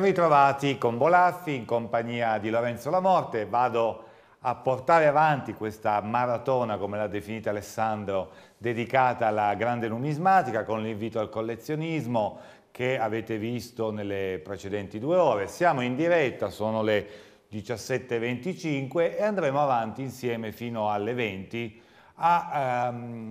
ben ritrovati con Bolaffi in compagnia di Lorenzo Lamorte. Vado a portare avanti questa maratona, come l'ha definita Alessandro, dedicata alla grande numismatica con l'invito al collezionismo che avete visto nelle precedenti due ore. Siamo in diretta, sono le 17.25 e andremo avanti insieme fino alle 20 a ehm,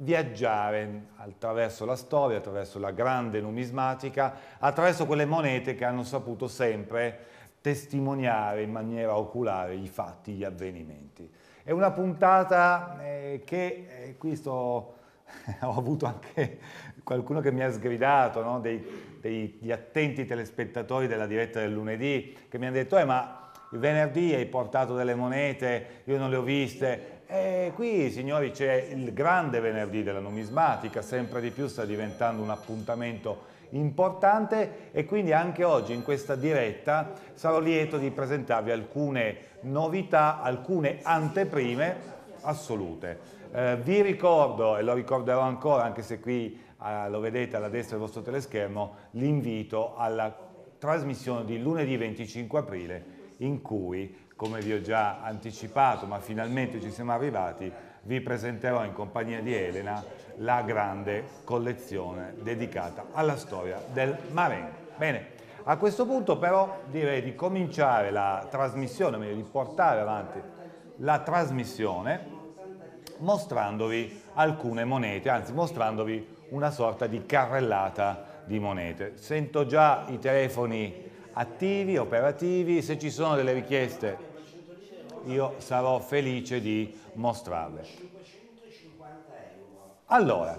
viaggiare attraverso la storia, attraverso la grande numismatica, attraverso quelle monete che hanno saputo sempre testimoniare in maniera oculare i fatti, gli avvenimenti. È una puntata eh, che, eh, qui sto, ho avuto anche qualcuno che mi ha sgridato, no? dei, degli attenti telespettatori della diretta del lunedì, che mi hanno detto, eh, ma il venerdì hai portato delle monete, io non le ho viste, e qui, signori, c'è il grande venerdì della numismatica, sempre di più sta diventando un appuntamento importante e quindi anche oggi in questa diretta sarò lieto di presentarvi alcune novità, alcune anteprime assolute. Eh, vi ricordo, e lo ricorderò ancora anche se qui eh, lo vedete alla destra del vostro teleschermo, l'invito alla trasmissione di lunedì 25 aprile in cui come vi ho già anticipato, ma finalmente ci siamo arrivati, vi presenterò in compagnia di Elena la grande collezione dedicata alla storia del Marengo. Bene, a questo punto però direi di cominciare la trasmissione, meglio di portare avanti la trasmissione mostrandovi alcune monete, anzi mostrandovi una sorta di carrellata di monete. Sento già i telefoni attivi, operativi, se ci sono delle richieste io sarò felice di mostrarle. Allora,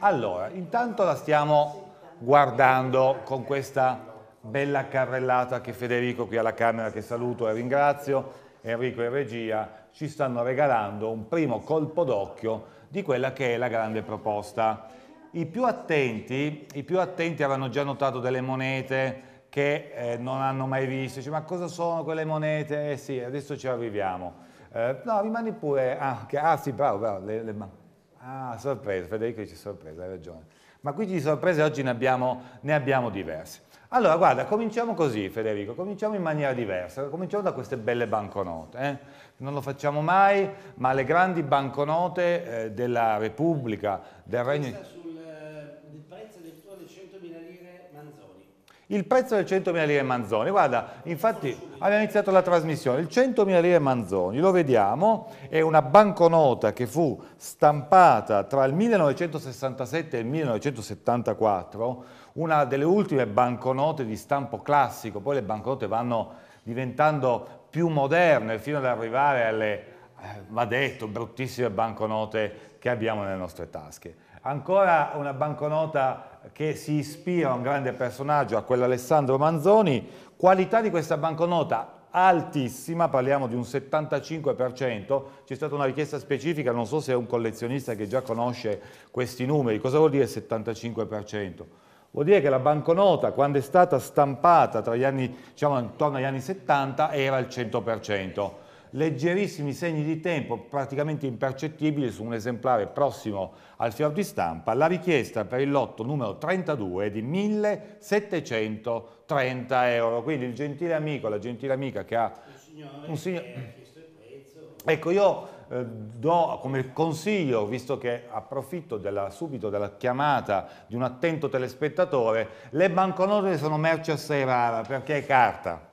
allora, intanto la stiamo guardando con questa bella carrellata che Federico qui alla Camera, che saluto e ringrazio, Enrico e Regia, ci stanno regalando un primo colpo d'occhio di quella che è la grande proposta. I più attenti, i più attenti avranno già notato delle monete, che eh, non hanno mai visto, dice ma cosa sono quelle monete? Eh sì, adesso ci arriviamo. Eh, no, rimani pure, ah, che, ah sì, bravo, bravo, le, le, ah, sorpresa, Federico dice sorpresa, hai ragione. Ma qui di sorprese oggi ne abbiamo, ne abbiamo diverse. Allora, guarda, cominciamo così, Federico, cominciamo in maniera diversa, cominciamo da queste belle banconote. Eh? Non lo facciamo mai, ma le grandi banconote eh, della Repubblica, del Regno... Il prezzo del 100.000 lire Manzoni, guarda, infatti abbiamo iniziato la trasmissione, il 100.000 lire Manzoni, lo vediamo, è una banconota che fu stampata tra il 1967 e il 1974, una delle ultime banconote di stampo classico, poi le banconote vanno diventando più moderne fino ad arrivare alle, eh, va detto, bruttissime banconote che abbiamo nelle nostre tasche. Ancora una banconota che si ispira a un grande personaggio, a quell'Alessandro Manzoni, qualità di questa banconota altissima, parliamo di un 75%, c'è stata una richiesta specifica, non so se è un collezionista che già conosce questi numeri, cosa vuol dire 75%? Vuol dire che la banconota, quando è stata stampata tra gli anni, diciamo, intorno agli anni 70, era il 100% leggerissimi segni di tempo praticamente impercettibili su un esemplare prossimo al fior di stampa, la richiesta per il lotto numero 32 è di 1730 euro, quindi il gentile amico, la gentile amica che ha... Un signore un chiesto il prezzo. Ecco, io eh, do come consiglio, visto che approfitto della, subito della chiamata di un attento telespettatore, le banconote sono merce assai rara perché è carta,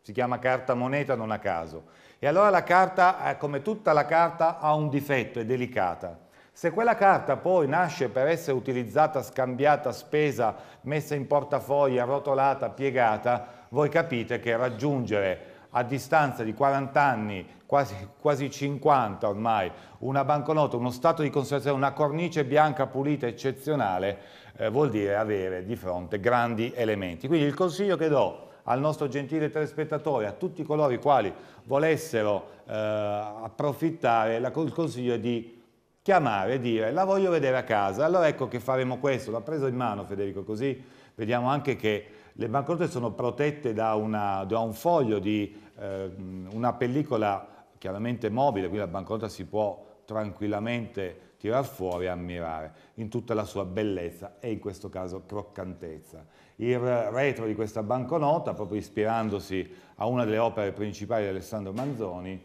si chiama carta moneta non a caso. E allora la carta, eh, come tutta la carta, ha un difetto, è delicata. Se quella carta poi nasce per essere utilizzata, scambiata, spesa, messa in portafogli, arrotolata, piegata, voi capite che raggiungere a distanza di 40 anni, quasi, quasi 50 ormai, una banconota, uno stato di conservazione, una cornice bianca pulita eccezionale, eh, vuol dire avere di fronte grandi elementi. Quindi il consiglio che do al nostro gentile telespettatore, a tutti coloro i quali volessero eh, approfittare, la, il consiglio è di chiamare e dire la voglio vedere a casa, allora ecco che faremo questo, l'ha preso in mano Federico, così vediamo anche che le banconote sono protette da, una, da un foglio di eh, una pellicola chiaramente mobile, quindi la banconota si può tranquillamente tirar fuori e ammirare in tutta la sua bellezza e in questo caso croccantezza il retro di questa banconota, proprio ispirandosi a una delle opere principali di Alessandro Manzoni,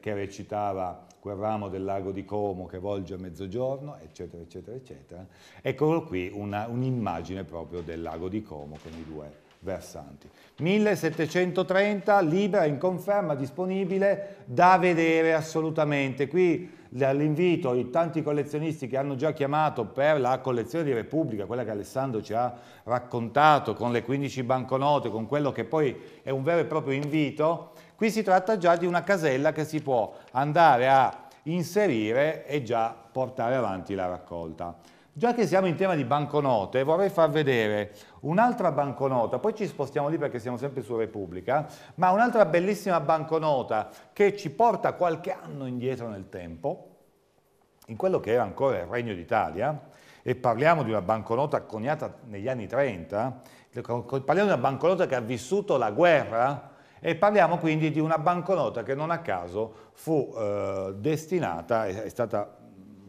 che recitava quel ramo del lago di Como che volge a mezzogiorno, eccetera, eccetera, eccetera. Eccolo qui, un'immagine proprio del lago di Como con i due versanti. 1730, libera, in conferma, disponibile, da vedere assolutamente. Qui all'invito di tanti collezionisti che hanno già chiamato per la collezione di Repubblica, quella che Alessandro ci ha raccontato con le 15 banconote, con quello che poi è un vero e proprio invito, qui si tratta già di una casella che si può andare a inserire e già portare avanti la raccolta. Già che siamo in tema di banconote, vorrei far vedere un'altra banconota, poi ci spostiamo lì perché siamo sempre su Repubblica, ma un'altra bellissima banconota che ci porta qualche anno indietro nel tempo, in quello che era ancora il Regno d'Italia, e parliamo di una banconota coniata negli anni 30, parliamo di una banconota che ha vissuto la guerra, e parliamo quindi di una banconota che non a caso fu eh, destinata, è stata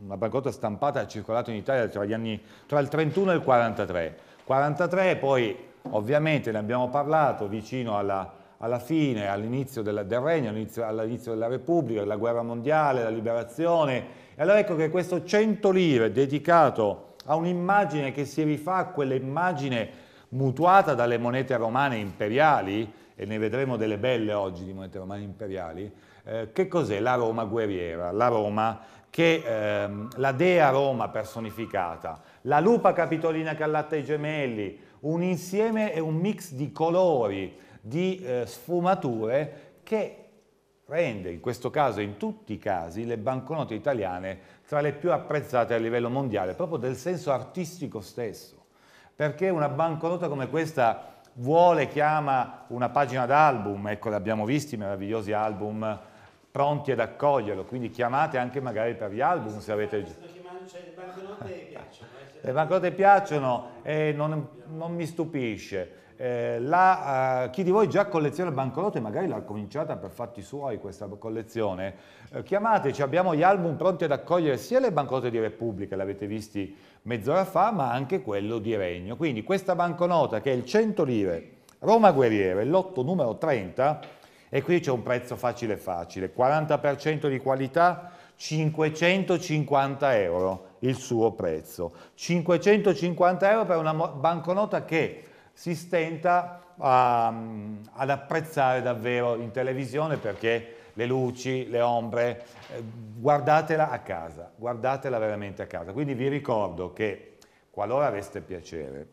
una banconota stampata ha circolato in Italia tra, anni, tra il 31 e il 43. 43 poi ovviamente ne abbiamo parlato vicino alla, alla fine, all'inizio del, del, regno, all'inizio, all della Repubblica, la guerra mondiale, la liberazione. E allora ecco che questo 100 lire dedicato a un'immagine che si rifà a quell'immagine mutuata dalle monete romane imperiali, e ne vedremo delle belle oggi di monete romane imperiali, eh, che cos'è la Roma guerriera, la Roma che ehm, la dea Roma personificata, la lupa capitolina che allatta i gemelli, un insieme e un mix di colori, di eh, sfumature che rende in questo caso, in tutti i casi, le banconote italiane tra le più apprezzate a livello mondiale, proprio del senso artistico stesso. Perché una banconota come questa vuole, chiama una pagina d'album, ecco, le abbiamo visti, meravigliosi album pronti ad accoglierlo, quindi chiamate anche magari per gli album se avete Le banconote piacciono. Le banconote piacciono e non, non mi stupisce. Eh, la, eh, chi di voi già colleziona banconote, magari l'ha cominciata per fatti suoi questa collezione, eh, chiamateci, abbiamo gli album pronti ad accogliere sia le banconote di Repubblica, l'avete visti mezz'ora fa, ma anche quello di Regno. Quindi questa banconota che è il 100 lire, Roma Guerriere, lotto numero 30, e qui c'è un prezzo facile facile, 40% di qualità, 550 euro il suo prezzo. 550 euro per una banconota che si stenta a, ehm, ad apprezzare davvero in televisione perché le luci, le ombre, eh, guardatela a casa, guardatela veramente a casa. Quindi vi ricordo che qualora aveste piacere,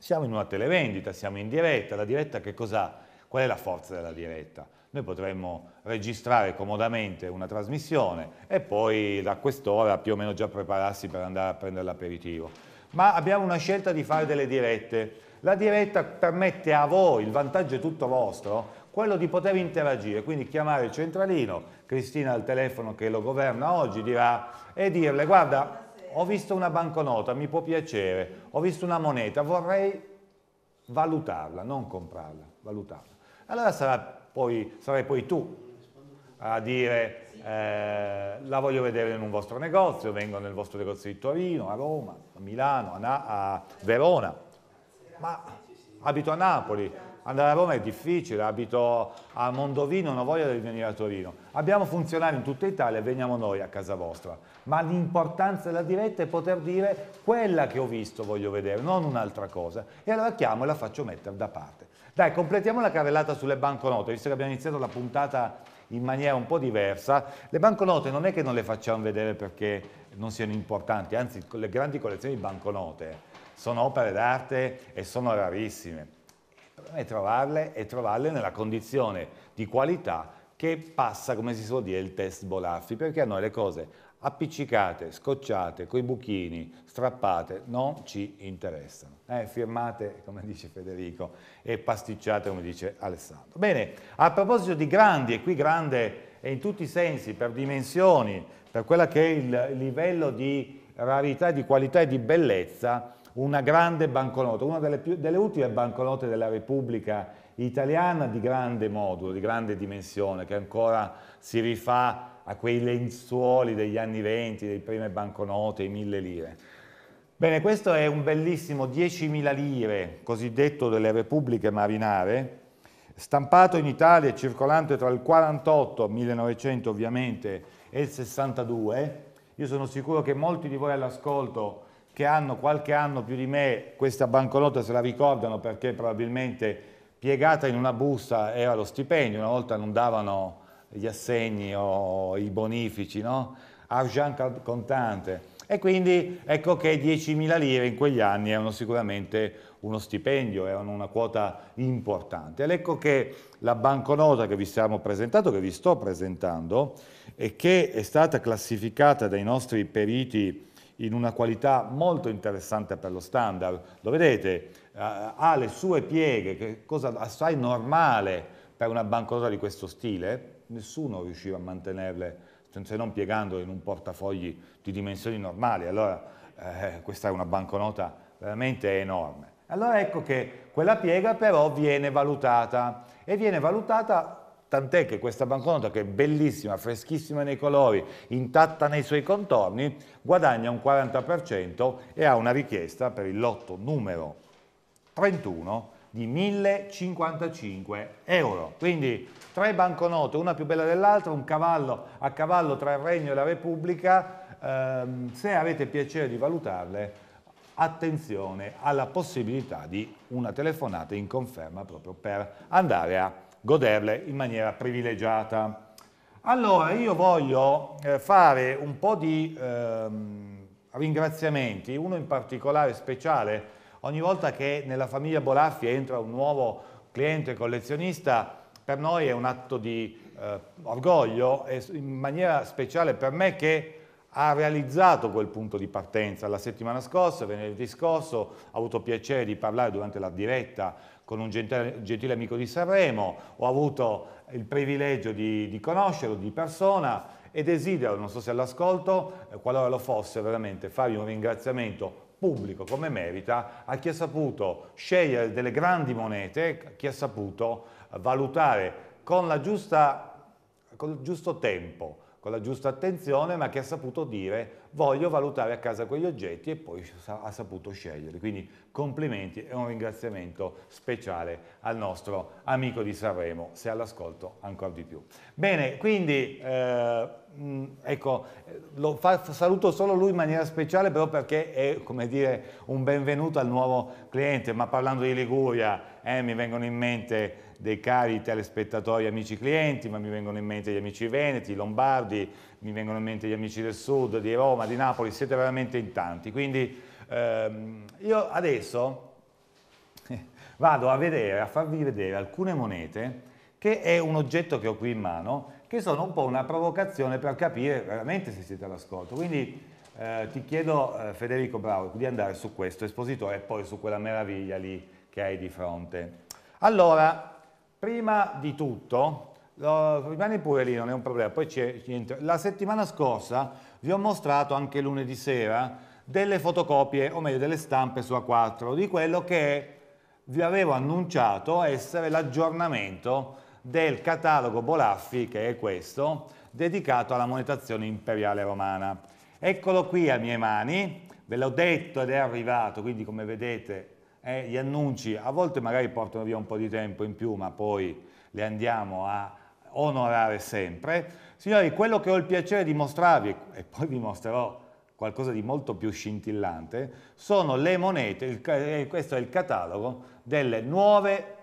siamo in una televendita, siamo in diretta, la diretta che cos'ha? Qual è la forza della diretta? Noi potremmo registrare comodamente una trasmissione e poi da quest'ora più o meno già prepararsi per andare a prendere l'aperitivo. Ma abbiamo una scelta di fare delle dirette. La diretta permette a voi, il vantaggio è tutto vostro, quello di poter interagire, quindi chiamare il centralino, Cristina al telefono che lo governa oggi dirà e dirle guarda ho visto una banconota, mi può piacere, ho visto una moneta, vorrei valutarla, non comprarla, valutarla allora sarà poi, sarai poi tu a dire eh, la voglio vedere in un vostro negozio, vengo nel vostro negozio di Torino, a Roma, a Milano, a, Na a Verona, ma abito a Napoli, andare a Roma è difficile, abito a Mondovino, non voglio venire a Torino. Abbiamo funzionari in tutta Italia, veniamo noi a casa vostra. Ma l'importanza della diretta è poter dire quella che ho visto voglio vedere, non un'altra cosa. E allora chiamo e la faccio mettere da parte. Dai, completiamo la carrellata sulle banconote, visto che abbiamo iniziato la puntata in maniera un po' diversa. Le banconote non è che non le facciamo vedere perché non siano importanti, anzi le grandi collezioni di banconote sono opere d'arte e sono rarissime. E trovarle e trovarle nella condizione di qualità che passa, come si suol dire, il test Bolaffi, perché a noi le cose appiccicate, scocciate, coi buchini, strappate, non ci interessano. Eh, firmate, come dice Federico, e pasticciate, come dice Alessandro. Bene, a proposito di grandi, e qui grande è in tutti i sensi, per dimensioni, per quella che è il livello di rarità, di qualità e di bellezza, una grande banconota, una delle, più, delle ultime banconote della Repubblica italiana di grande modulo, di grande dimensione, che ancora si rifà a quei lenzuoli degli anni 20, delle prime banconote, i mille lire. Bene, questo è un bellissimo 10.000 lire, cosiddetto delle repubbliche marinare, stampato in Italia e circolante tra il 48, 1900 ovviamente, e il 62. Io sono sicuro che molti di voi all'ascolto che hanno qualche anno più di me questa banconota se la ricordano perché probabilmente piegata in una busta era lo stipendio, una volta non davano gli assegni o i bonifici, no? argent contante. E quindi ecco che 10.000 lire in quegli anni erano sicuramente uno stipendio, erano una quota importante. Ed ecco che la banconota che vi stiamo presentando, che vi sto presentando, e che è stata classificata dai nostri periti in una qualità molto interessante per lo standard, lo vedete, ha le sue pieghe, che cosa assai normale per una banconota di questo stile, nessuno riusciva a mantenerle se non piegandole in un portafogli di dimensioni normali. Allora eh, questa è una banconota veramente enorme. Allora ecco che quella piega però viene valutata e viene valutata tant'è che questa banconota che è bellissima, freschissima nei colori, intatta nei suoi contorni, guadagna un 40% e ha una richiesta per il lotto numero 31 di 1055 euro. Quindi tre banconote, una più bella dell'altra, un cavallo a cavallo tra il Regno e la Repubblica, ehm, se avete piacere di valutarle, attenzione alla possibilità di una telefonata in conferma proprio per andare a goderle in maniera privilegiata. Allora, io voglio eh, fare un po' di ehm, ringraziamenti, uno in particolare speciale, ogni volta che nella famiglia Bolaffi entra un nuovo cliente collezionista, per noi è un atto di eh, orgoglio e in maniera speciale per me che ha realizzato quel punto di partenza. La settimana scorsa, venerdì scorso, ho avuto piacere di parlare durante la diretta con un gentile, gentile amico di Sanremo, ho avuto il privilegio di, di conoscerlo di persona e desidero, non so se all'ascolto, eh, qualora lo fosse, veramente fargli un ringraziamento pubblico come merita a chi ha saputo scegliere delle grandi monete, chi ha saputo valutare con, giusta, con il giusto tempo, con la giusta attenzione, ma che ha saputo dire voglio valutare a casa quegli oggetti e poi ha saputo scegliere. Quindi complimenti e un ringraziamento speciale al nostro amico di Sanremo, se all'ascolto ancora di più. Bene, quindi eh, mm, ecco, eh, lo fa, saluto solo lui in maniera speciale, però perché è, come dire, un benvenuto al nuovo cliente, ma parlando di Liguria eh, mi vengono in mente dei cari telespettatori amici clienti, ma mi vengono in mente gli amici veneti, lombardi, mi vengono in mente gli amici del sud, di Roma, di Napoli, siete veramente in tanti. Quindi ehm, io adesso vado a vedere, a farvi vedere alcune monete, che è un oggetto che ho qui in mano, che sono un po' una provocazione per capire veramente se siete all'ascolto. Quindi eh, ti chiedo, eh, Federico Bravo, di andare su questo espositore e poi su quella meraviglia lì che hai di fronte. Allora, Prima di tutto, lo, rimane pure lì, non è un problema, poi c'è niente. La settimana scorsa vi ho mostrato anche lunedì sera delle fotocopie, o meglio delle stampe su A4, di quello che vi avevo annunciato essere l'aggiornamento del catalogo Bolaffi, che è questo, dedicato alla monetazione imperiale romana. Eccolo qui a mie mani, ve l'ho detto ed è arrivato, quindi come vedete eh, gli annunci a volte magari portano via un po' di tempo in più, ma poi li andiamo a onorare sempre. Signori, quello che ho il piacere di mostrarvi, e poi vi mostrerò qualcosa di molto più scintillante, sono le monete, il, eh, questo è il catalogo delle nuove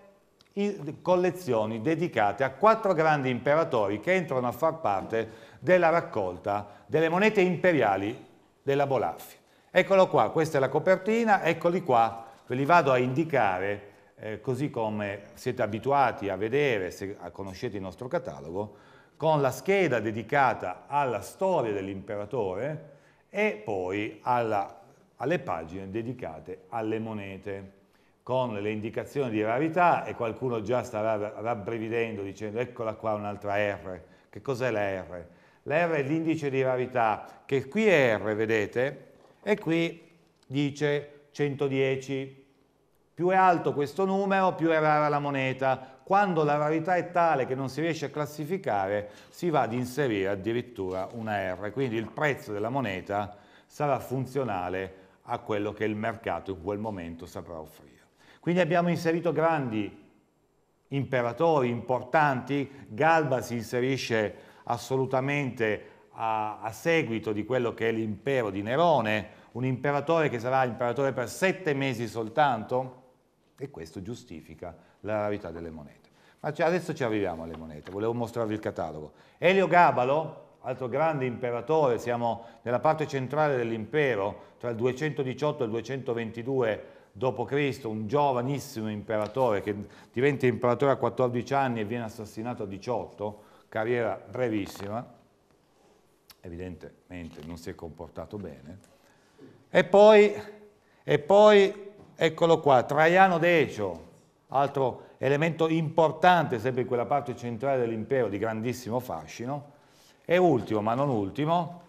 collezioni dedicate a quattro grandi imperatori che entrano a far parte della raccolta delle monete imperiali della Bolaffi. Eccolo qua, questa è la copertina, eccoli qua ve li vado a indicare eh, così come siete abituati a vedere, se conoscete il nostro catalogo, con la scheda dedicata alla storia dell'imperatore e poi alla, alle pagine dedicate alle monete con le indicazioni di rarità e qualcuno già starà rabbrividendo dicendo eccola qua un'altra R. Che cos'è la R? La R è l'indice di rarità che qui è R, vedete, e qui dice 110. Più è alto questo numero, più è rara la moneta. Quando la rarità è tale che non si riesce a classificare, si va ad inserire addirittura una R. Quindi il prezzo della moneta sarà funzionale a quello che il mercato in quel momento saprà offrire. Quindi abbiamo inserito grandi imperatori importanti, Galba si inserisce assolutamente a, a seguito di quello che è l'impero di Nerone, un imperatore che sarà imperatore per sette mesi soltanto? E questo giustifica la rarità delle monete. Ma adesso ci arriviamo alle monete, volevo mostrarvi il catalogo. Eliogabalo, altro grande imperatore, siamo nella parte centrale dell'impero, tra il 218 e il 222 d.C., un giovanissimo imperatore che diventa imperatore a 14 anni e viene assassinato a 18, carriera brevissima, evidentemente non si è comportato bene. E poi, e poi eccolo qua, Traiano Decio, altro elemento importante sempre in quella parte centrale dell'impero di grandissimo fascino, e ultimo ma non ultimo,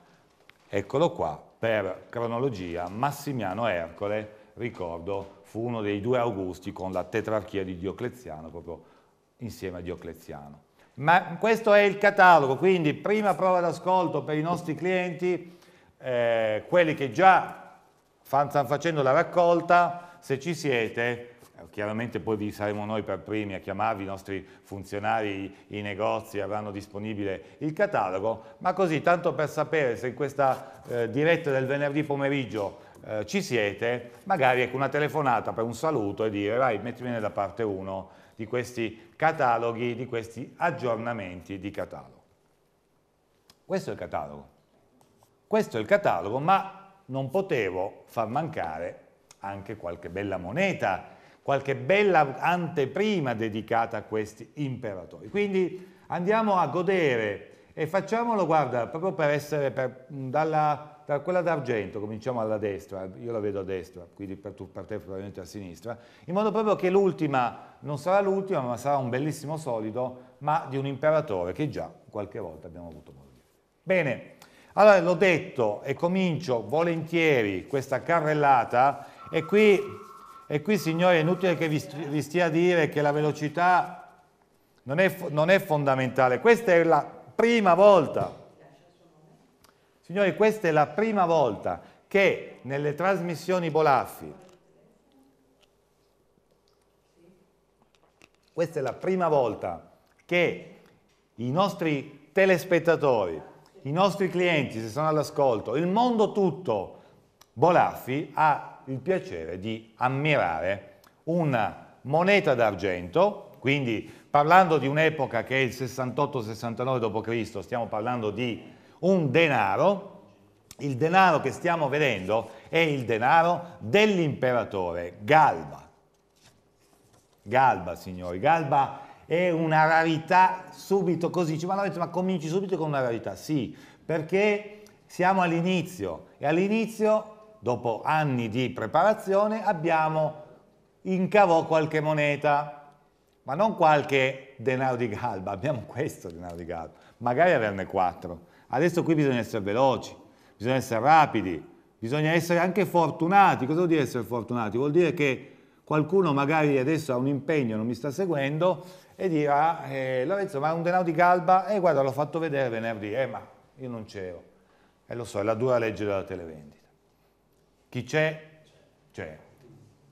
eccolo qua, per cronologia, Massimiano Ercole, ricordo, fu uno dei due Augusti con la tetrarchia di Diocleziano, proprio insieme a Diocleziano. Ma questo è il catalogo, quindi prima prova d'ascolto per i nostri clienti, eh, quelli che già stanno facendo la raccolta, se ci siete, eh, chiaramente poi vi saremo noi per primi a chiamarvi, i nostri funzionari, i negozi avranno disponibile il catalogo, ma così tanto per sapere se in questa eh, diretta del venerdì pomeriggio eh, ci siete, magari ecco una telefonata per un saluto e dire vai mettimene da parte uno di questi cataloghi, di questi aggiornamenti di catalogo. Questo è il catalogo, questo è il catalogo, ma non potevo far mancare anche qualche bella moneta, qualche bella anteprima dedicata a questi imperatori. Quindi andiamo a godere e facciamolo, guarda, proprio per essere, per, dalla, da quella d'argento, cominciamo alla destra, io la vedo a destra, quindi per, tu, per te probabilmente a sinistra, in modo proprio che l'ultima non sarà l'ultima, ma sarà un bellissimo solido, ma di un imperatore che già qualche volta abbiamo avuto modo di vedere. Bene, allora l'ho detto e comincio volentieri questa carrellata e qui, e qui signori è inutile che vi, vi, stia a dire che la velocità non è, non è fondamentale. Questa è la prima volta, signori questa è la prima volta che nelle trasmissioni Bolaffi, questa è la prima volta che i nostri telespettatori i nostri clienti, se sono all'ascolto, il mondo tutto, Bolaffi ha il piacere di ammirare una moneta d'argento, quindi parlando di un'epoca che è il 68-69 d.C., stiamo parlando di un denaro, il denaro che stiamo vedendo è il denaro dell'imperatore Galba. Galba, signori, Galba è una rarità subito così. Dice, ma, no, ma cominci subito con una rarità. Sì, perché siamo all'inizio e all'inizio, dopo anni di preparazione, abbiamo in qualche moneta, ma non qualche denaro di galba, abbiamo questo denaro di galba, magari averne quattro. Adesso qui bisogna essere veloci, bisogna essere rapidi, bisogna essere anche fortunati. Cosa vuol dire essere fortunati? Vuol dire che qualcuno magari adesso ha un impegno, non mi sta seguendo, e dirà eh, Lorenzo ma è un denaro di Galba e eh, guarda l'ho fatto vedere venerdì eh ma io non c'ero e eh, lo so è la dura legge della televendita chi c'è c'è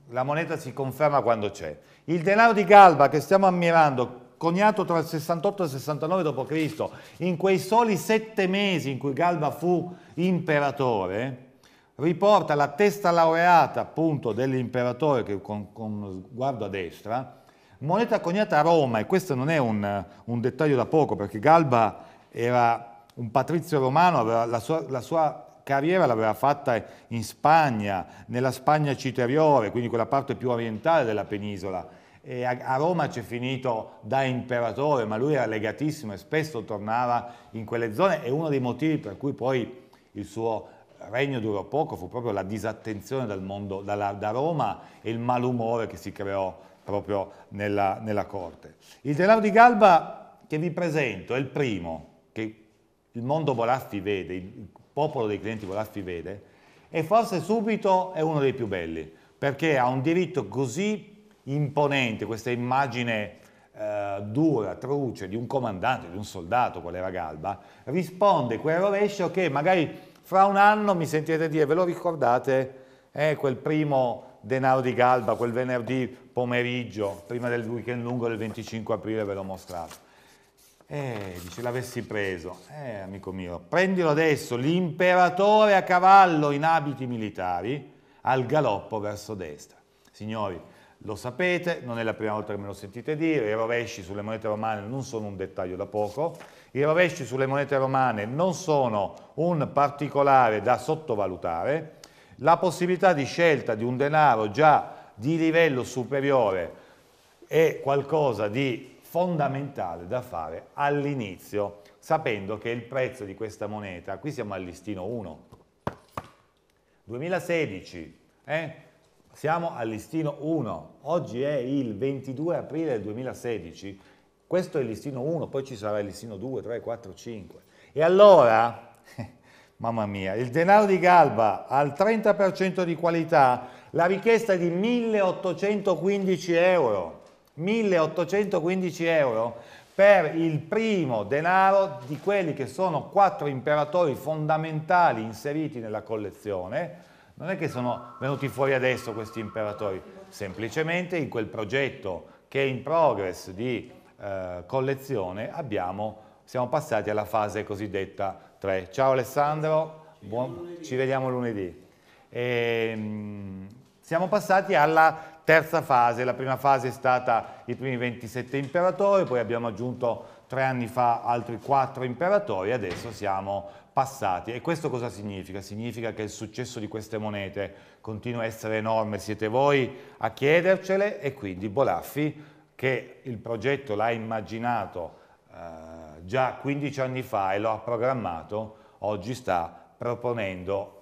la moneta si conferma quando c'è il denaro di Galba che stiamo ammirando coniato tra il 68 e il 69 d.C., in quei soli sette mesi in cui Galba fu imperatore, riporta la testa laureata appunto dell'imperatore che con, con sguardo a destra, moneta coniata a Roma, e questo non è un, un dettaglio da poco, perché Galba era un patrizio romano, aveva, la, sua, la sua carriera l'aveva fatta in Spagna, nella Spagna citeriore, quindi quella parte più orientale della penisola. E a, Roma c'è finito da imperatore, ma lui era legatissimo e spesso tornava in quelle zone e uno dei motivi per cui poi il suo regno durò poco fu proprio la disattenzione dal mondo, dalla, da Roma e il malumore che si creò proprio nella, nella corte. Il denaro di Galba che vi presento è il primo che il mondo Volaffi vede, il popolo dei clienti Volaffi vede, e forse subito è uno dei più belli, perché ha un diritto così imponente, questa immagine eh, dura, truce, di un comandante, di un soldato, qual era Galba, risponde quel rovescio che magari fra un anno mi sentirete dire, ve lo ricordate, eh, quel primo denaro di Galba quel venerdì pomeriggio, prima del weekend lungo del 25 aprile ve l'ho mostrato. Eh, dice, l'avessi preso. Eh, amico mio, prendilo adesso, l'imperatore a cavallo in abiti militari, al galoppo verso destra. Signori, lo sapete, non è la prima volta che me lo sentite dire, i rovesci sulle monete romane non sono un dettaglio da poco, i rovesci sulle monete romane non sono un particolare da sottovalutare, la possibilità di scelta di un denaro già di livello superiore è qualcosa di fondamentale da fare all'inizio, sapendo che il prezzo di questa moneta, qui siamo al listino 1, 2016, eh? siamo al listino 1, oggi è il 22 aprile del 2016, questo è il listino 1, poi ci sarà il listino 2, 3, 4, 5. E allora Mamma mia, il denaro di Galba al 30% di qualità, la richiesta è di 1815 euro. 1815 euro per il primo denaro di quelli che sono quattro imperatori fondamentali inseriti nella collezione. Non è che sono venuti fuori adesso questi imperatori, semplicemente in quel progetto che è in progress di eh, collezione abbiamo, siamo passati alla fase cosiddetta 3. Ciao Alessandro, ci, buon... ci vediamo lunedì. E, ehm, siamo passati alla terza fase, la prima fase è stata i primi 27 imperatori, poi abbiamo aggiunto tre anni fa altri quattro imperatori, adesso siamo passati. E questo cosa significa? Significa che il successo di queste monete continua a essere enorme, siete voi a chiedercele e quindi Bolaffi, che il progetto l'ha immaginato eh, già 15 anni fa e lo ha programmato, oggi sta proponendo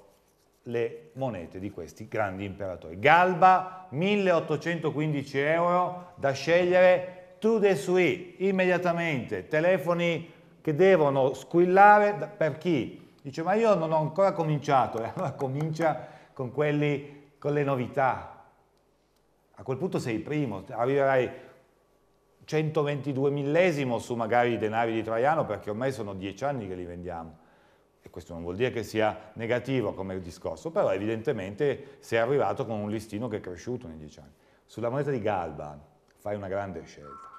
le monete di questi grandi imperatori. Galba, 1815 euro, da scegliere to the sui, immediatamente, telefoni che devono squillare per chi? Dice ma io non ho ancora cominciato, e allora comincia con quelli, con le novità. A quel punto sei il primo, arriverai 122 millesimo su magari i denari di Traiano perché ormai sono dieci anni che li vendiamo. E questo non vuol dire che sia negativo come discorso, però evidentemente sei arrivato con un listino che è cresciuto nei dieci anni. Sulla moneta di Galba fai una grande scelta.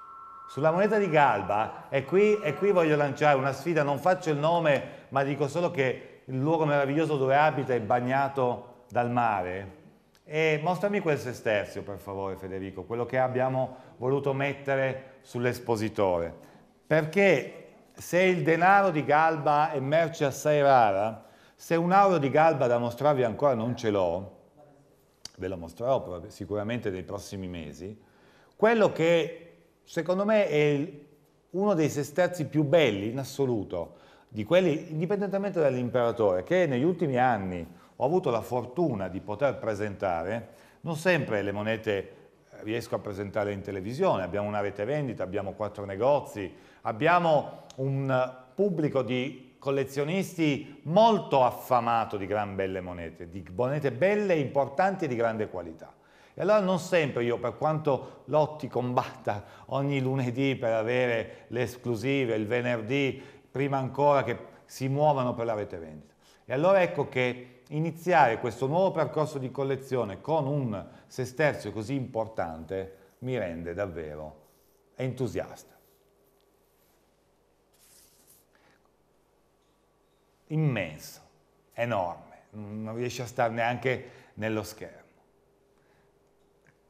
Sulla moneta di Galba, e qui, e qui voglio lanciare una sfida, non faccio il nome, ma dico solo che il luogo meraviglioso dove abita è bagnato dal mare. E mostrami quel sesterzio, per favore, Federico, quello che abbiamo voluto mettere sull'espositore. Perché se il denaro di Galba è merce assai rara, se un auro di Galba da mostrarvi ancora non ce l'ho, ve lo mostrerò sicuramente nei prossimi mesi, quello che secondo me è uno dei sesterzi più belli in assoluto, di quelli indipendentemente dall'imperatore, che negli ultimi anni ho avuto la fortuna di poter presentare, non sempre le monete riesco a presentare in televisione, abbiamo una rete vendita, abbiamo quattro negozi, abbiamo un pubblico di collezionisti molto affamato di gran belle monete, di monete belle, importanti e di grande qualità. E allora non sempre io, per quanto lotti combatta ogni lunedì per avere le esclusive, il venerdì, prima ancora che si muovano per la rete vendita. E allora ecco che iniziare questo nuovo percorso di collezione con un sesterzio così importante mi rende davvero entusiasta. Immenso, enorme, non riesce a stare neanche nello schermo.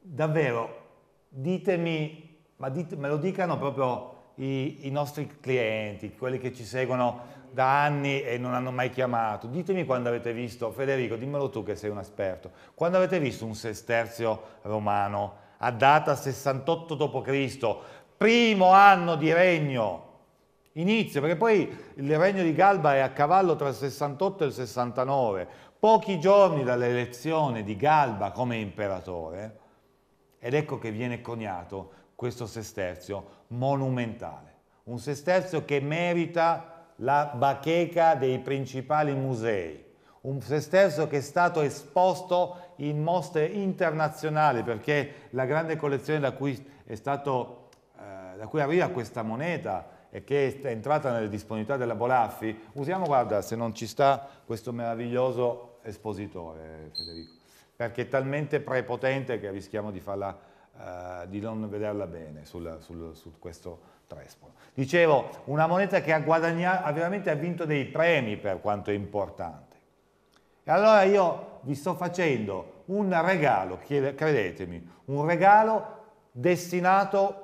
Davvero, ditemi, ma dit, me lo dicano proprio i, i nostri clienti, quelli che ci seguono da anni e non hanno mai chiamato, ditemi quando avete visto, Federico dimmelo tu che sei un esperto, quando avete visto un sesterzio romano a data 68 d.C., primo anno di regno, inizio, perché poi il regno di Galba è a cavallo tra il 68 e il 69, pochi giorni dall'elezione di Galba come imperatore, ed ecco che viene coniato questo sesterzio monumentale, un sesterzio che merita la bacheca dei principali musei, un se stesso che è stato esposto in mostre internazionali perché la grande collezione da cui, è stato, eh, da cui arriva questa moneta e che è entrata nelle disponibilità della Bolaffi, usiamo, guarda, se non ci sta questo meraviglioso espositore, Federico, perché è talmente prepotente che rischiamo di, farla, eh, di non vederla bene sul, sul, su questo Trespolo. Dicevo, una moneta che ha, guadagnato, ha veramente ha vinto dei premi per quanto è importante. E allora io vi sto facendo un regalo, credetemi, un regalo destinato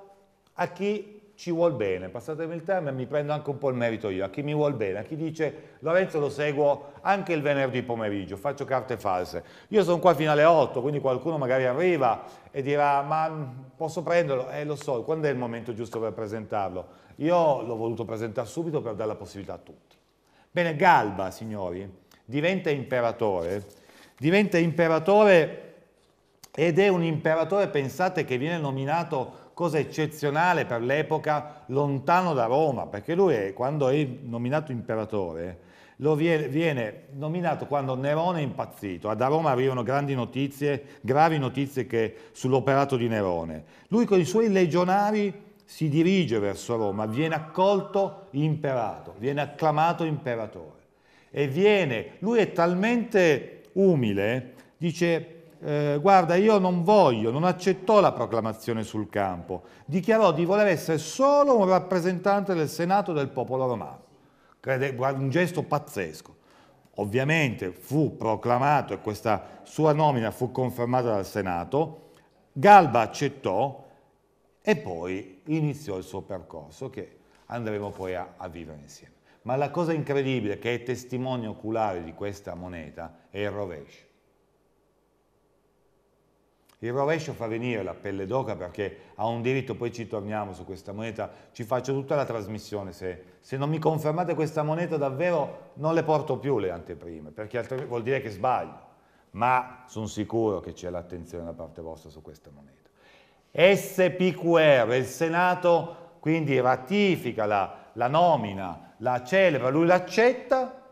a chi ci vuol bene, passatemi il termine, mi prendo anche un po' il merito io, a chi mi vuol bene, a chi dice Lorenzo lo seguo anche il venerdì pomeriggio, faccio carte false. Io sono qua fino alle 8, quindi qualcuno magari arriva e dirà ma mm, posso prenderlo? Eh lo so, quando è il momento giusto per presentarlo? Io l'ho voluto presentare subito per dare la possibilità a tutti. Bene, Galba, signori, diventa imperatore, diventa imperatore ed è un imperatore, pensate, che viene nominato cosa eccezionale per l'epoca, lontano da Roma, perché lui è, quando è nominato imperatore, lo viene, viene, nominato quando Nerone è impazzito, da Roma arrivano grandi notizie, gravi notizie che, sull'operato di Nerone. Lui con i suoi legionari si dirige verso Roma, viene accolto imperato, viene acclamato imperatore e viene, lui è talmente umile, dice eh, guarda io non voglio, non accettò la proclamazione sul campo, dichiarò di voler essere solo un rappresentante del Senato del popolo romano. un gesto pazzesco. Ovviamente fu proclamato e questa sua nomina fu confermata dal Senato, Galba accettò e poi iniziò il suo percorso che andremo poi a, a vivere insieme. Ma la cosa incredibile che è testimone oculare di questa moneta è il rovescio. Il rovescio fa venire la pelle d'oca perché ha un diritto, poi ci torniamo su questa moneta, ci faccio tutta la trasmissione, se, se non mi confermate questa moneta davvero non le porto più le anteprime, perché altrimenti vuol dire che sbaglio, ma sono sicuro che c'è l'attenzione da parte vostra su questa moneta. SPQR, il Senato quindi ratifica la, la nomina, la celebra, lui l'accetta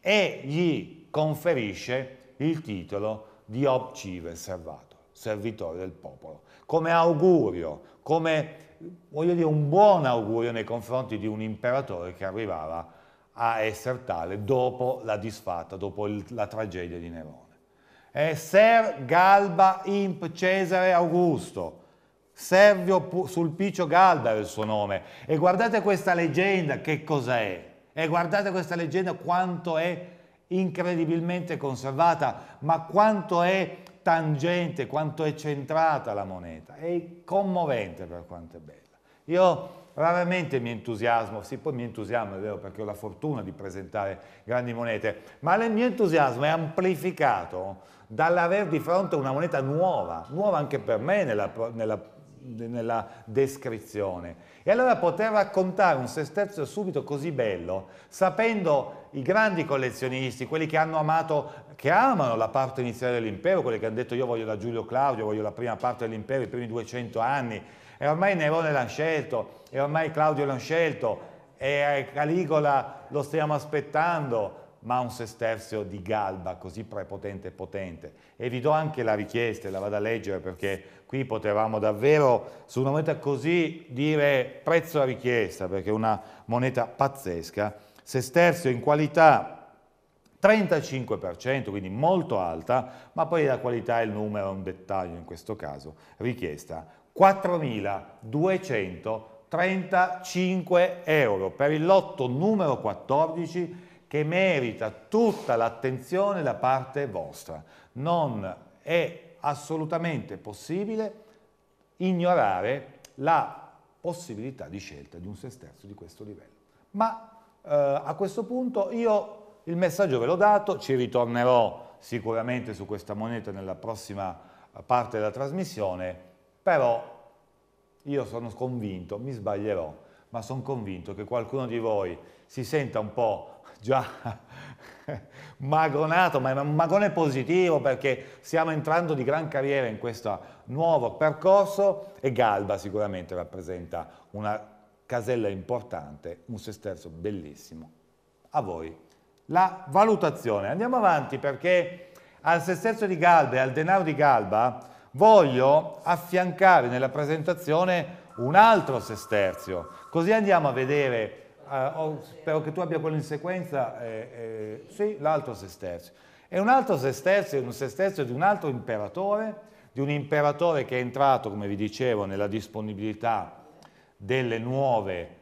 e gli conferisce il titolo di Obcive Servato servitore del popolo. Come augurio, come voglio dire un buon augurio nei confronti di un imperatore che arrivava a essere tale dopo la disfatta, dopo il, la tragedia di Nerone. Eh, Ser Galba Imp Cesare Augusto, Servio Sulpicio Galba era il suo nome. E guardate questa leggenda che cosa è. E guardate questa leggenda quanto è incredibilmente conservata, ma quanto è tangente, quanto è centrata la moneta. È commovente per quanto è bella. Io raramente mi entusiasmo, sì poi mi entusiasmo è vero perché ho la fortuna di presentare grandi monete, ma il mio entusiasmo è amplificato dall'aver di fronte una moneta nuova, nuova anche per me nella, nella, nella descrizione. E allora poter raccontare un sestezzo subito così bello, sapendo i grandi collezionisti, quelli che hanno amato che amano la parte iniziale dell'impero, quelli che hanno detto io voglio la Giulio Claudio, voglio la prima parte dell'impero, i primi 200 anni, e ormai Nerone l'hanno scelto, e ormai Claudio l'hanno scelto, e eh, Caligola lo stiamo aspettando, ma un sesterzio di Galba così prepotente e potente. E vi do anche la richiesta, la vado a leggere perché qui potevamo davvero su una moneta così dire prezzo a richiesta, perché è una moneta pazzesca. Sesterzio in qualità 35%, quindi molto alta, ma poi la qualità e il numero è un dettaglio in questo caso, richiesta 4.235 euro per il lotto numero 14 che merita tutta l'attenzione da parte vostra. Non è assolutamente possibile ignorare la possibilità di scelta di un sesterzo di questo livello. Ma eh, a questo punto io il messaggio ve l'ho dato, ci ritornerò sicuramente su questa moneta nella prossima eh, parte della trasmissione, però io sono convinto, mi sbaglierò, ma sono convinto che qualcuno di voi si senta un po' già magonato, ma è un magone positivo perché stiamo entrando di gran carriera in questo nuovo percorso e Galba sicuramente rappresenta una casella importante, un sesterzo bellissimo. A voi la valutazione. Andiamo avanti perché al sessetto di Galba e al denaro di Galba voglio affiancare nella presentazione un altro sesterzio. Così andiamo a vedere, eh, oh, spero che tu abbia quello in sequenza, eh, eh, sì, l'altro sesterzio. È un altro sesterzio, un sesterzio di un altro imperatore, di un imperatore che è entrato, come vi dicevo, nella disponibilità delle nuove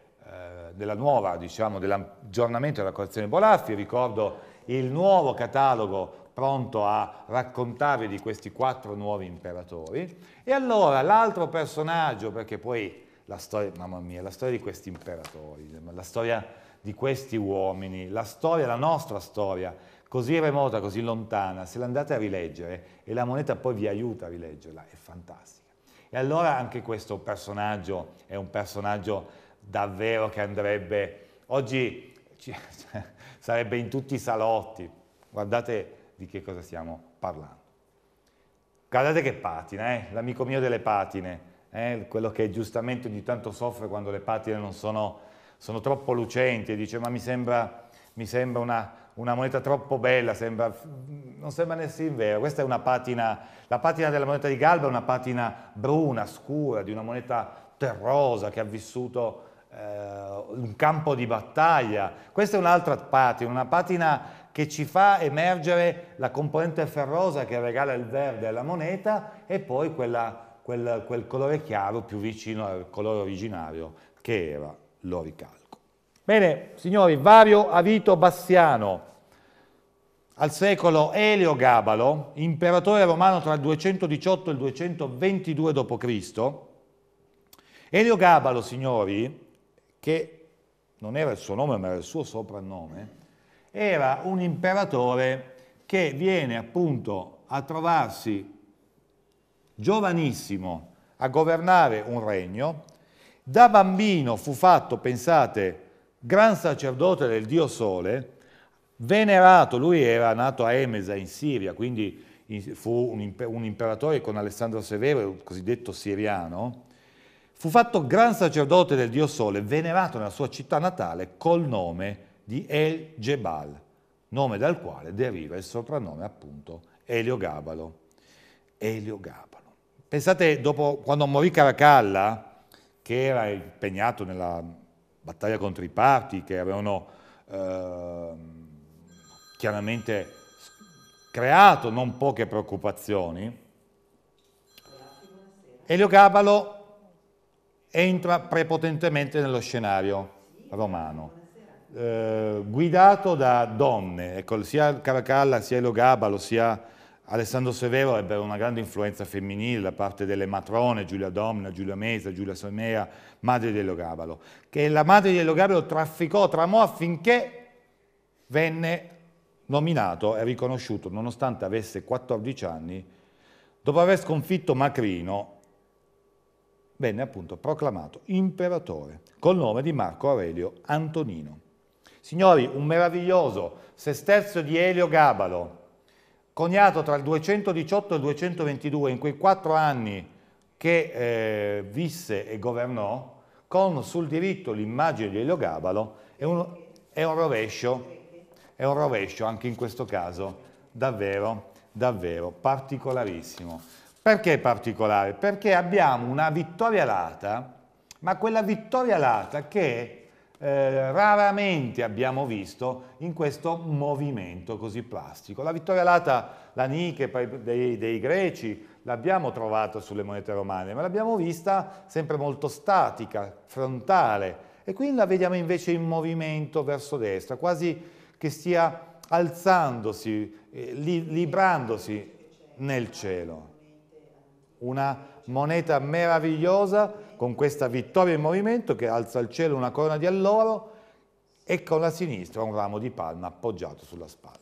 della nuova, diciamo, dell'aggiornamento della collezione Bolaffi, ricordo il nuovo catalogo pronto a raccontarvi di questi quattro nuovi imperatori. E allora l'altro personaggio, perché poi la storia, mamma mia, la storia di questi imperatori, la storia di questi uomini, la storia, la nostra storia, così remota, così lontana, se l'andate a rileggere e la moneta poi vi aiuta a rileggerla, è fantastica. E allora anche questo personaggio è un personaggio davvero che andrebbe, oggi ci, cioè, sarebbe in tutti i salotti, guardate di che cosa stiamo parlando. Guardate che patina, eh? l'amico mio delle patine, eh? quello che giustamente ogni tanto soffre quando le patine non sono, sono troppo lucenti e dice ma mi sembra, mi sembra una, una moneta troppo bella, sembra, non sembra nessun vero. Questa è una patina, la patina della moneta di Galba è una patina bruna, scura, di una moneta terrosa che ha vissuto eh, un campo di battaglia. Questa è un'altra patina, una patina che ci fa emergere la componente ferrosa che regala il verde alla moneta e poi quella, quel, quel colore chiaro più vicino al colore originario che era l'oricalco. Bene, signori, Vario Avito Bassiano, al secolo Elio Gabalo, imperatore romano tra il 218 e il 222 d.C., Elio Gabalo, signori, che non era il suo nome ma era il suo soprannome, era un imperatore che viene appunto a trovarsi giovanissimo a governare un regno, da bambino fu fatto, pensate, gran sacerdote del dio Sole, venerato, lui era nato a Emesa in Siria, quindi fu un imperatore con Alessandro Severo, il cosiddetto siriano, Fu fatto gran sacerdote del dio Sole, venerato nella sua città natale col nome di El Jebal, nome dal quale deriva il soprannome appunto Eliogabalo. Eliogabalo. Pensate, dopo, quando morì Caracalla, che era impegnato nella battaglia contro i parti, che avevano eh, chiaramente creato non poche preoccupazioni, Eliogabalo entra prepotentemente nello scenario romano. Eh, guidato da donne, ecco, sia Caracalla sia Elogabalo sia Alessandro Severo ebbero una grande influenza femminile da parte delle matrone, Giulia Domina, Giulia Mesa, Giulia Somea, madre di Elogabalo, che la madre di Elogabalo trafficò, tramò affinché venne nominato e riconosciuto, nonostante avesse 14 anni, dopo aver sconfitto Macrino venne appunto proclamato imperatore col nome di Marco Aurelio Antonino. Signori, un meraviglioso sestezio di Elio Gabalo, coniato tra il 218 e il 222, in quei quattro anni che eh, visse e governò, con sul diritto l'immagine di Elio Gabalo, è un, è un, rovescio, è un rovescio anche in questo caso, davvero, davvero particolarissimo. Perché è particolare? Perché abbiamo una vittoria lata, ma quella vittoria lata che eh, raramente abbiamo visto in questo movimento così plastico. La vittoria lata, la Nike dei, dei greci, l'abbiamo trovata sulle monete romane, ma l'abbiamo vista sempre molto statica, frontale, e qui la vediamo invece in movimento verso destra, quasi che stia alzandosi, eh, li, librandosi nel cielo una moneta meravigliosa con questa vittoria in movimento che alza al cielo una corona di alloro e con la sinistra un ramo di palma appoggiato sulla spalla.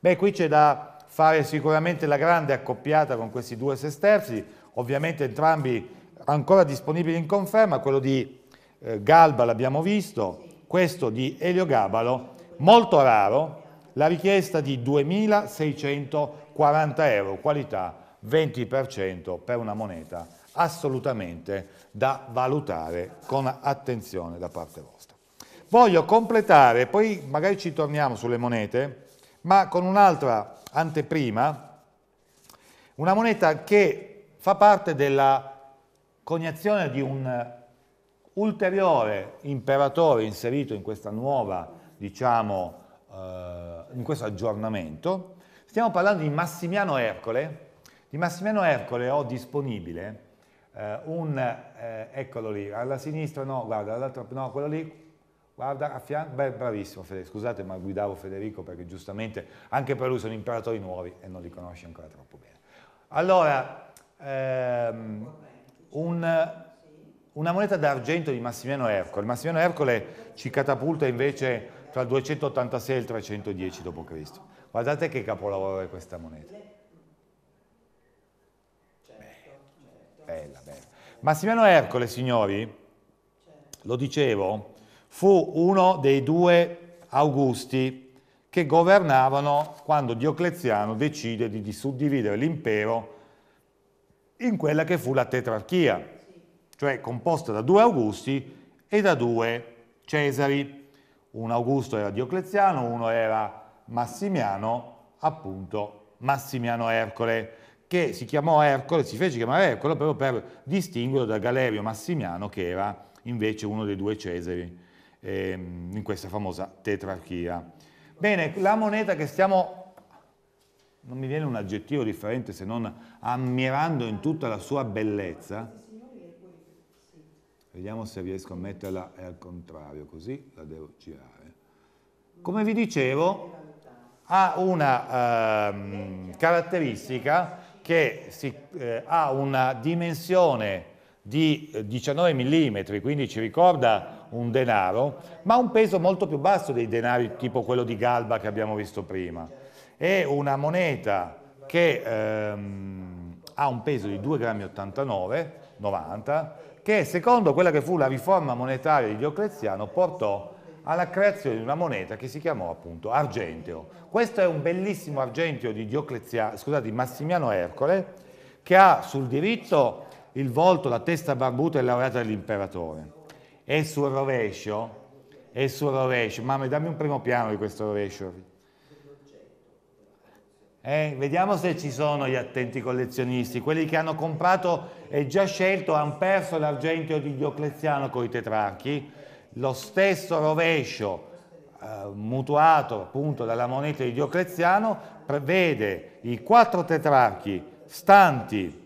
Beh, qui c'è da fare sicuramente la grande accoppiata con questi due sesterzi, ovviamente entrambi ancora disponibili in conferma, quello di eh, Galba l'abbiamo visto, questo di Eliogabalo, molto raro, la richiesta di 2.640 euro, qualità 20% per una moneta assolutamente da valutare con attenzione da parte vostra. Voglio completare, poi magari ci torniamo sulle monete, ma con un'altra anteprima, una moneta che fa parte della coniazione di un ulteriore imperatore inserito in questa nuova, diciamo, eh, in questo aggiornamento. Stiamo parlando di Massimiano Ercole, di Massimiliano Ercole ho disponibile eh, un, eh, eccolo lì, alla sinistra, no, guarda, all'altro, no, quello lì, guarda, a fianco, beh, bravissimo Federico, scusate ma guidavo Federico perché giustamente anche per lui sono imperatori nuovi e non li conosce ancora troppo bene. Allora, ehm, un, una moneta d'argento di Massimiliano Ercole. Massimiliano Ercole ci catapulta invece tra il 286 e il 310 d.C. Guardate che capolavoro è questa moneta. Bella, bella. Massimiliano Ercole, signori, lo dicevo, fu uno dei due Augusti che governavano quando Diocleziano decide di suddividere l'impero in quella che fu la tetrarchia, cioè composta da due Augusti e da due Cesari. Un Augusto era Diocleziano, uno era Massimiano, appunto Massimiano Ercole che si chiamò Ercole, si fece chiamare Ercole proprio per distinguerlo da Galerio Massimiano che era invece uno dei due Cesari ehm, in questa famosa tetrarchia. Bene, la moneta che stiamo non mi viene un aggettivo differente se non ammirando in tutta la sua bellezza. Vediamo se riesco a metterla al contrario, così la devo girare. Come vi dicevo, ha una eh, caratteristica che si, eh, ha una dimensione di 19 eh, mm, quindi ci ricorda un denaro, ma un peso molto più basso dei denari tipo quello di Galba che abbiamo visto prima. È una moneta che ehm, ha un peso di 2,89 grammi, che secondo quella che fu la riforma monetaria di Diocleziano portò alla creazione di una moneta che si chiamò appunto argenteo. Questo è un bellissimo argenteo di, scusate, Massimiano Ercole che ha sul diritto il volto, la testa barbuta e laureata dell'imperatore. E sul rovescio, e sul rovescio, mamma dammi un primo piano di questo rovescio. Eh, vediamo se ci sono gli attenti collezionisti, quelli che hanno comprato e già scelto, hanno perso l'argento di Diocleziano con i tetrarchi, lo stesso rovescio eh, mutuato appunto dalla moneta di Diocleziano prevede i quattro tetrarchi stanti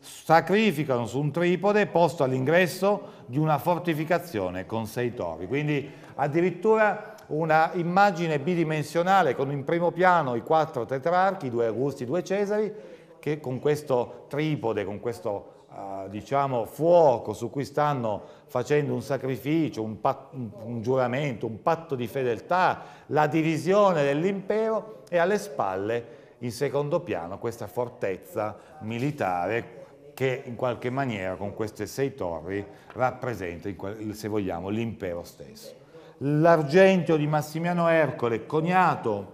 sacrificano su un tripode posto all'ingresso di una fortificazione con sei torri. Quindi addirittura una immagine bidimensionale con in primo piano i quattro tetrarchi, due Augusti, due Cesari, che con questo tripode, con questo Ah, diciamo, fuoco su cui stanno facendo un sacrificio, un, un, un giuramento, un patto di fedeltà, la divisione dell'impero e alle spalle in secondo piano questa fortezza militare che in qualche maniera con queste sei torri rappresenta, se vogliamo, l'impero stesso. L'argento di Massimiano Ercole, coniato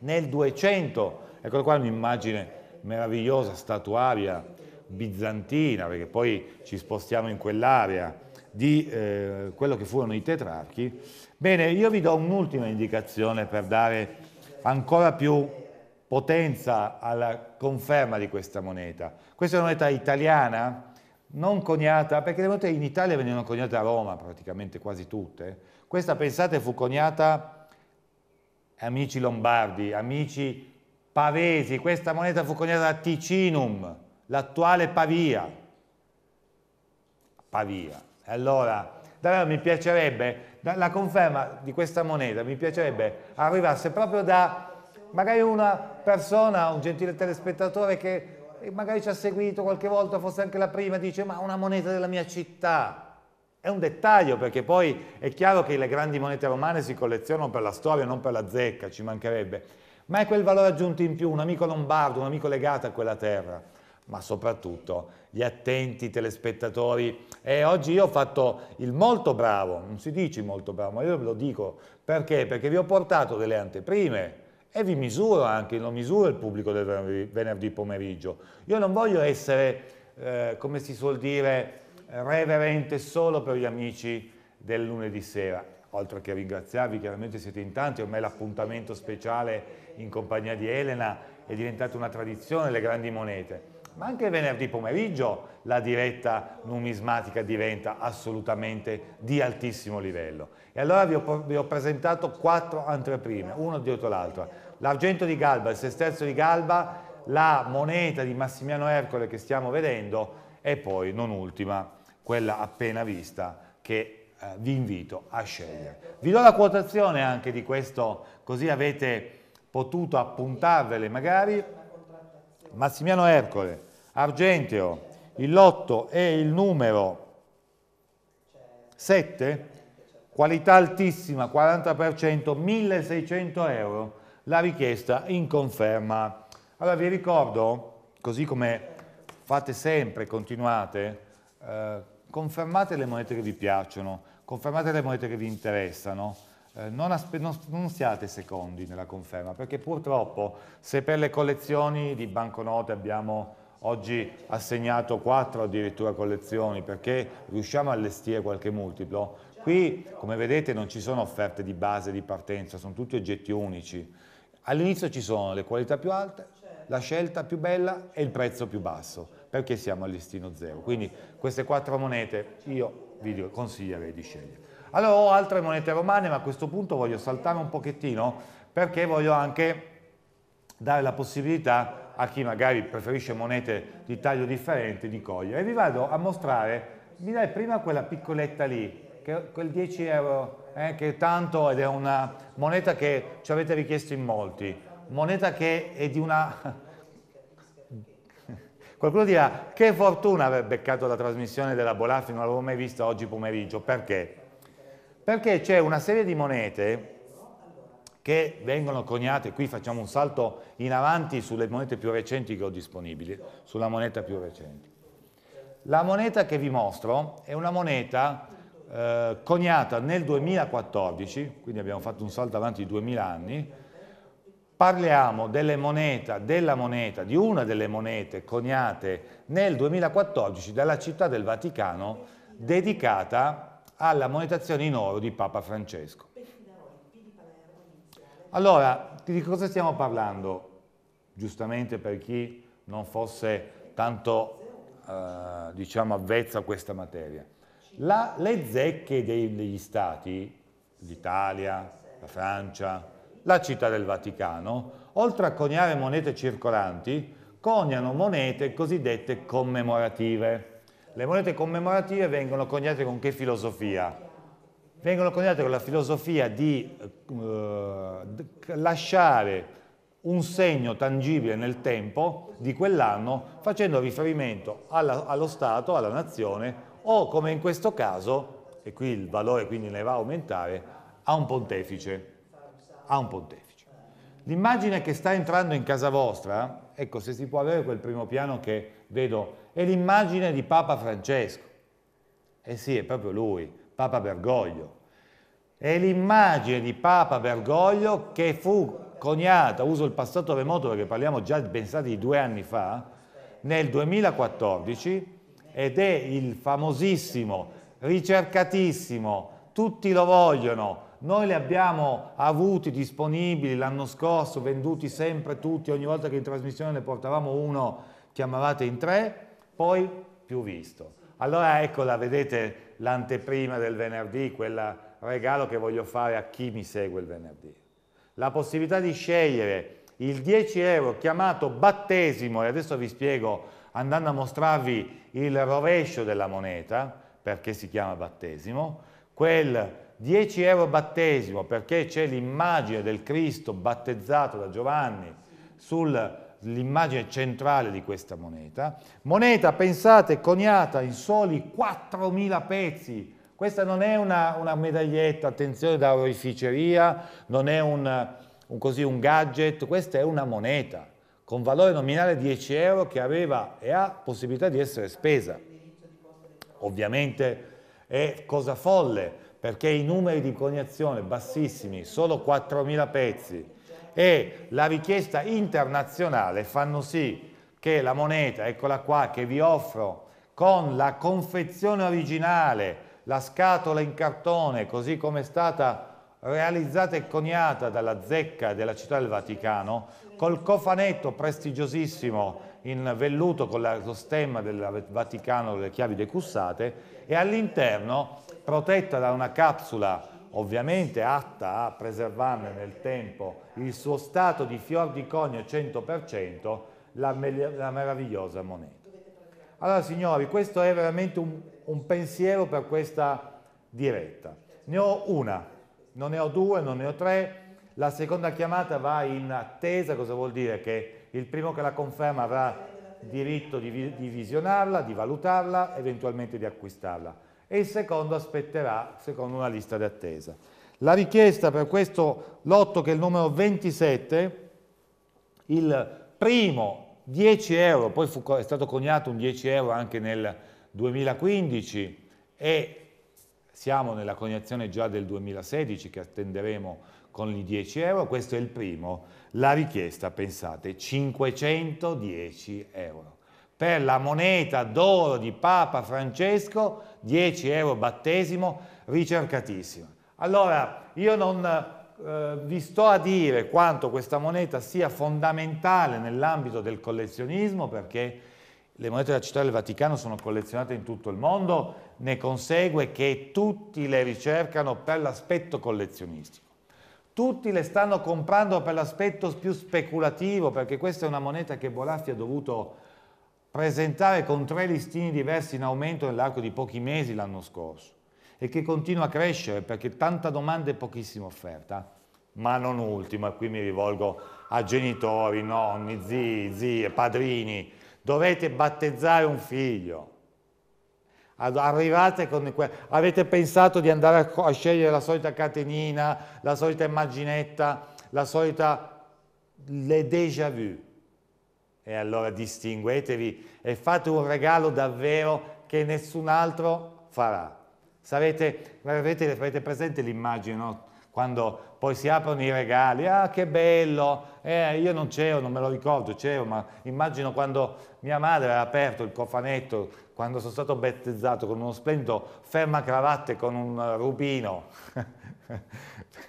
nel 200, eccolo qua un'immagine meravigliosa, statuaria, bizantina, perché poi ci spostiamo in quell'area, di eh, quello che furono i tetrarchi. Bene, io vi do un'ultima indicazione per dare ancora più potenza alla conferma di questa moneta. Questa è una moneta italiana, non coniata, perché le monete in Italia venivano coniate a Roma praticamente quasi tutte. Questa, pensate, fu coniata amici lombardi, amici pavesi, questa moneta fu coniata a Ticinum, l'attuale Pavia. Pavia. Allora, davvero mi piacerebbe, la conferma di questa moneta, mi piacerebbe arrivasse proprio da magari una persona, un gentile telespettatore che magari ci ha seguito qualche volta, forse anche la prima, dice ma una moneta della mia città. È un dettaglio perché poi è chiaro che le grandi monete romane si collezionano per la storia, non per la zecca, ci mancherebbe. Ma è quel valore aggiunto in più, un amico lombardo, un amico legato a quella terra ma soprattutto gli attenti telespettatori. E oggi io ho fatto il molto bravo, non si dice molto bravo, ma io ve lo dico perché? Perché vi ho portato delle anteprime e vi misuro anche, lo misuro il pubblico del venerdì pomeriggio. Io non voglio essere, eh, come si suol dire, reverente solo per gli amici del lunedì sera, oltre che ringraziarvi, chiaramente siete in tanti, ormai l'appuntamento speciale in compagnia di Elena è diventata una tradizione, le grandi monete ma anche venerdì pomeriggio la diretta numismatica diventa assolutamente di altissimo livello. E allora vi ho, vi ho presentato quattro anteprime, uno dietro l'altro. L'argento di Galba, il sesterzo di Galba, la moneta di Massimiano Ercole che stiamo vedendo e poi, non ultima, quella appena vista che eh, vi invito a scegliere. Vi do la quotazione anche di questo, così avete potuto appuntarvele magari. Massimiano Ercole, Argenteo, il lotto è il numero 7, qualità altissima, 40%, 1600 euro, la richiesta in conferma. Allora vi ricordo, così come fate sempre, continuate, eh, confermate le monete che vi piacciono, confermate le monete che vi interessano, eh, non, non, non, siate secondi nella conferma, perché purtroppo se per le collezioni di banconote abbiamo oggi assegnato 4 addirittura collezioni perché riusciamo a allestire qualche multiplo. Qui, come vedete, non ci sono offerte di base, di partenza, sono tutti oggetti unici. All'inizio ci sono le qualità più alte, la scelta più bella e il prezzo più basso, perché siamo al listino zero. Quindi queste quattro monete io vi consiglierei di scegliere. Allora ho altre monete romane, ma a questo punto voglio saltare un pochettino perché voglio anche dare la possibilità a chi magari preferisce monete di taglio differente di cogliere. E vi vado a mostrare, mi dai prima quella piccoletta lì, che, quel 10 euro, eh, che è tanto ed è una moneta che ci avete richiesto in molti, moneta che è di una... Qualcuno dirà, che fortuna aver beccato la trasmissione della Bolaffi, non l'avevo mai vista oggi pomeriggio, perché? Perché c'è una serie di monete che vengono coniate, qui facciamo un salto in avanti sulle monete più recenti che ho disponibili, sulla moneta più recente. La moneta che vi mostro è una moneta eh, coniata nel 2014, quindi abbiamo fatto un salto avanti di 2000 anni, parliamo moneta, della moneta, di una delle monete coniate nel 2014 dalla città del Vaticano dedicata alla monetazione in oro di Papa Francesco. Allora, di cosa stiamo parlando? Giustamente per chi non fosse tanto, eh, diciamo, avvezzo a questa materia. La, le zecche dei, degli stati, l'Italia, la Francia, la città del Vaticano, oltre a coniare monete circolanti, coniano monete cosiddette commemorative. Le monete commemorative vengono coniate con che filosofia? vengono coniate con la filosofia di eh, lasciare un segno tangibile nel tempo di quell'anno facendo riferimento alla, allo Stato, alla nazione o come in questo caso, e qui il valore quindi ne va a aumentare, a un pontefice. A un pontefice. L'immagine che sta entrando in casa vostra, ecco se si può avere quel primo piano che vedo, è l'immagine di Papa Francesco. Eh sì, è proprio lui, Papa Bergoglio. È l'immagine di Papa Bergoglio che fu coniata, uso il passato remoto perché parliamo già, pensate, di due anni fa, nel 2014 ed è il famosissimo, ricercatissimo, tutti lo vogliono, noi li abbiamo avuti disponibili l'anno scorso, venduti sempre tutti, ogni volta che in trasmissione ne portavamo uno, chiamavate in tre, poi più visto. Allora eccola, vedete l'anteprima del venerdì, quella regalo che voglio fare a chi mi segue il venerdì. La possibilità di scegliere il 10 euro chiamato battesimo, e adesso vi spiego andando a mostrarvi il rovescio della moneta, perché si chiama battesimo, quel 10 euro battesimo perché c'è l'immagine del Cristo battezzato da Giovanni sull'immagine centrale di questa moneta, moneta pensate coniata in soli 4.000 pezzi questa non è una, una medaglietta, attenzione, da oreficeria, non è un, un, così, un gadget, questa è una moneta con valore nominale 10 euro che aveva e ha possibilità di essere spesa. Ovviamente è cosa folle perché i numeri di coniazione bassissimi, solo 4.000 pezzi e la richiesta internazionale fanno sì che la moneta, eccola qua, che vi offro con la confezione originale la scatola in cartone, così come è stata realizzata e coniata dalla zecca della città del Vaticano, col cofanetto prestigiosissimo in velluto con la, lo stemma del Vaticano, le chiavi decussate, e all'interno, protetta da una capsula ovviamente atta a preservarne nel tempo il suo stato di fior di conio 100%, la, la meravigliosa moneta. Allora signori, questo è veramente un un pensiero per questa diretta. Ne ho una, non ne ho due, non ne ho tre. La seconda chiamata va in attesa, cosa vuol dire? Che il primo che la conferma avrà diritto di, di visionarla, di valutarla, eventualmente di acquistarla. E il secondo aspetterà secondo una lista d'attesa. La richiesta per questo lotto che è il numero 27, il primo 10 euro, poi fu, è stato coniato un 10 euro anche nel 2015 e siamo nella coniazione già del 2016 che attenderemo con i 10 euro, questo è il primo, la richiesta, pensate, 510 euro. Per la moneta d'oro di Papa Francesco, 10 euro battesimo, ricercatissima. Allora, io non eh, vi sto a dire quanto questa moneta sia fondamentale nell'ambito del collezionismo perché le monete della città del Vaticano sono collezionate in tutto il mondo, ne consegue che tutti le ricercano per l'aspetto collezionistico. Tutti le stanno comprando per l'aspetto più speculativo, perché questa è una moneta che Bolaffi ha dovuto presentare con tre listini diversi in aumento nell'arco di pochi mesi l'anno scorso e che continua a crescere perché tanta domanda e pochissima offerta. Ma non ultima, e qui mi rivolgo a genitori, nonni, zii, zie, padrini, dovete battezzare un figlio. Arrivate con que- avete pensato di andare a, co- a scegliere la solita catenina, la solita immaginetta, la solita le déjà vu. E allora distinguetevi e fate un regalo davvero che nessun altro farà. Sarete, avete, avete presente l'immagine, no? quando poi si aprono i regali, ah che bello, eh, io non c'ero, non me lo ricordo, c'ero, ma immagino quando mia madre aveva aperto il cofanetto, quando sono stato battezzato con uno splendido ferma cravatte con un rubino,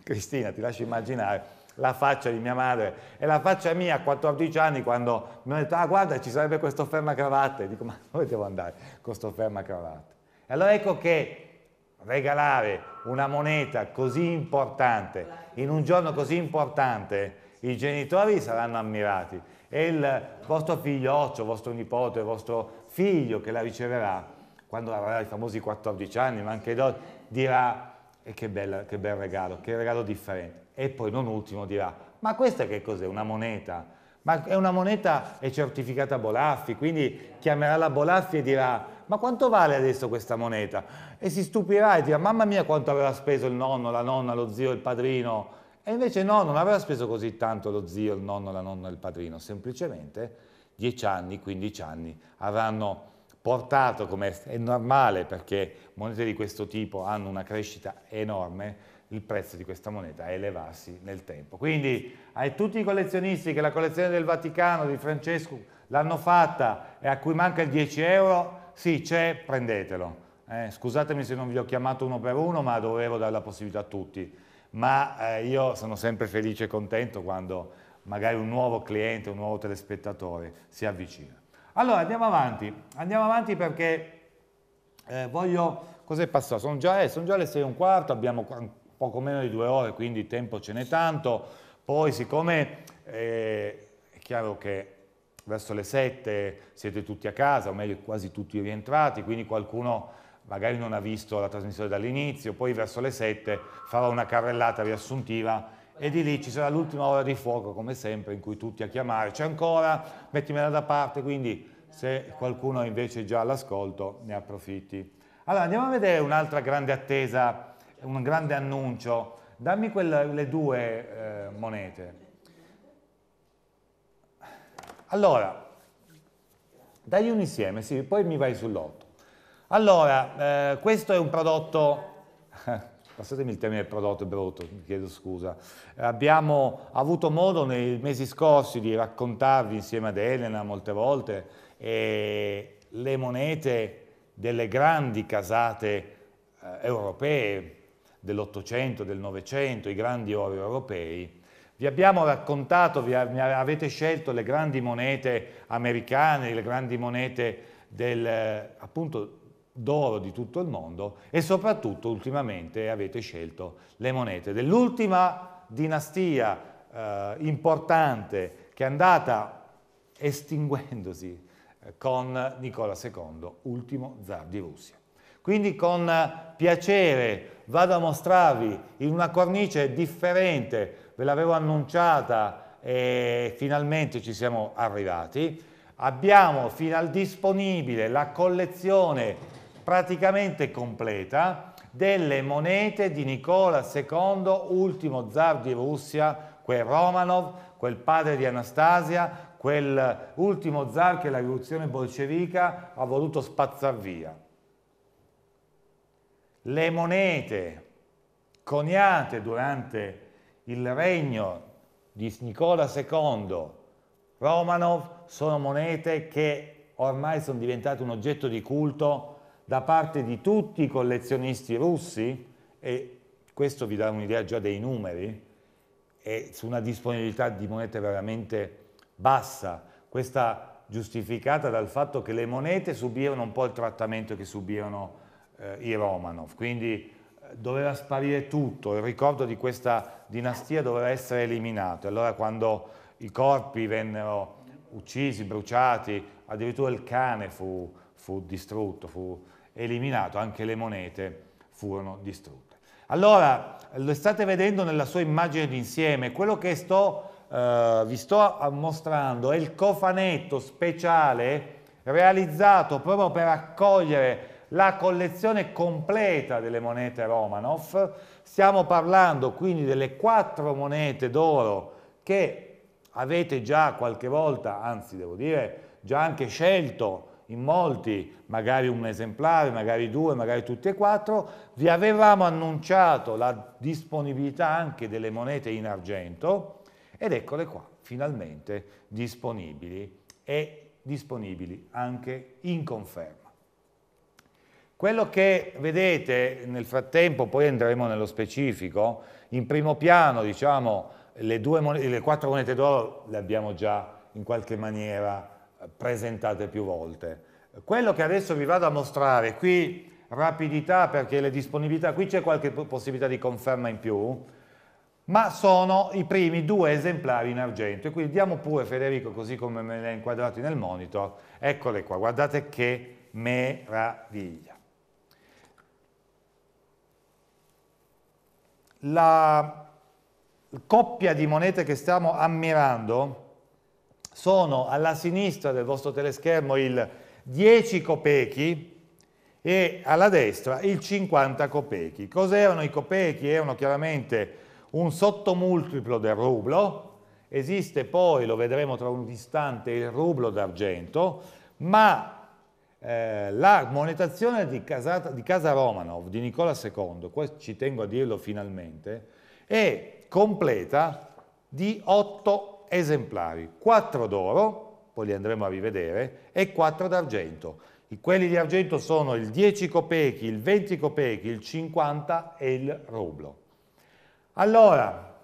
Cristina ti lascio immaginare la faccia di mia madre e la faccia mia a 14 anni quando mi hanno detto ah guarda ci sarebbe questo ferma cravatte, dico ma dove devo andare con questo cravatte? E allora ecco che regalare una moneta così importante, in un giorno così importante, i genitori saranno ammirati e il vostro figlioccio, vostro nipote, vostro figlio che la riceverà, quando avrà i famosi 14 anni, ma anche dopo, dirà e eh, che, bella, che bel regalo, che regalo differente. E poi non ultimo dirà, ma questa che cos'è? Una moneta? Ma è una moneta è certificata Bolaffi, quindi chiamerà la Bolaffi e dirà, ma quanto vale adesso questa moneta? e si stupirà e dirà mamma mia quanto aveva speso il nonno, la nonna, lo zio, il padrino e invece no, non aveva speso così tanto lo zio, il nonno, la nonna e il padrino, semplicemente 10 anni, 15 anni avranno portato, come è normale perché monete di questo tipo hanno una crescita enorme, il prezzo di questa moneta a elevarsi nel tempo. Quindi a tutti i collezionisti che la collezione del Vaticano, di Francesco, l'hanno fatta e a cui manca il 10 euro, sì c'è, prendetelo eh, scusatemi se non vi ho chiamato uno per uno, ma dovevo dare la possibilità a tutti. Ma eh, io sono sempre felice e contento quando magari un nuovo cliente, un nuovo telespettatore si avvicina. Allora andiamo avanti, andiamo avanti perché eh, voglio... Cos'è passato? Sono già, eh, sono già le 6 e un quarto, abbiamo poco meno di due ore, quindi tempo ce n'è tanto. Poi siccome eh, è chiaro che verso le 7 siete tutti a casa, o meglio quasi tutti rientrati, quindi qualcuno magari non ha visto la trasmissione dall'inizio, poi verso le 7 farà una carrellata riassuntiva e di lì ci sarà l'ultima ora di fuoco, come sempre, in cui tutti a chiamare, c'è ancora, mettimela da parte, quindi se qualcuno invece è già all'ascolto ne approfitti. Allora andiamo a vedere un'altra grande attesa, un grande annuncio, dammi quelle, le due eh, monete. Allora, dagli un insieme, sì, poi mi vai sull'otto. Allora, eh, questo è un prodotto, passatemi il termine prodotto brutto, chiedo scusa. Abbiamo avuto modo nei mesi scorsi di raccontarvi insieme ad Elena molte volte eh, le monete delle grandi casate eh, europee dell'Ottocento, del Novecento, i grandi ori europei. Vi abbiamo raccontato, vi avete scelto le grandi monete americane, le grandi monete del, appunto d'oro di tutto il mondo e soprattutto ultimamente avete scelto le monete dell'ultima dinastia eh, importante che è andata estinguendosi eh, con Nicola II, ultimo zar di Russia. Quindi con piacere vado a mostrarvi in una cornice differente, ve l'avevo annunciata e finalmente ci siamo arrivati. Abbiamo disponibile la collezione praticamente completa delle monete di Nicola II, ultimo zar di Russia, quel Romanov, quel padre di Anastasia, quel ultimo zar che la rivoluzione bolscevica ha voluto spazzar via. Le monete coniate durante il regno di Nicola II Romanov sono monete che ormai sono diventate un oggetto di culto da parte di tutti i collezionisti russi e questo vi dà un'idea già dei numeri e su una disponibilità di monete veramente bassa, questa giustificata dal fatto che le monete subirono un po' il trattamento che subirono eh, i Romanov, quindi eh, doveva sparire tutto, il ricordo di questa dinastia doveva essere eliminato, allora quando i corpi vennero uccisi, bruciati, addirittura il cane fu, fu distrutto, fu, eliminato, anche le monete furono distrutte. Allora, lo state vedendo nella sua immagine d'insieme, quello che sto, eh, vi sto mostrando è il cofanetto speciale realizzato proprio per accogliere la collezione completa delle monete Romanov. Stiamo parlando quindi delle quattro monete d'oro che avete già qualche volta, anzi devo dire, già anche scelto in molti, magari un esemplare, magari due, magari tutti e quattro, vi avevamo annunciato la disponibilità anche delle monete in argento ed eccole qua, finalmente disponibili e disponibili anche in conferma. Quello che vedete nel frattempo, poi andremo nello specifico, in primo piano diciamo le, due monete, le quattro monete d'oro le abbiamo già in qualche maniera presentate più volte. Quello che adesso vi vado a mostrare, qui rapidità perché le disponibilità, qui c'è qualche possibilità di conferma in più, ma sono i primi due esemplari in argento. E quindi diamo pure Federico così come me li ha inquadrati nel monitor. Eccole qua, guardate che meraviglia. La coppia di monete che stiamo ammirando sono alla sinistra del vostro teleschermo il 10 copechi e alla destra il 50 copechi. Cos'erano i copechi? Erano chiaramente un sottomultiplo del rublo, esiste poi, lo vedremo tra un istante, il rublo d'argento, ma eh, la monetazione di casa, di casa Romanov, di Nicola II, questo ci tengo a dirlo finalmente, è completa di otto esemplari, 4 d'oro, poi li andremo a rivedere, e 4 d'argento. Quelli di argento sono il 10 copechi, il 20 copechi, il 50 e il rublo. Allora,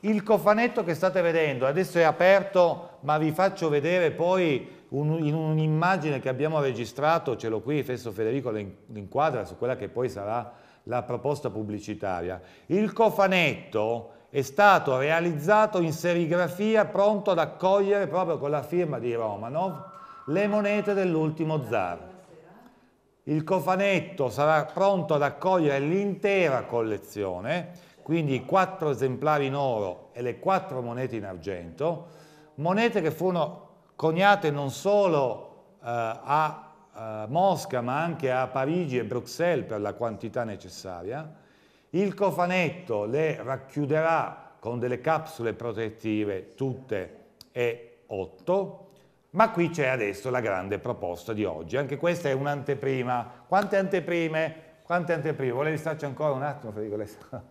il cofanetto che state vedendo, adesso è aperto, ma vi faccio vedere poi un, in un'immagine che abbiamo registrato, ce l'ho qui, Fesso Federico l'inquadra su quella che poi sarà la proposta pubblicitaria. Il cofanetto è stato realizzato in serigrafia pronto ad accogliere proprio con la firma di Romanov le monete dell'ultimo zar. Il cofanetto sarà pronto ad accogliere l'intera collezione, quindi i quattro esemplari in oro e le quattro monete in argento, monete che furono coniate non solo eh, a eh, Mosca ma anche a Parigi e Bruxelles per la quantità necessaria, il cofanetto le racchiuderà con delle capsule protettive tutte e otto, ma qui c'è adesso la grande proposta di oggi. Anche questa è un'anteprima. Quante anteprime? Quante anteprime? Volevi starci ancora un attimo, Federico?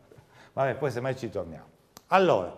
Vabbè, poi semmai ci torniamo. Allora,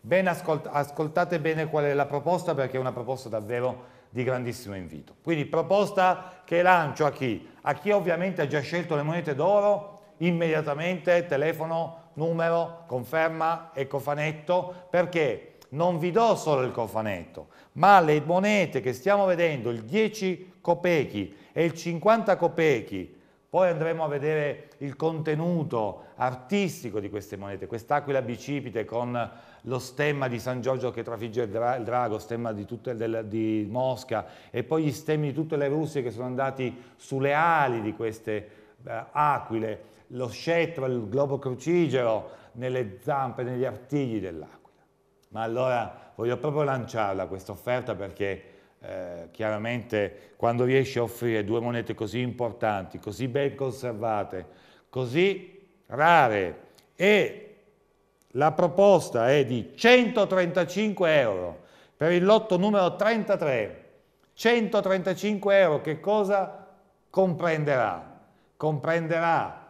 ben ascolt ascoltate bene qual è la proposta perché è una proposta davvero di grandissimo invito. Quindi proposta che lancio a chi? A chi ovviamente ha già scelto le monete d'oro immediatamente telefono, numero, conferma e cofanetto perché non vi do solo il cofanetto, ma le monete che stiamo vedendo, il 10 copechi e il 50 copechi, poi andremo a vedere il contenuto artistico di queste monete, quest'aquila bicipite con lo stemma di San Giorgio che trafigge il, dra il drago, stemma di, del, di, Mosca e poi gli stemmi di tutte le Russie che sono andati sulle ali di queste eh, aquile lo scettro, il globo crucigero nelle zampe, negli artigli dell'aquila. Ma allora voglio proprio lanciarla questa offerta perché eh, chiaramente quando riesci a offrire due monete così importanti, così ben conservate, così rare e la proposta è di 135 euro per il lotto numero 33. 135 euro che cosa comprenderà? Comprenderà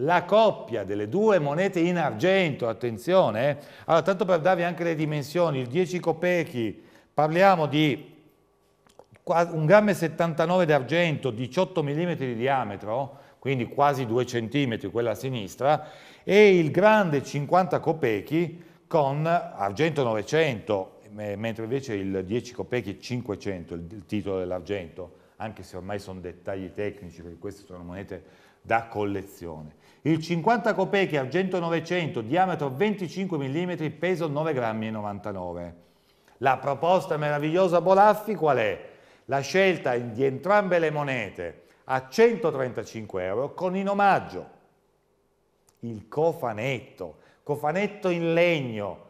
la coppia delle due monete in argento, attenzione, eh. allora tanto per darvi anche le dimensioni, il 10 copechi, parliamo di un 1,79 79 d'argento, 18 mm di diametro, quindi quasi 2 cm quella a sinistra, e il grande 50 copechi con argento 900, mentre invece il 10 copechi 500, il titolo dell'argento, anche se ormai sono dettagli tecnici, perché queste sono monete da collezione. Il 50 copechi argento 900, diametro 25 mm, peso 9,99 g. La proposta meravigliosa Bolaffi qual è? La scelta di entrambe le monete a 135 euro con in omaggio il cofanetto, cofanetto in legno,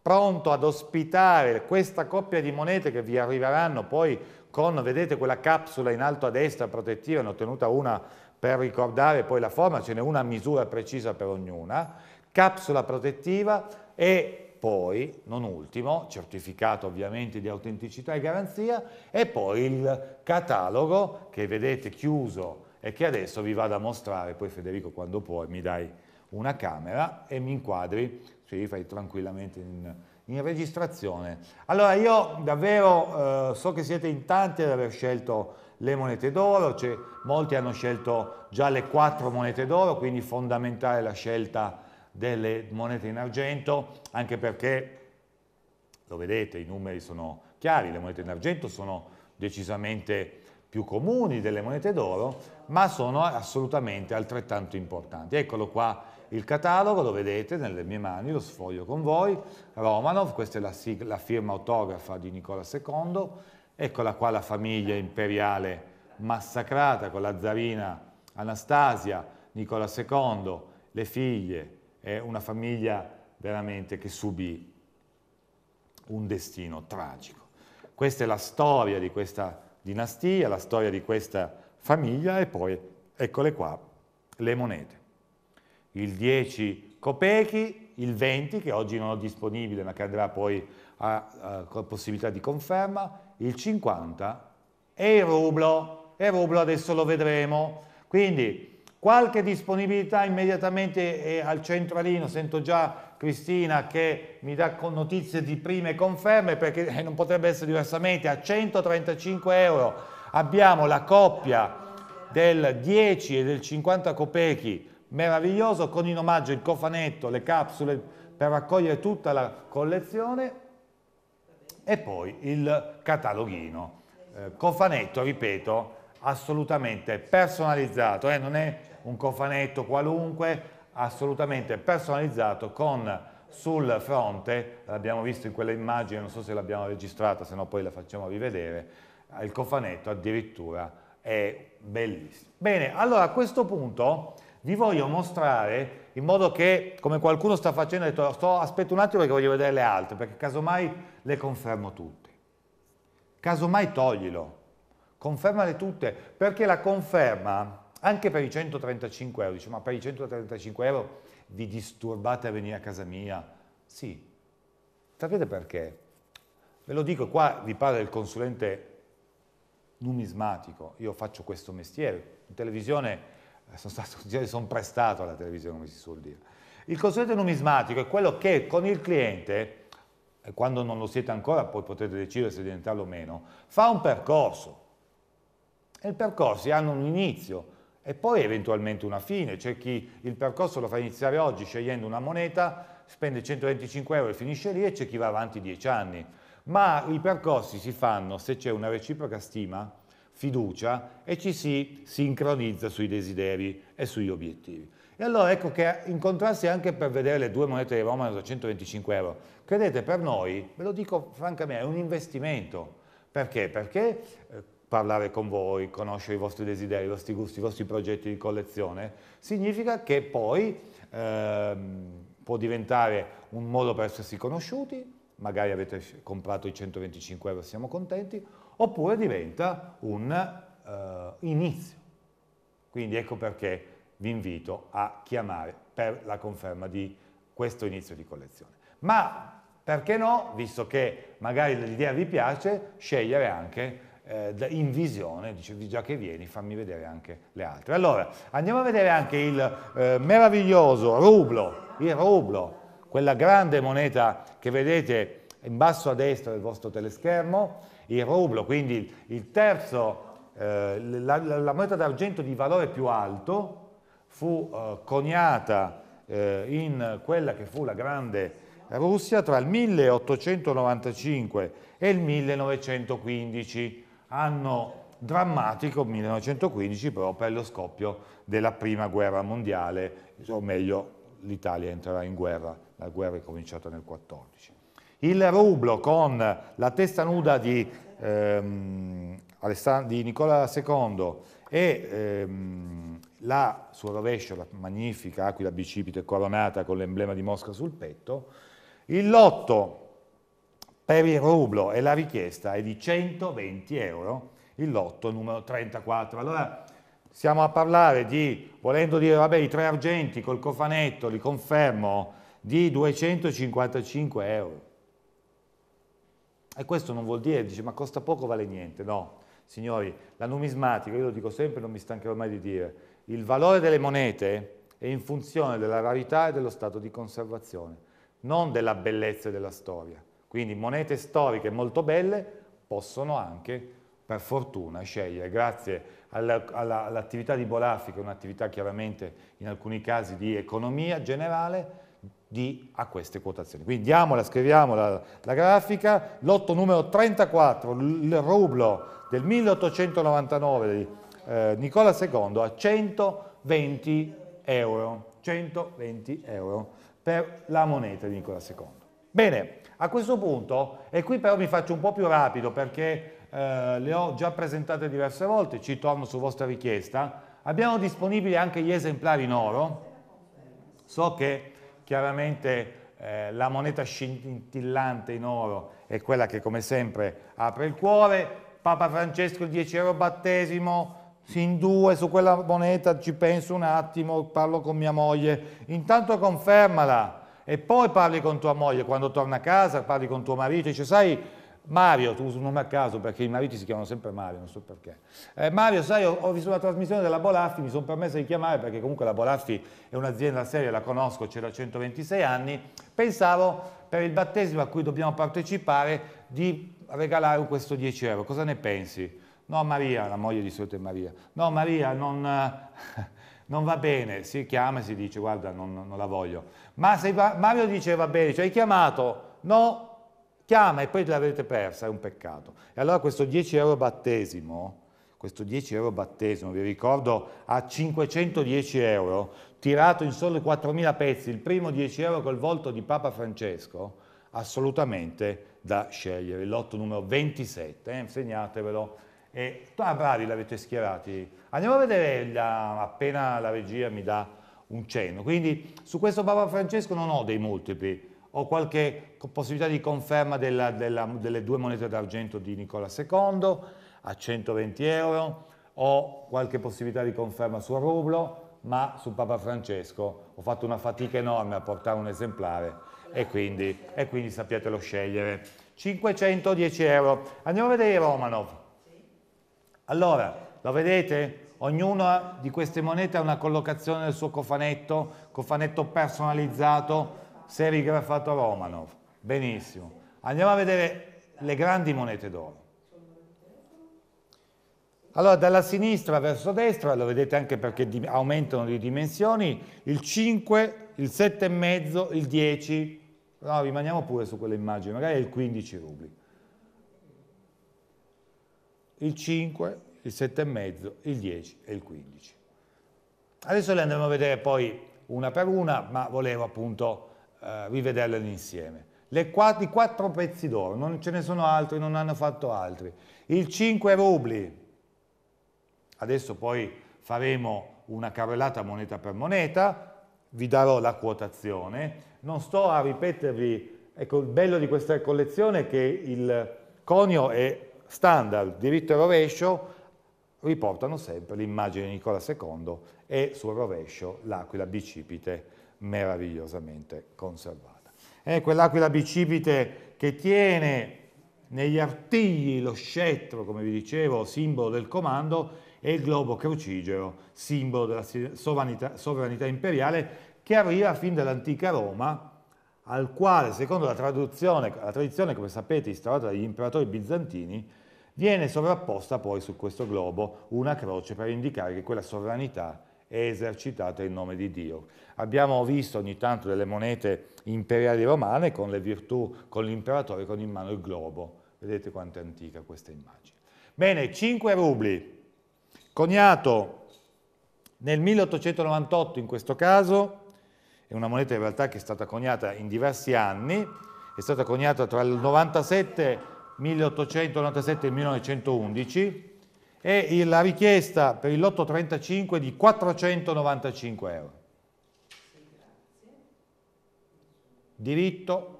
pronto ad ospitare questa coppia di monete che vi arriveranno poi con, vedete quella capsula in alto a destra protettiva, ne ho tenuta una per ricordare poi la forma, ce n'è una misura precisa per ognuna, capsula protettiva e poi, non ultimo, certificato ovviamente di autenticità e garanzia, e poi il catalogo che vedete chiuso e che adesso vi vado a mostrare, poi Federico quando puoi mi dai una camera e mi inquadri, sì, fai tranquillamente in, in registrazione. Allora io davvero eh, so che siete in tanti ad aver scelto le monete d'oro, cioè, molti hanno scelto già le quattro monete d'oro, quindi fondamentale la scelta delle monete in argento, anche perché, lo vedete, i numeri sono chiari, le monete in argento sono decisamente più comuni delle monete d'oro, ma sono assolutamente altrettanto importanti. Eccolo qua il catalogo, lo vedete nelle mie mani, lo sfoglio con voi, Romanov, questa è la, la firma autografa di Nicola II, Eccola qua la famiglia imperiale massacrata con la zarina Anastasia, Nicola II, le figlie, è una famiglia veramente che subì un destino tragico. Questa è la storia di questa dinastia, la storia di questa famiglia e poi eccole qua le monete. Il 10 copechi, il 20 che oggi non ho disponibile ma che andrà poi a, a, con possibilità di conferma, il 50 e il rublo. E il rublo adesso lo vedremo. Quindi qualche disponibilità immediatamente eh, al centralino, sento già Cristina che mi dà notizie di prime conferme perché eh, non potrebbe essere diversamente, a 135 euro abbiamo la coppia del 10 e del 50 copechi, meraviglioso, con in omaggio il cofanetto, le capsule per raccogliere tutta la collezione e poi il cataloghino. Eh, cofanetto, ripeto, assolutamente personalizzato, eh? non è un cofanetto qualunque, assolutamente personalizzato con sul fronte, l'abbiamo visto in quella immagine, non so se l'abbiamo registrata, se no poi la facciamo rivedere, il cofanetto addirittura è bellissimo. Bene, allora a questo punto vi voglio mostrare in modo che, come qualcuno sta facendo, ha detto sto, aspetto un attimo perché voglio vedere le altre, perché casomai le confermo tutte. Casomai toglilo, confermale tutte, perché la conferma, anche per i 135 euro, dice ma per i 135 euro vi disturbate a venire a casa mia? Sì, sapete perché? Ve lo dico, qua vi parla il consulente numismatico, io faccio questo mestiere, in televisione sono stato, sono prestato alla televisione, come si suol dire. Il consulente numismatico è quello che con il cliente, eh, quando non lo siete ancora, poi potete decidere se diventarlo o meno, fa un percorso. E i percorsi hanno un inizio e poi eventualmente una fine. C'è chi il percorso lo fa iniziare oggi scegliendo una moneta, spende 125 euro e finisce lì e c'è chi va avanti 10 anni. Ma i percorsi si fanno se c'è una reciproca stima fiducia e ci si sincronizza sui desideri e sugli obiettivi. E allora ecco che incontrarsi anche per vedere le due monete di Roma da 125 euro, credete per noi, ve lo dico francamente, è un investimento. Perché? Perché eh, parlare con voi, conoscere i vostri desideri, i vostri gusti, i vostri progetti di collezione, significa che poi eh, può diventare un modo per essersi conosciuti, magari avete comprato i 125 euro, e siamo contenti, oppure diventa un eh, inizio. Quindi ecco perché vi invito a chiamare per la conferma di questo inizio di collezione. Ma perché no, visto che magari l'idea vi piace, scegliere anche eh, in visione, dicevi già che vieni, fammi vedere anche le altre. Allora, andiamo a vedere anche il eh, meraviglioso rublo, il rublo, quella grande moneta che vedete in basso a destra del vostro teleschermo, il rublo, quindi il terzo, eh, la, la, la, moneta d'argento di valore più alto fu eh, coniata eh, in quella che fu la grande Russia tra il 1895 e il 1915, anno drammatico 1915 però per lo scoppio della prima guerra mondiale, o meglio l'Italia entrerà in guerra, la guerra è cominciata nel 14 il rublo con la testa nuda di, ehm, di Nicola II e ehm, la sua rovescia, la magnifica aquila bicipite coronata con l'emblema di Mosca sul petto, il lotto per il rublo e la richiesta è di 120 euro, il lotto numero 34. Allora stiamo a parlare di, volendo dire, vabbè, i tre argenti col cofanetto, li confermo, di 255 euro. E questo non vuol dire, dice, ma costa poco, vale niente. No, signori, la numismatica, io lo dico sempre, non mi stancherò mai di dire, il valore delle monete è in funzione della rarità e dello stato di conservazione, non della bellezza e della storia. Quindi monete storiche molto belle possono anche, per fortuna, scegliere, grazie all'attività di Bolaffi, che è un'attività chiaramente in alcuni casi di economia generale, di, a queste quotazioni. Quindi diamola, scriviamo la, la grafica, lotto numero 34, il rublo del 1899 di eh, Nicola II a 120 euro, 120 euro per la moneta di Nicola II. Bene, a questo punto, e qui però mi faccio un po' più rapido perché eh, le ho già presentate diverse volte, ci torno su vostra richiesta, abbiamo disponibili anche gli esemplari in oro, so che chiaramente eh, la moneta scintillante in oro è quella che come sempre apre il cuore, Papa Francesco il 10 euro battesimo, si in due su quella moneta, ci penso un attimo, parlo con mia moglie, intanto confermala e poi parli con tua moglie, quando torna a casa parli con tuo marito, dice sai Mario, tu uso un nome a caso perché i mariti si chiamano sempre Mario, non so perché. Eh, Mario, sai, ho, ho, visto la trasmissione della Bolaffi, mi sono permesso di chiamare perché comunque la Bolaffi è un'azienda seria, la conosco, c'è da 126 anni. Pensavo per il battesimo a cui dobbiamo partecipare di regalare questo 10 euro. Cosa ne pensi? No, Maria, la moglie di solito è Maria. No, Maria, non... non va bene, si chiama e si dice guarda non, non la voglio. Ma se va, Mario dice va bene, ci cioè, hai chiamato? No, chiama e poi l'avete persa, è un peccato. E allora questo 10 euro battesimo, questo 10 euro battesimo, vi ricordo, a 510 euro, tirato in solo 4.000 pezzi, il primo 10 euro col volto di Papa Francesco, assolutamente da scegliere. Il lotto numero 27, eh, segnatevelo. E, ah, bravi, l'avete schierati. Andiamo a vedere la, appena la regia mi dà un cenno. Quindi su questo Papa Francesco non ho dei multipli, ho qualche possibilità di conferma della, della, delle due monete d'argento di Nicola II a 120 euro, ho qualche possibilità di conferma sul rublo, ma su Papa Francesco ho fatto una fatica enorme a portare un esemplare e quindi, e quindi sappiatelo scegliere. 510 euro. Andiamo a vedere Romanov. Allora, lo vedete? Ognuna di queste monete ha una collocazione nel suo cofanetto, cofanetto personalizzato serigrafato a Romanov, benissimo. Andiamo a vedere le grandi monete d'oro. Allora, dalla sinistra verso destra, lo vedete anche perché aumentano di dimensioni, il 5, il 7,5, il 10, no, rimaniamo pure su quelle immagini, magari il 15 rubli. Il 5, il 7,5, il 10 e il 15. Adesso le andremo a vedere poi una per una, ma volevo appunto eh, rivederle insieme. Quatt I quattro pezzi d'oro, non ce ne sono altri, non hanno fatto altri. Il 5 rubli, adesso poi faremo una carrellata moneta per moneta, vi darò la quotazione, non sto a ripetervi, ecco il bello di questa collezione è che il conio è standard, diritto e rovescio, riportano sempre l'immagine di Nicola II e sul rovescio l'aquila bicipite meravigliosamente conservata. È eh, quell'aquila bicipite che tiene negli artigli lo scettro, come vi dicevo, simbolo del comando, e il globo crocigero, oh, simbolo della sovranità, sovranità imperiale, che arriva fin dall'antica Roma, al quale, secondo la, la tradizione, come sapete, instaurata dagli imperatori bizantini, viene sovrapposta poi su questo globo una croce per indicare che quella sovranità è esercitata in nome di Dio. Abbiamo visto ogni tanto delle monete imperiali romane con le virtù, con l'imperatore con in mano il globo. Vedete quanto è antica questa immagine. Bene, 5 rubli, coniato nel 1898 in questo caso, è una moneta in realtà che è stata coniata in diversi anni, è stata coniata tra il 97, 1897 e il 1911, e la richiesta per il lotto 35 di 495 euro. Diritto,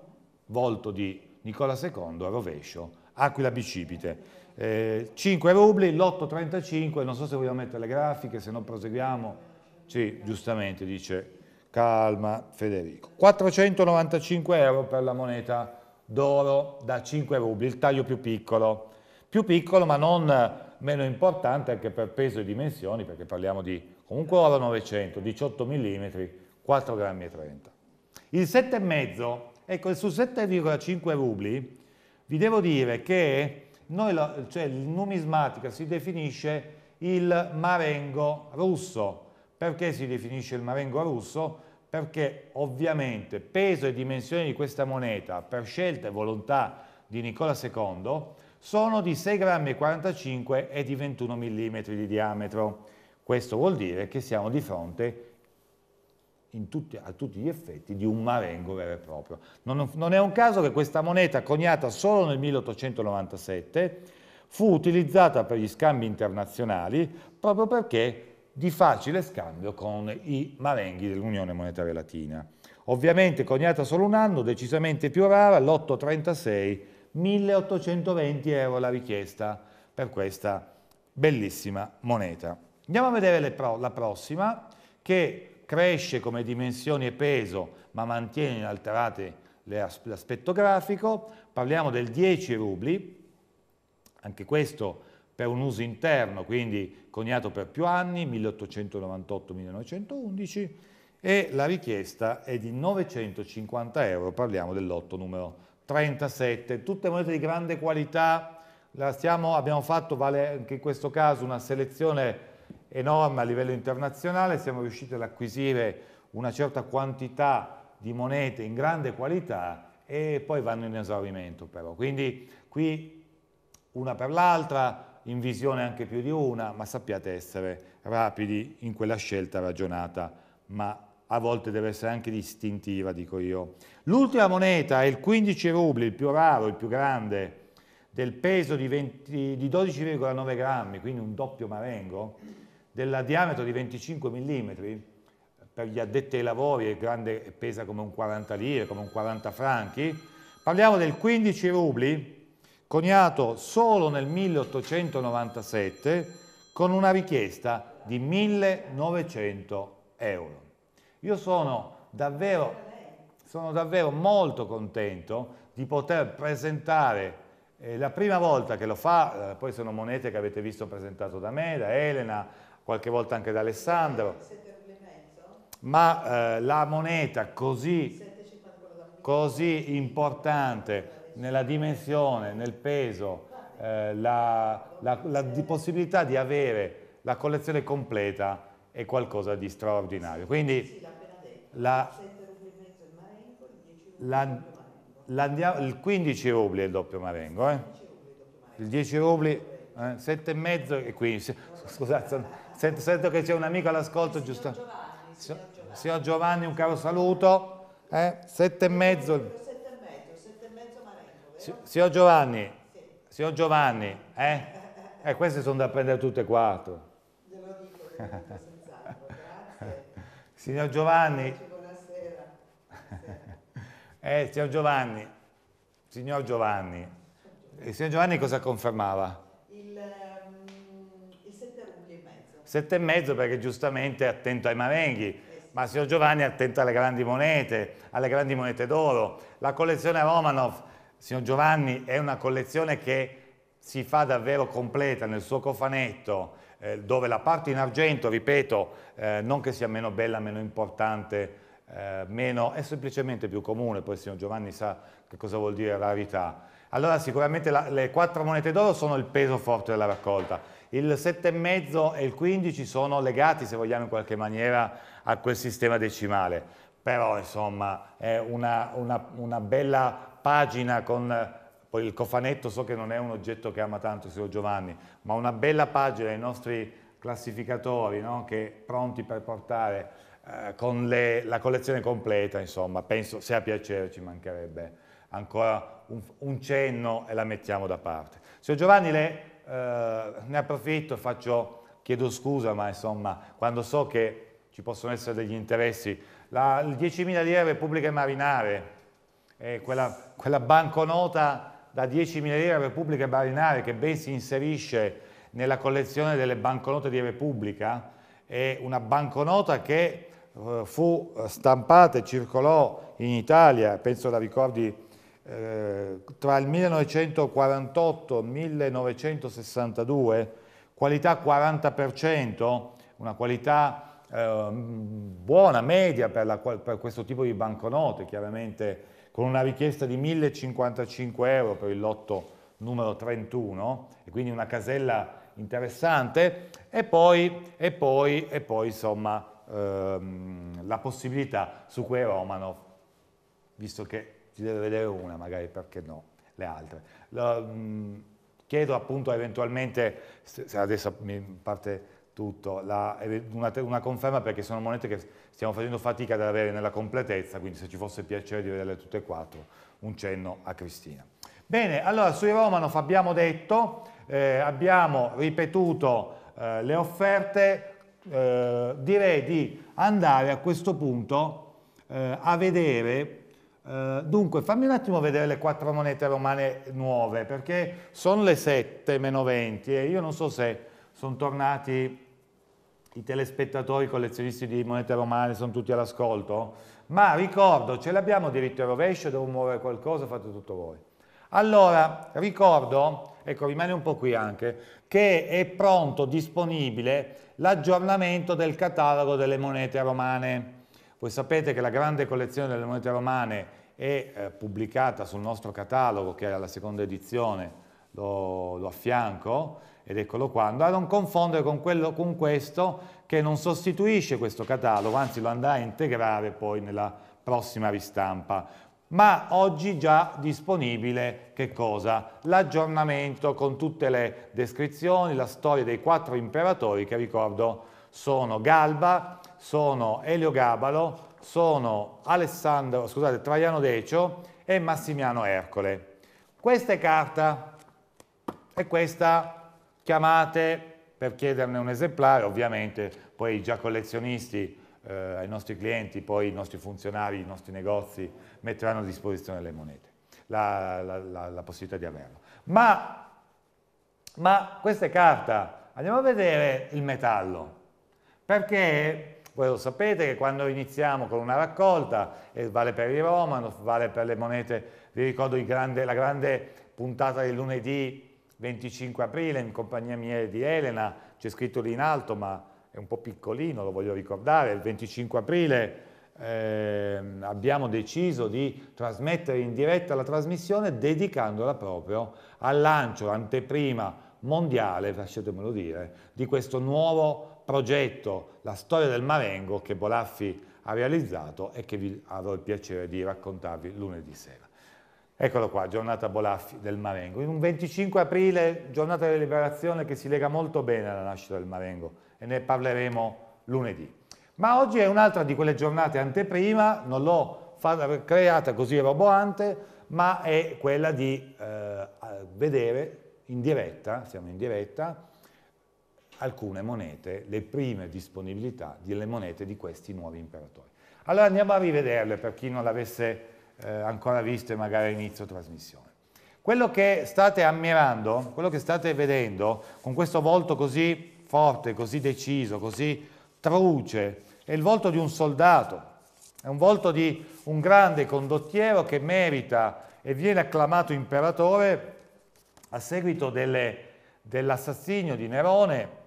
volto di Nicola II a rovescio, Aquila Bicipite. Eh, 5 rubli, lotto 35, non so se vogliamo mettere le grafiche, se non proseguiamo. Sì, giustamente dice calma Federico. 495 euro per la moneta d'oro da 5 rubli, il taglio più piccolo. Più piccolo ma non meno importante anche per peso e dimensioni, perché parliamo di comunque ora 900, 18 mm, 4,30 grammi. Il 7,5, ecco, su 7,5 rubli vi devo dire che noi, cioè, il numismatica si definisce il marengo russo. Perché si definisce il marengo russo? Perché ovviamente peso e dimensioni di questa moneta, per scelta e volontà di Nicola II, sono di 6,45 g e di 21 mm di diametro. Questo vuol dire che siamo di fronte tutti, a tutti gli effetti di un marengo vero e proprio. Non, non, è un caso che questa moneta, coniata solo nel 1897, fu utilizzata per gli scambi internazionali proprio perché di facile scambio con i marenghi dell'Unione Monetaria Latina. Ovviamente coniata solo un anno, decisamente più rara, l'836 1820 euro la richiesta per questa bellissima moneta. Andiamo a vedere pro la prossima che cresce come dimensioni e peso ma mantiene inalterate l'aspetto grafico. Parliamo del 10 rubli, anche questo per un uso interno, quindi coniato per più anni, 1898-1911, e la richiesta è di 950 euro, parliamo dell'otto lotto numero 37, tutte monete di grande qualità, stiamo, abbiamo fatto, vale anche in questo caso, una selezione enorme a livello internazionale, siamo riusciti ad acquisire una certa quantità di monete in grande qualità e poi vanno in esaurimento però. Quindi qui una per l'altra, in visione anche più di una, ma sappiate essere rapidi in quella scelta ragionata ma a volte deve essere anche distintiva, dico io. L'ultima moneta è il 15 rubli, il più raro, il più grande, del peso di, di 12,9 grammi, quindi un doppio marengo, del diametro di 25 mm, per gli addetti ai lavori è grande, pesa come un 40 lire, come un 40 franchi. Parliamo del 15 rubli, coniato solo nel 1897, con una richiesta di 1900 euro. Io sono davvero, sono davvero molto contento di poter presentare eh, la prima volta che lo fa, eh, poi sono monete che avete visto presentato da me, da Elena, qualche volta anche da Alessandro. Ma eh, la moneta così, così importante nella dimensione, nel peso, eh, la, la, la di possibilità di avere la collezione completa è qualcosa di straordinario. Quindi la, la, la, il 15 rubli è il doppio marengo, eh? il 10 rubli, eh? 7,5 e 15. Scusate, sento, sento che c'è un amico all'ascolto, giusto? Signor Giovanni, signor Giovanni, un caro saluto, eh? 7,5. Signor Giovanni, signor Giovanni, eh? eh? queste sono da prendere tutte e quattro. dico Signor Giovanni. Buonasera. Eh, signor Giovanni, signor Giovanni, il signor Giovanni cosa confermava? Il, um, il sette e mezzo. Sette e mezzo perché giustamente è attento ai marenghi, eh ma il signor Giovanni è attento alle grandi monete, alle grandi monete d'oro. La collezione Romanov, signor Giovanni, è una collezione che si fa davvero completa nel suo cofanetto, eh, dove la parte in argento, ripeto, eh, non che sia meno bella, meno importante, eh, meno, è semplicemente più comune, poi il signor Giovanni sa che cosa vuol dire rarità. Allora sicuramente la, le quattro monete d'oro sono il peso forte della raccolta, il 7,5 e il 15 sono legati, se vogliamo in qualche maniera, a quel sistema decimale, però insomma è una, una, una bella pagina con poi il cofanetto so che non è un oggetto che ama tanto il signor Giovanni, ma una bella pagina dei nostri classificatori no? che pronti per portare eh, con le, la collezione completa, insomma, penso sia piacere, ci mancherebbe ancora un, un, cenno e la mettiamo da parte. Signor Giovanni, le, eh, ne approfitto, faccio, chiedo scusa, ma insomma, quando so che ci possono essere degli interessi, la, il 10.000 lire Repubblica Marinare, eh, quella, quella banconota da 10.000 lire a Repubblica e Barinari, che ben si inserisce nella collezione delle banconote di Repubblica, è una banconota che eh, fu stampata e circolò in Italia, penso la ricordi, eh, tra il 1948 e il 1962, qualità 40%, una qualità eh, buona, media per, la, per questo tipo di banconote, chiaramente con una richiesta di 1055 euro per il lotto numero 31 e quindi una casella interessante e poi, e poi, e poi insomma ehm, la possibilità su quei Romanov, visto che si deve vedere una magari perché no, le altre. La, mh, chiedo appunto eventualmente, se adesso mi parte tutto, la, una, una, conferma perché sono monete che stiamo facendo fatica ad avere nella completezza, quindi se ci fosse piacere di vederle tutte e quattro, un cenno a Cristina. Bene, allora sui Romanov abbiamo detto, eh, abbiamo ripetuto eh, le offerte, eh, direi di andare a questo punto eh, a vedere eh, dunque, fammi un attimo vedere le quattro monete romane nuove, perché sono le 7 meno 20 e io non so se sono tornati i telespettatori collezionisti di monete romane sono tutti all'ascolto, ma ricordo, ce l'abbiamo diritto e rovescio, devo muovere qualcosa, fate tutto voi. Allora, ricordo, ecco rimane un po' qui anche, che è pronto, disponibile, l'aggiornamento del catalogo delle monete romane. Voi sapete che la grande collezione delle monete romane è eh, pubblicata sul nostro catalogo, che è la seconda edizione, lo, lo affianco, ed eccolo qua, da non confondere con, quello, con questo che non sostituisce questo catalogo, anzi lo andrà a integrare poi nella prossima ristampa. Ma oggi già disponibile che cosa? L'aggiornamento con tutte le descrizioni, la storia dei quattro imperatori che ricordo sono Galba, sono Eliogabalo, sono Alessandro, scusate, Traiano Decio e Massimiano Ercole. Questa è carta e questa Chiamate per chiederne un esemplare, ovviamente poi i già collezionisti, eh, ai nostri clienti, poi i nostri funzionari, i nostri negozi metteranno a disposizione le monete, la, la, la, la possibilità di averlo. Ma, ma questa è carta, andiamo a vedere il metallo, perché voi lo sapete che quando iniziamo con una raccolta, eh, vale per i Romano, vale per le monete, vi ricordo grande, la grande puntata del lunedì 25 aprile in compagnia mia di Elena, c'è scritto lì in alto ma è un po' piccolino, lo voglio ricordare, il 25 aprile eh, abbiamo deciso di trasmettere in diretta la trasmissione dedicandola proprio al lancio, l'anteprima mondiale, lasciatemelo dire, di questo nuovo progetto, la storia del Marengo che Bolaffi ha realizzato e che vi avrò il piacere di raccontarvi lunedì sera. Eccolo qua, giornata Bolaffi del Marengo. In un 25 aprile, giornata della liberazione che si lega molto bene alla nascita del Marengo e ne parleremo lunedì. Ma oggi è un'altra di quelle giornate anteprima, non l'ho creata così roboante, ma è quella di eh, vedere in diretta, siamo in diretta, alcune monete, le prime disponibilità delle monete di questi nuovi imperatori. Allora andiamo a rivederle per chi non l'avesse eh, ancora viste magari a inizio trasmissione. Quello che state ammirando, quello che state vedendo, con questo volto così forte, così deciso, così truce, è il volto di un soldato, è un volto di un grande condottiero che merita e viene acclamato imperatore a seguito dell'assassinio di Nerone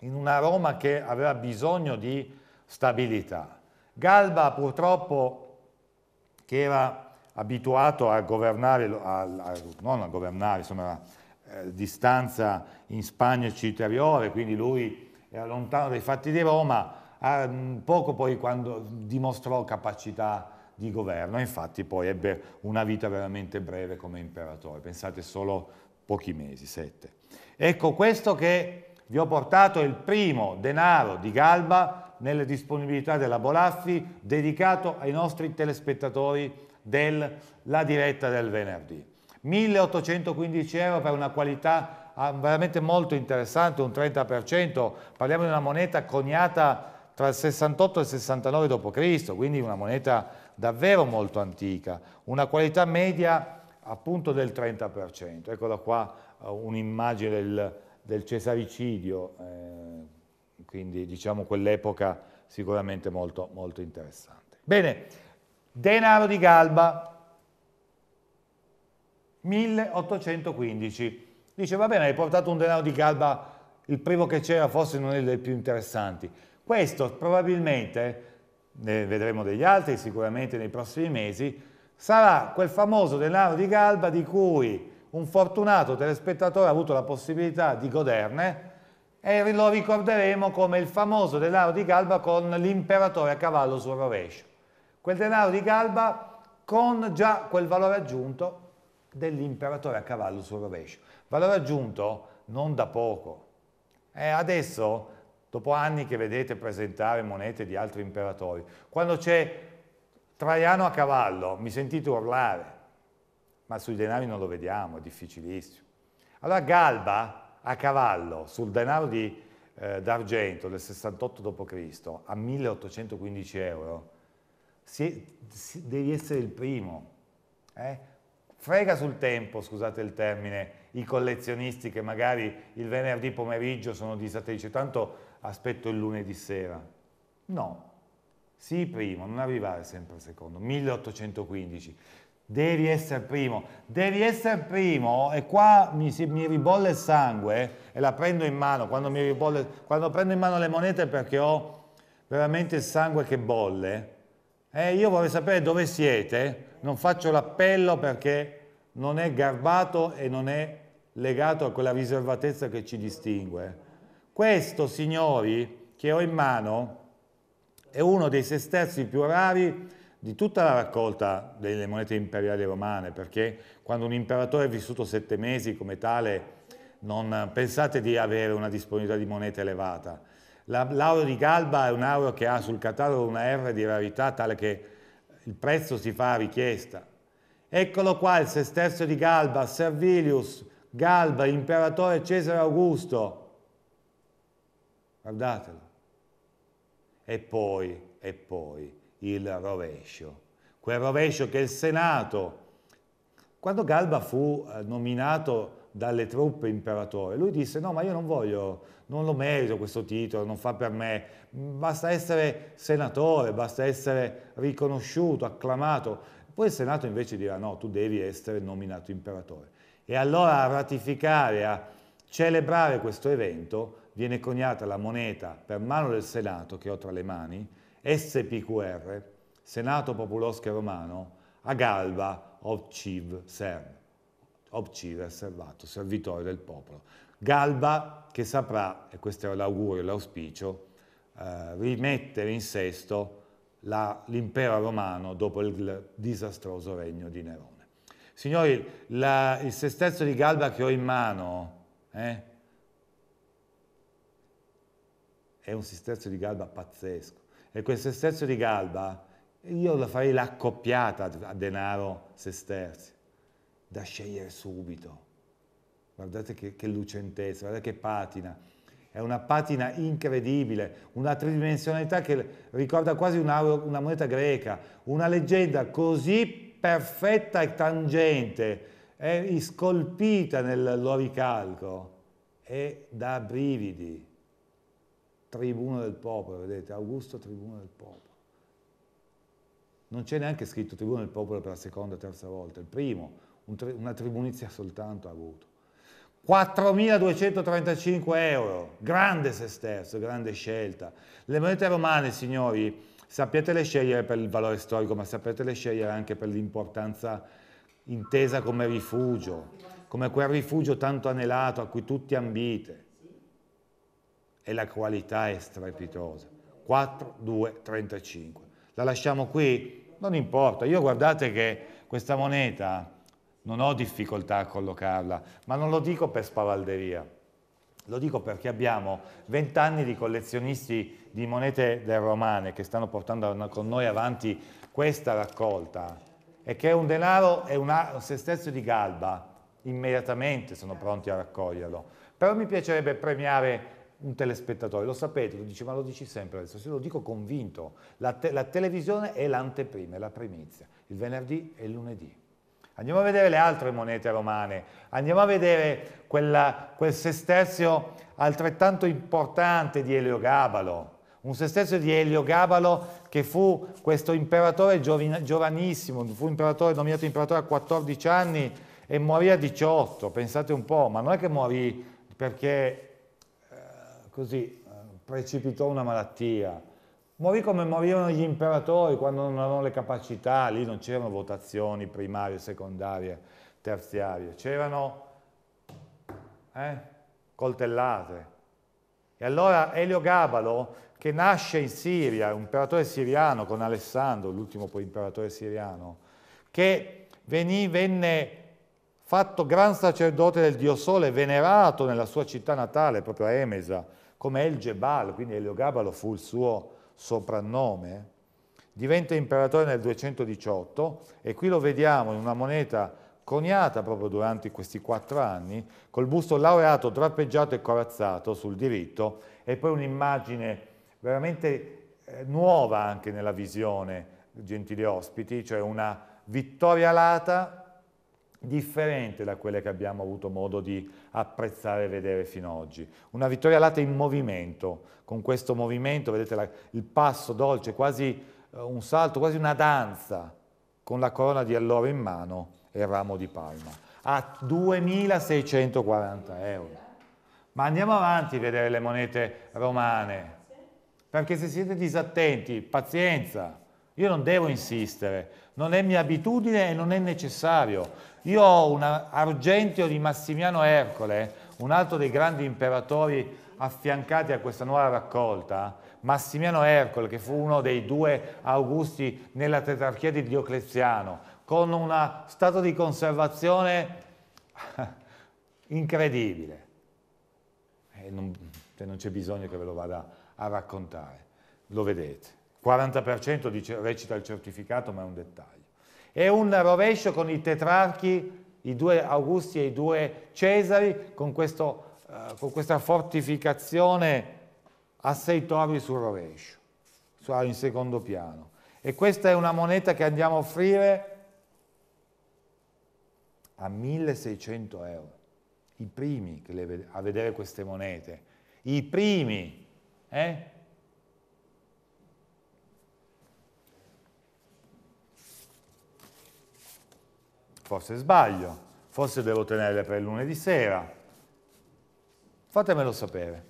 in una Roma che aveva bisogno di stabilità. Galba purtroppo che era abituato a governare, a, a, non a governare, insomma, a eh, distanza in Spagna citeriore, quindi lui era lontano dai fatti di Roma, a, mm, poco poi quando dimostrò capacità di governo, infatti poi ebbe una vita veramente breve come imperatore, pensate solo pochi mesi, sette. Ecco, questo che vi ho portato è il primo denaro di Galba nelle disponibilità della Bolaffi dedicato ai nostri telespettatori della diretta del venerdì. 1815 euro per una qualità ah, veramente molto interessante, un 30%, parliamo di una moneta coniata tra il 68 e il 69 d.C., quindi una moneta davvero molto antica, una qualità media appunto del 30%. Eccola qua eh, un'immagine del, del cesaricidio eh, quindi diciamo quell'epoca sicuramente molto, molto interessante. Bene, denaro di Galba, 1815. Dice, va bene, hai portato un denaro di Galba, il primo che c'era forse non è dei più interessanti. Questo probabilmente, ne vedremo degli altri sicuramente nei prossimi mesi, sarà quel famoso denaro di Galba di cui un fortunato telespettatore ha avuto la possibilità di goderne, e lo ricorderemo come il famoso denaro di Galba con l'imperatore a cavallo sul rovescio. Quel denaro di Galba con già quel valore aggiunto dell'imperatore a cavallo sul rovescio. Valore aggiunto non da poco. E adesso, dopo anni che vedete presentare monete di altri imperatori, quando c'è Traiano a cavallo, mi sentite urlare, ma sui denari non lo vediamo, è difficilissimo. Allora Galba, a cavallo sul denaro di, eh, d'argento del 68 d.C. a 1815 euro, si, si, devi essere il primo. Eh? Frega sul tempo, scusate il termine, i collezionisti che magari il venerdì pomeriggio sono di satellite, tanto aspetto il lunedì sera. No, sii primo, non arrivare sempre secondo. 1815. Devi essere primo, devi essere primo e qua mi, si, mi ribolle il sangue e la prendo in mano, quando, ribolle, quando prendo in mano le monete perché ho veramente il sangue che bolle, eh, io vorrei sapere dove siete, non faccio l'appello perché non è garbato e non è legato a quella riservatezza che ci distingue. Questo, signori, che ho in mano, è uno dei sesterzi più rari di tutta la raccolta delle monete imperiali romane, perché quando un imperatore è vissuto sette mesi come tale, non pensate di avere una disponibilità di moneta elevata. L'auro di Galba è un auro che ha sul catalogo una R di rarità tale che il prezzo si fa a richiesta. Eccolo qua il sesterzo di Galba, Servilius, Galba, imperatore Cesare Augusto. Guardatelo. E poi, e poi, il rovescio. Quel rovescio che il Senato, quando Galba fu eh, nominato dalle truppe imperatore, lui disse no ma io non voglio, non lo merito questo titolo, non fa per me, basta essere senatore, basta essere riconosciuto, acclamato. Poi il Senato invece dirà no, tu devi essere nominato imperatore. E allora a ratificare, a celebrare questo evento, viene coniata la moneta per mano del Senato, che ho tra le mani, SPQR, Senato Popolosche Romano, a Galba obciv ser, obciv è servato, servitore del popolo. Galba che saprà, e questo era l'augurio, l'auspicio, eh, rimettere in sesto l'impero romano dopo il disastroso regno di Nerone. Signori, la, il sestezzo di Galba che ho in mano eh, è un sestezzo di Galba pazzesco. E questo sesterzo di Galba, io la farei l'accoppiata a denaro sesterzi, da scegliere subito. Guardate che, che lucentezza, guardate che patina. È una patina incredibile, una tridimensionalità che ricorda quasi una, una moneta greca, una leggenda così perfetta e tangente, è scolpita nell'oricalco, è da brividi tribuno del popolo, vedete, Augusto tribuno del popolo. Non c'è neanche scritto tribuno del popolo per la seconda o terza volta, il primo, un tri una tribunizia soltanto ha avuto. 4.235 euro, grande se stesso, grande scelta. Le monete romane, signori, le scegliere per il valore storico, ma le scegliere anche per l'importanza intesa come rifugio, come quel rifugio tanto anelato a cui tutti ambite e la qualità è strepitosa. 4, 2, 35. La lasciamo qui? Non importa. Io guardate che questa moneta non ho difficoltà a collocarla, ma non lo dico per spavalderia. Lo dico perché abbiamo vent'anni di collezionisti di monete del romane che stanno portando con noi avanti questa raccolta e che è un denaro e un sestezio di galba, immediatamente sono pronti a raccoglierlo. Però mi piacerebbe premiare un telespettatore, lo sapete, lo dice, ma lo dici sempre adesso, se lo dico convinto, la, te la televisione è l'anteprima, è la primizia, il venerdì e il lunedì. Andiamo a vedere le altre monete romane, andiamo a vedere quella, quel sesterzio altrettanto importante di Eliogabalo, un sesterzio di Eliogabalo che fu questo imperatore giovanissimo, fu imperatore, nominato imperatore a 14 anni e morì a 18, pensate un po', ma non è che morì perché così eh, precipitò una malattia. Morì come morivano gli imperatori quando non avevano le capacità, lì non c'erano votazioni primarie, secondarie, terziarie, c'erano eh, coltellate. E allora Elio Gabalo, che nasce in Siria, un imperatore siriano con Alessandro, l'ultimo poi imperatore siriano, che venì, venne fatto gran sacerdote del Dio Sole, venerato nella sua città natale, proprio a Emesa, come El Gebal, quindi Eliogabalo fu il suo soprannome, diventa imperatore nel 218 e qui lo vediamo in una moneta coniata proprio durante questi quattro anni, col busto laureato, drappeggiato e corazzato sul diritto e poi un'immagine veramente eh, nuova anche nella visione, gentili ospiti, cioè una vittoria alata differente da quelle che abbiamo avuto modo di apprezzare e vedere fino ad oggi. Una vittoria alata in movimento, con questo movimento, vedete la, il passo dolce, quasi eh, un salto, quasi una danza, con la corona di alloro in mano e il ramo di palma, a 2.640 euro. Ma andiamo avanti a vedere le monete romane, perché se siete disattenti, pazienza, io non devo insistere, non è mia abitudine e non è necessario. Io ho un argenteo di Massimiano Ercole, un altro dei grandi imperatori affiancati a questa nuova raccolta, Massimiano Ercole, che fu uno dei due Augusti nella tetrarchia di Diocleziano, con uno stato di conservazione incredibile. E eh, non, non c'è bisogno che ve lo vada a raccontare, lo vedete. 40% dice, recita il certificato, ma è un dettaglio. È un rovescio con i tetrarchi, i due Augusti e i due Cesari, con, questo, eh, con questa fortificazione a sei torri sul rovescio, ah, in secondo piano. E questa è una moneta che andiamo a offrire a 1600 euro. I primi a vedere queste monete, i primi, eh? Forse sbaglio, forse devo tenerle per lunedì sera. Fatemelo sapere.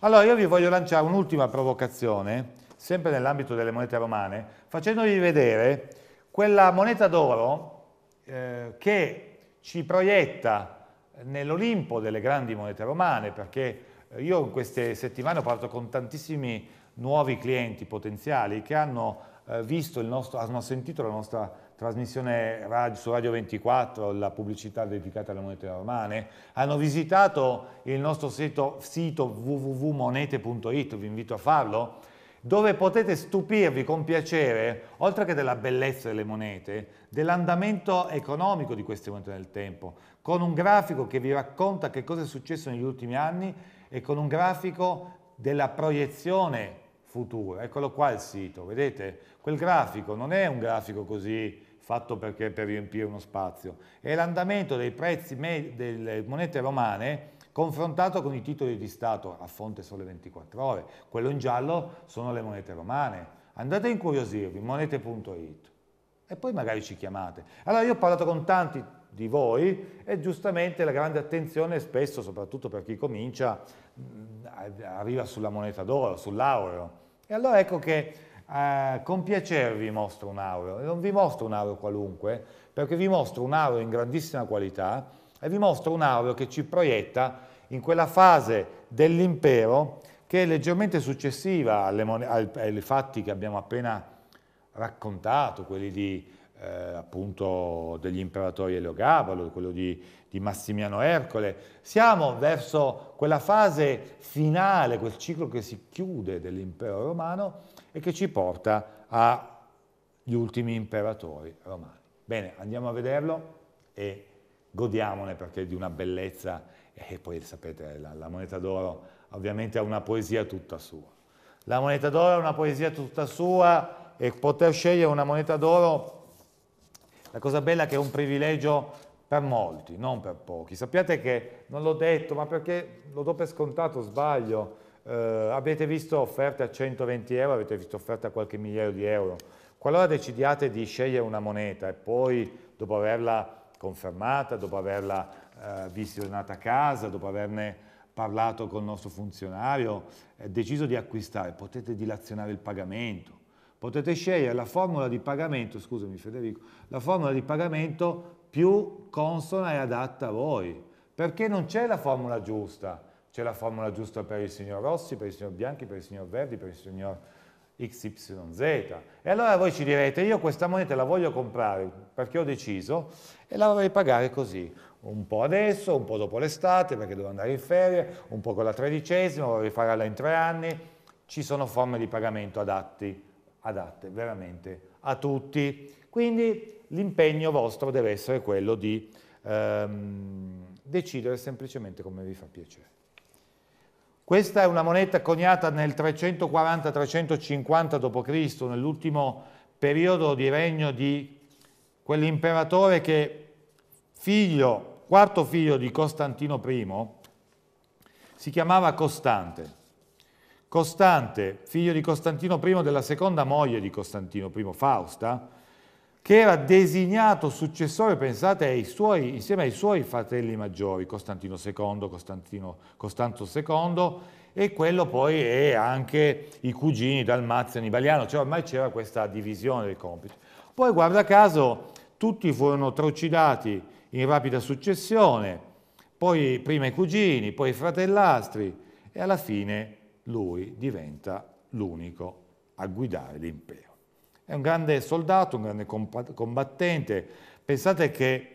Allora io vi voglio lanciare un'ultima provocazione, sempre nell'ambito delle monete romane, facendovi vedere quella moneta d'oro eh, che ci proietta nell'Olimpo delle grandi monete romane, perché io in queste settimane ho parlato con tantissimi nuovi clienti potenziali che hanno, eh, nostro, hanno sentito la nostra trasmissione radio, su Radio 24, la pubblicità dedicata alle monete romane, hanno visitato il nostro sito, sito www.monete.it, vi invito a farlo, dove potete stupirvi con piacere, oltre che della bellezza delle monete, dell'andamento economico di queste monete nel tempo, con un grafico che vi racconta che cosa è successo negli ultimi anni e con un grafico della proiezione futura. Eccolo qua il sito, vedete? Quel grafico non è un grafico così fatto perché per riempire uno spazio, è l'andamento dei prezzi delle monete romane confrontato con i titoli di Stato a fonte sole 24 ore. Quello in giallo sono le monete romane. Andate a incuriosirvi, monete.it, e poi magari ci chiamate. Allora io ho parlato con tanti di voi e giustamente la grande attenzione spesso, soprattutto per chi comincia, arriva sulla moneta d'oro, sull'aureo. E allora ecco che eh, con piacere vi mostro un aureo, e non vi mostro un aureo qualunque, perché vi mostro un aureo in grandissima qualità e vi mostro un aureo che ci proietta in quella fase dell'impero che è leggermente successiva alle, ai fatti che abbiamo appena raccontato, quelli di, eh, appunto degli imperatori Eleogabalo, quello di, di Massimiano Ercole. Siamo verso quella fase finale, quel ciclo che si chiude dell'impero romano e che ci porta agli ultimi imperatori romani. Bene, andiamo a vederlo e godiamone perché è di una bellezza eh, e poi sapete la, la moneta d'oro ovviamente ha una poesia tutta sua. La moneta d'oro ha una poesia tutta sua e poter scegliere una moneta d'oro, la cosa bella è che è un privilegio per molti, non per pochi. Sappiate che non l'ho detto, ma perché lo do per scontato, sbaglio, eh, avete visto offerte a 120 euro, avete visto offerte a qualche migliaio di euro. Qualora decidiate di scegliere una moneta e poi dopo averla confermata, dopo averla eh, visionata a casa, dopo averne parlato con il nostro funzionario, eh, deciso di acquistare, potete dilazionare il pagamento. Potete scegliere la formula di pagamento, scusami Federico, la formula di pagamento più consona e adatta a voi, perché non c'è la formula giusta c'è la formula giusta per il signor Rossi, per il signor Bianchi, per il signor Verdi, per il signor XYZ. E allora voi ci direte, io questa moneta la voglio comprare perché ho deciso e la vorrei pagare così, un po' adesso, un po' dopo l'estate perché devo andare in ferie, un po' con la tredicesima, vorrei farla in tre anni. Ci sono forme di pagamento adatti, adatte veramente a tutti. Quindi l'impegno vostro deve essere quello di ehm, decidere semplicemente come vi fa piacere. Questa è una moneta coniata nel 340-350 d.C., nell'ultimo periodo di regno di quell'imperatore che figlio, quarto figlio di Costantino I, si chiamava Costante. Costante, figlio di Costantino I, della seconda moglie di Costantino I, Fausta, che era designato successore, pensate, ai suoi, insieme ai suoi fratelli maggiori, Costantino II, Costantino, Costanzo II, e quello poi è anche i cugini Dalmazio e Nibaliano, cioè ormai c'era questa divisione dei compiti. Poi, guarda caso, tutti furono trucidati in rapida successione, poi prima i cugini, poi i fratellastri, e alla fine lui diventa l'unico a guidare l'impero. È un grande soldato, un grande combattente. Pensate che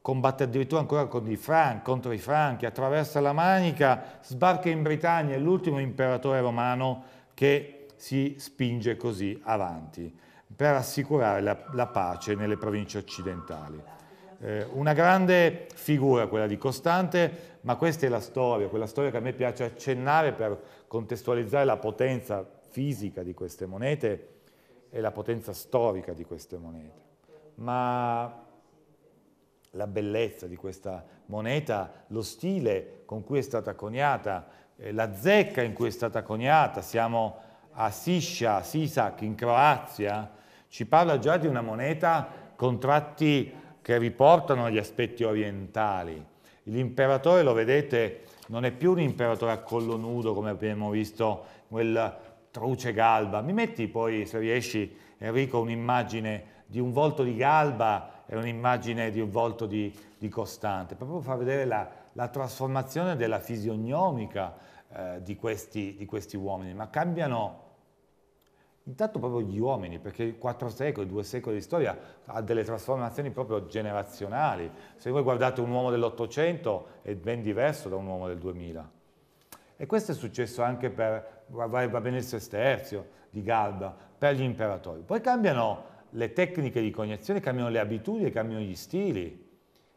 combatte addirittura ancora con i Franchi, contro i Franchi, attraversa la Manica, sbarca in Britannia, è l'ultimo imperatore romano che si spinge così avanti per assicurare la, la pace nelle province occidentali. Eh, una grande figura quella di Costante, ma questa è la storia, quella storia che a me piace accennare per contestualizzare la potenza fisica di queste monete e la potenza storica di queste monete, ma la bellezza di questa moneta, lo stile con cui è stata coniata, eh, la zecca in cui è stata coniata, siamo a Siscia, Sisak in Croazia, ci parla già di una moneta con tratti che riportano gli aspetti orientali. L'imperatore, lo vedete, non è più un imperatore a collo nudo come abbiamo visto quel truce Galba. Mi metti poi, se riesci, Enrico, un'immagine di un volto di Galba e un'immagine di un volto di, di Costante, proprio per far vedere la, la trasformazione della fisionomica eh, di, questi, di questi uomini, ma cambiano intanto proprio gli uomini, perché quattro secoli, due secoli di storia ha delle trasformazioni proprio generazionali. Se voi guardate un uomo dell'Ottocento è ben diverso da un uomo del 2000. E questo è successo anche per va, va bene il sesterzio di Galba per gli imperatori. Poi cambiano le tecniche di cognizione, cambiano le abitudini, cambiano gli stili.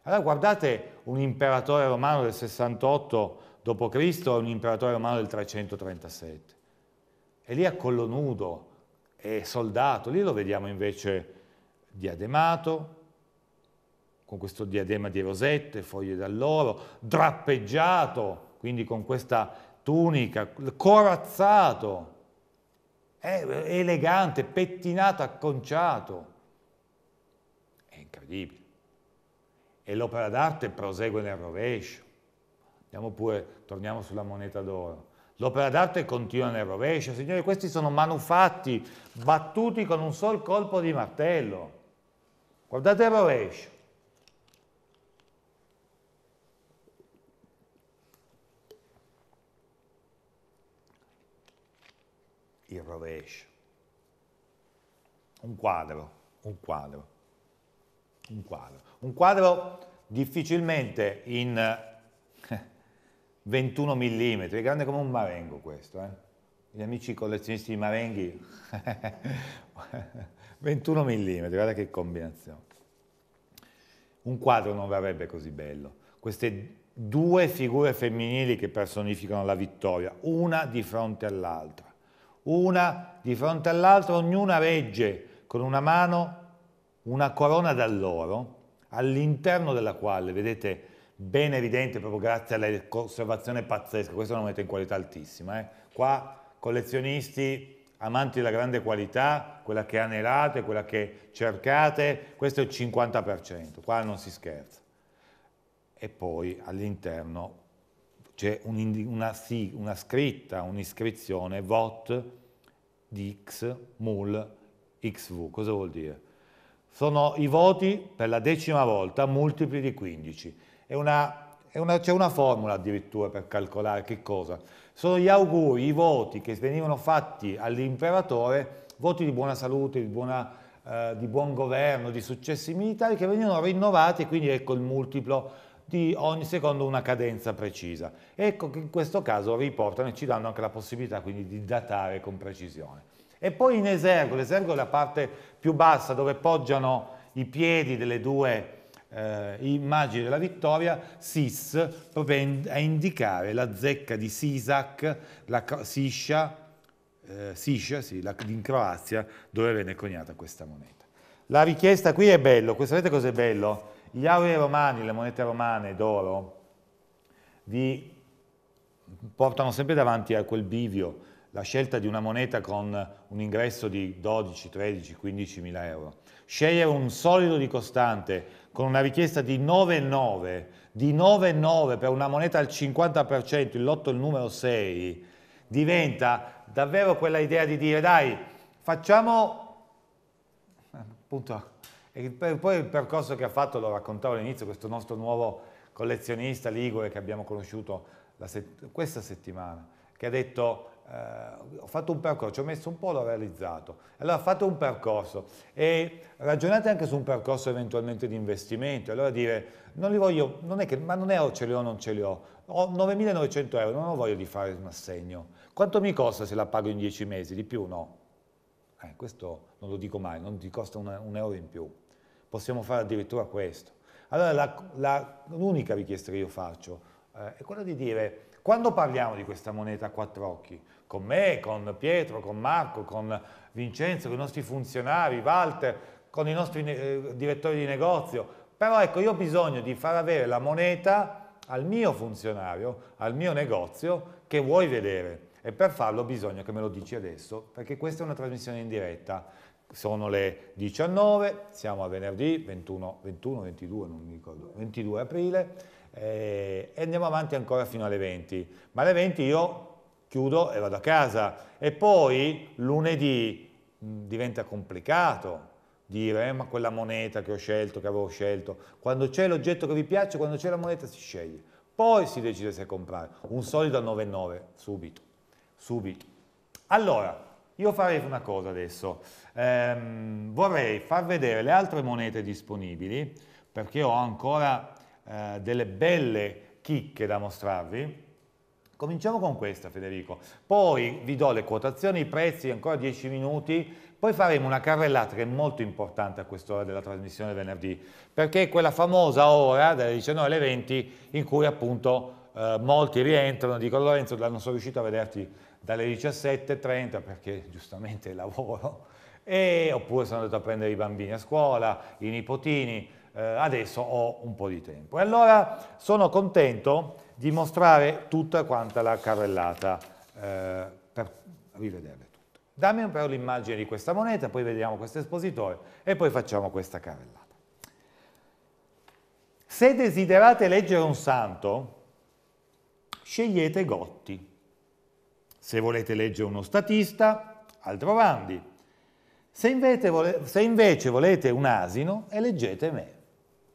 Allora guardate un imperatore romano del 68 d.C. e un imperatore romano del 337. E lì a collo nudo, è soldato, lì lo vediamo invece diademato, con questo diadema di rosette, foglie d'alloro, drappeggiato, quindi con questa tunica, corazzato, elegante, pettinato, acconciato. È incredibile. E l'opera d'arte prosegue nel rovescio. Andiamo pure, torniamo sulla moneta d'oro. L'opera d'arte continua nel rovescio. Signori, questi sono manufatti, battuti con un sol colpo di martello. Guardate il rovescio. il rovescio. Un quadro, un quadro, un quadro. Un quadro difficilmente in 21 eh, mm, è grande come un marengo questo, eh? gli amici collezionisti di marenghi, 21 mm, guarda che combinazione. Un quadro non verrebbe così bello. Queste due figure femminili che personificano la vittoria, una di fronte all'altra una di fronte all'altra, ognuna regge con una mano una corona d'alloro all'interno della quale, vedete, ben evidente proprio grazie alla conservazione pazzesca, questo è una moneta in qualità altissima, eh? qua collezionisti, amanti della grande qualità, quella che anelate, quella che cercate, questo è il 50%, qua non si scherza. E poi all'interno c'è un, una, sì, una, scritta, un'iscrizione VOT di X, MUL, XV. Cosa vuol dire? Sono i voti per la decima volta multipli di 15. c'è una, una formula addirittura per calcolare che cosa. Sono gli auguri, i voti che venivano fatti all'imperatore, voti di buona salute, di buona eh, di buon governo, di successi militari che venivano rinnovati quindi ecco il multiplo di ogni secondo una cadenza precisa. Ecco che in questo caso riportano e ci danno anche la possibilità quindi di datare con precisione. E poi in esergo, l'esergo è la parte più bassa dove poggiano i piedi delle due eh, immagini della vittoria, Sis, proprio a indicare la zecca di Sisak, la Siscia, eh, Siscia sì, la, in Croazia, dove venne coniata questa moneta. La richiesta qui è bello, questo sapete cos'è bello? Gli aurei romani, le monete romane d'oro, vi portano sempre davanti a quel bivio la scelta di una moneta con un ingresso di 12, 13, 15 mila euro. Scegliere un solido di costante con una richiesta di 9,9, di 9,9 per una moneta al 50%, il lotto il numero 6, diventa davvero quella idea di dire dai, facciamo... Punto e poi il percorso che ha fatto, lo raccontavo all'inizio, questo nostro nuovo collezionista ligure che abbiamo conosciuto set questa settimana, che ha detto eh, ho fatto un percorso, ci ho messo un po', l'ho realizzato. Allora fate un percorso e ragionate anche su un percorso eventualmente di investimento. Allora dire, non li voglio, non è che, ma non è oh, ce li ho o non ce li ho, ho 9.900 euro, non ho voglia di fare un assegno. Quanto mi costa se la pago in 10 mesi? Di più no. Eh, questo non lo dico mai, non ti costa un, un euro in più possiamo fare addirittura questo. Allora l'unica richiesta che io faccio eh, è quella di dire quando parliamo di questa moneta a quattro occhi, con me, con Pietro, con Marco, con Vincenzo, con i nostri funzionari, Walter, con i nostri eh, direttori di negozio, però ecco io ho bisogno di far avere la moneta al mio funzionario, al mio negozio che vuoi vedere e per farlo bisogna che me lo dici adesso perché questa è una trasmissione in diretta sono le 19, siamo a venerdì 21, 21 22, non mi ricordo, 22 aprile eh, e andiamo avanti ancora fino alle 20. Ma alle 20 io chiudo e vado a casa e poi lunedì mh, mm, diventa complicato dire eh, ma quella moneta che ho scelto, che avevo scelto, quando c'è l'oggetto che vi piace, quando c'è la moneta si sceglie, poi si decide se comprare, un solido a 9,9 subito, subito. Allora, io farei una cosa adesso, ehm, vorrei far vedere le altre monete disponibili, perché ho ancora eh, delle belle chicche da mostrarvi. Cominciamo con questa Federico, poi vi do le quotazioni, i prezzi, ancora 10 minuti, poi faremo una carrellata che è molto importante a quest'ora della trasmissione venerdì, perché è quella famosa ora dalle 19 alle 20 in cui appunto eh, molti rientrano, dicono Lorenzo non sono riuscito a vederti dalle 17.30 perché giustamente lavoro, e, oppure sono andato a prendere i bambini a scuola, i nipotini, eh, adesso ho un po' di tempo. E allora sono contento di mostrare tutta quanta la carrellata eh, per rivederle tutte. Dammi però l'immagine di questa moneta, poi vediamo questo espositore e poi facciamo questa carrellata. Se desiderate leggere un santo, scegliete Gotti. Se volete leggere uno statista, altro Randi. Se invece, vole se invece volete un asino, eleggete me.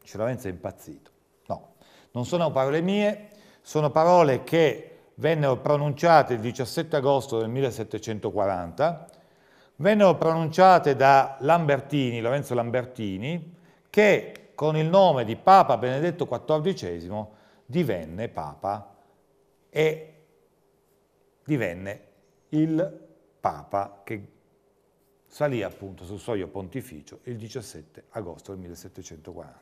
Dice è impazzito. No, non sono parole mie, sono parole che vennero pronunciate il 17 agosto del 1740, vennero pronunciate da Lambertini, Lorenzo Lambertini, che con il nome di Papa Benedetto XIV divenne Papa e divenne il Papa che salì appunto sul soglio pontificio il 17 agosto del 1740.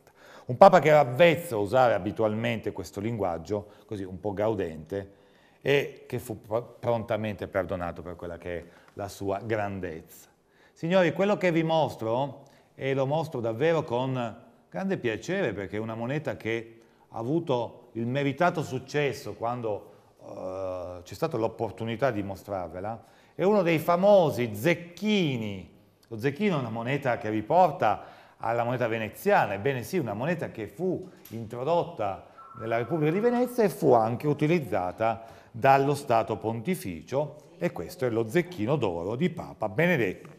Un Papa che era avvezzo a usare abitualmente questo linguaggio, così un po' gaudente, e che fu prontamente perdonato per quella che è la sua grandezza. Signori, quello che vi mostro, e lo mostro davvero con grande piacere, perché è una moneta che ha avuto il meritato successo quando eh, c'è stata l'opportunità di mostrarvela, è uno dei famosi zecchini. Lo zecchino è una moneta che riporta alla moneta veneziana, ebbene sì, una moneta che fu introdotta nella Repubblica di Venezia e fu anche utilizzata dallo Stato Pontificio e questo è lo zecchino d'oro di Papa Benedetto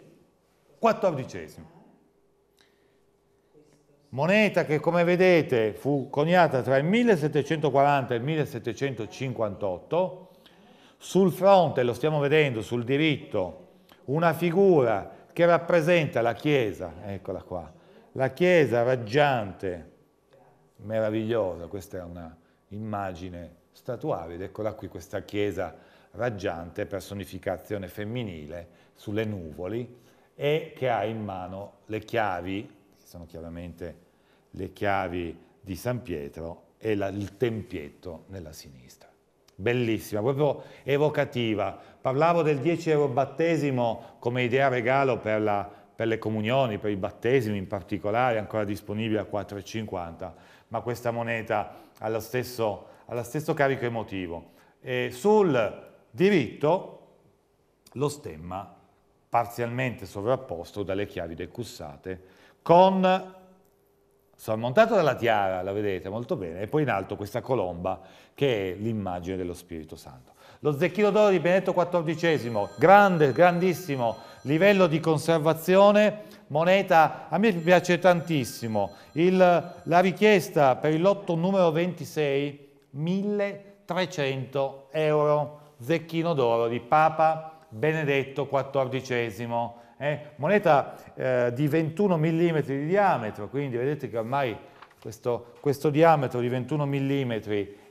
XIV moneta che come vedete fu coniata tra il 1740 e il 1758, sul fronte, lo stiamo vedendo, sul diritto, una figura che rappresenta la Chiesa, eccola qua, la Chiesa raggiante, meravigliosa, questa è un'immagine immagine statuaria, ed eccola qui questa Chiesa raggiante, personificazione femminile, sulle nuvoli, e che ha in mano le chiavi sono chiaramente le chiavi di San Pietro e la, il tempietto nella sinistra. Bellissima, proprio evocativa. Parlavo del 10 euro battesimo come idea regalo per, la, per le comunioni, per i battesimi in particolare, ancora disponibile a 4,50, ma questa moneta ha lo stesso, ha lo stesso carico emotivo. E sul diritto lo stemma parzialmente sovrapposto dalle chiavi decussate con sormontato dalla tiara, la vedete molto bene, e poi in alto questa colomba che è l'immagine dello Spirito Santo. Lo zecchino d'oro di Benedetto XIV, grande, grandissimo livello di conservazione, moneta, a me piace tantissimo, il, la richiesta per il lotto numero 26, 1300 euro, zecchino d'oro di Papa Benedetto XIV, eh? moneta eh, di 21 mm di diametro, quindi vedete che ormai questo, questo diametro di 21 mm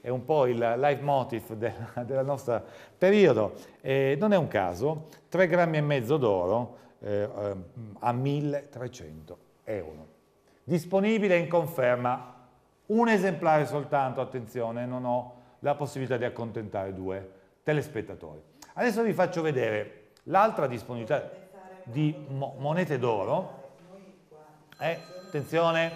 è un po' il leitmotiv del, del nostro periodo, e non è un caso, 3 grammi e mezzo d'oro eh, eh a 1300 euro. Disponibile in conferma un esemplare soltanto, attenzione, non ho la possibilità di accontentare due telespettatori. Adesso vi faccio vedere l'altra disponibilità di mo monete d'oro. Eh, attenzione,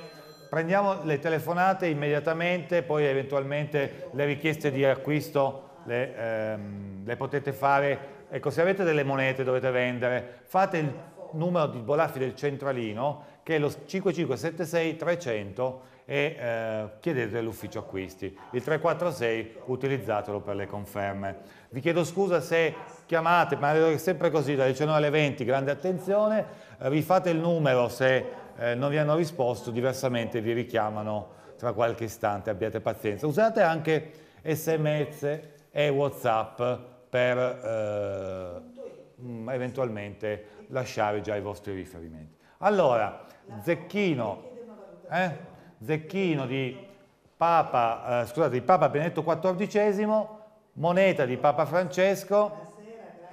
prendiamo le telefonate immediatamente, poi eventualmente le richieste di acquisto le, ehm, le potete fare. Ecco, se avete delle monete dovete vendere, fate il numero di Bolaffi del centralino che è lo 5576 300 e eh, chiedete l'ufficio acquisti. Il 346 utilizzatelo per le conferme. Vi chiedo scusa se chiamate, ma è sempre così, dalle 19 alle 20, grande attenzione, rifate eh, il numero se eh, non vi hanno risposto, diversamente vi richiamano tra qualche istante, abbiate pazienza. Usate anche sms e whatsapp per eh, mm, eventualmente lasciare già i vostri riferimenti. Allora, Zecchino, eh? Zecchino di Papa, eh, scusate, di Papa Benedetto XIV, moneta di Papa Francesco,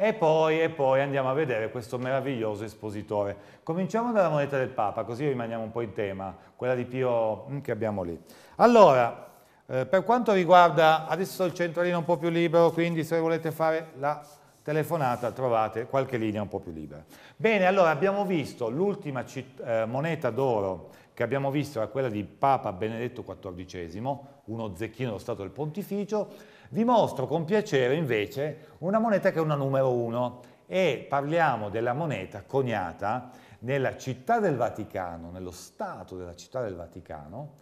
e poi, e poi andiamo a vedere questo meraviglioso espositore. Cominciamo dalla moneta del Papa, così rimaniamo un po' in tema, quella di Pio mm, che abbiamo lì. Allora, eh, per quanto riguarda, adesso il centralino è un po' più libero, quindi se volete fare la telefonata trovate qualche linea un po' più libera. Bene, allora abbiamo visto l'ultima eh, moneta d'oro che abbiamo visto era quella di Papa Benedetto XIV, uno zecchino dello Stato del Pontificio, vi mostro con piacere invece una moneta che è una numero 1 e parliamo della moneta coniata nella città del Vaticano, nello stato della città del Vaticano,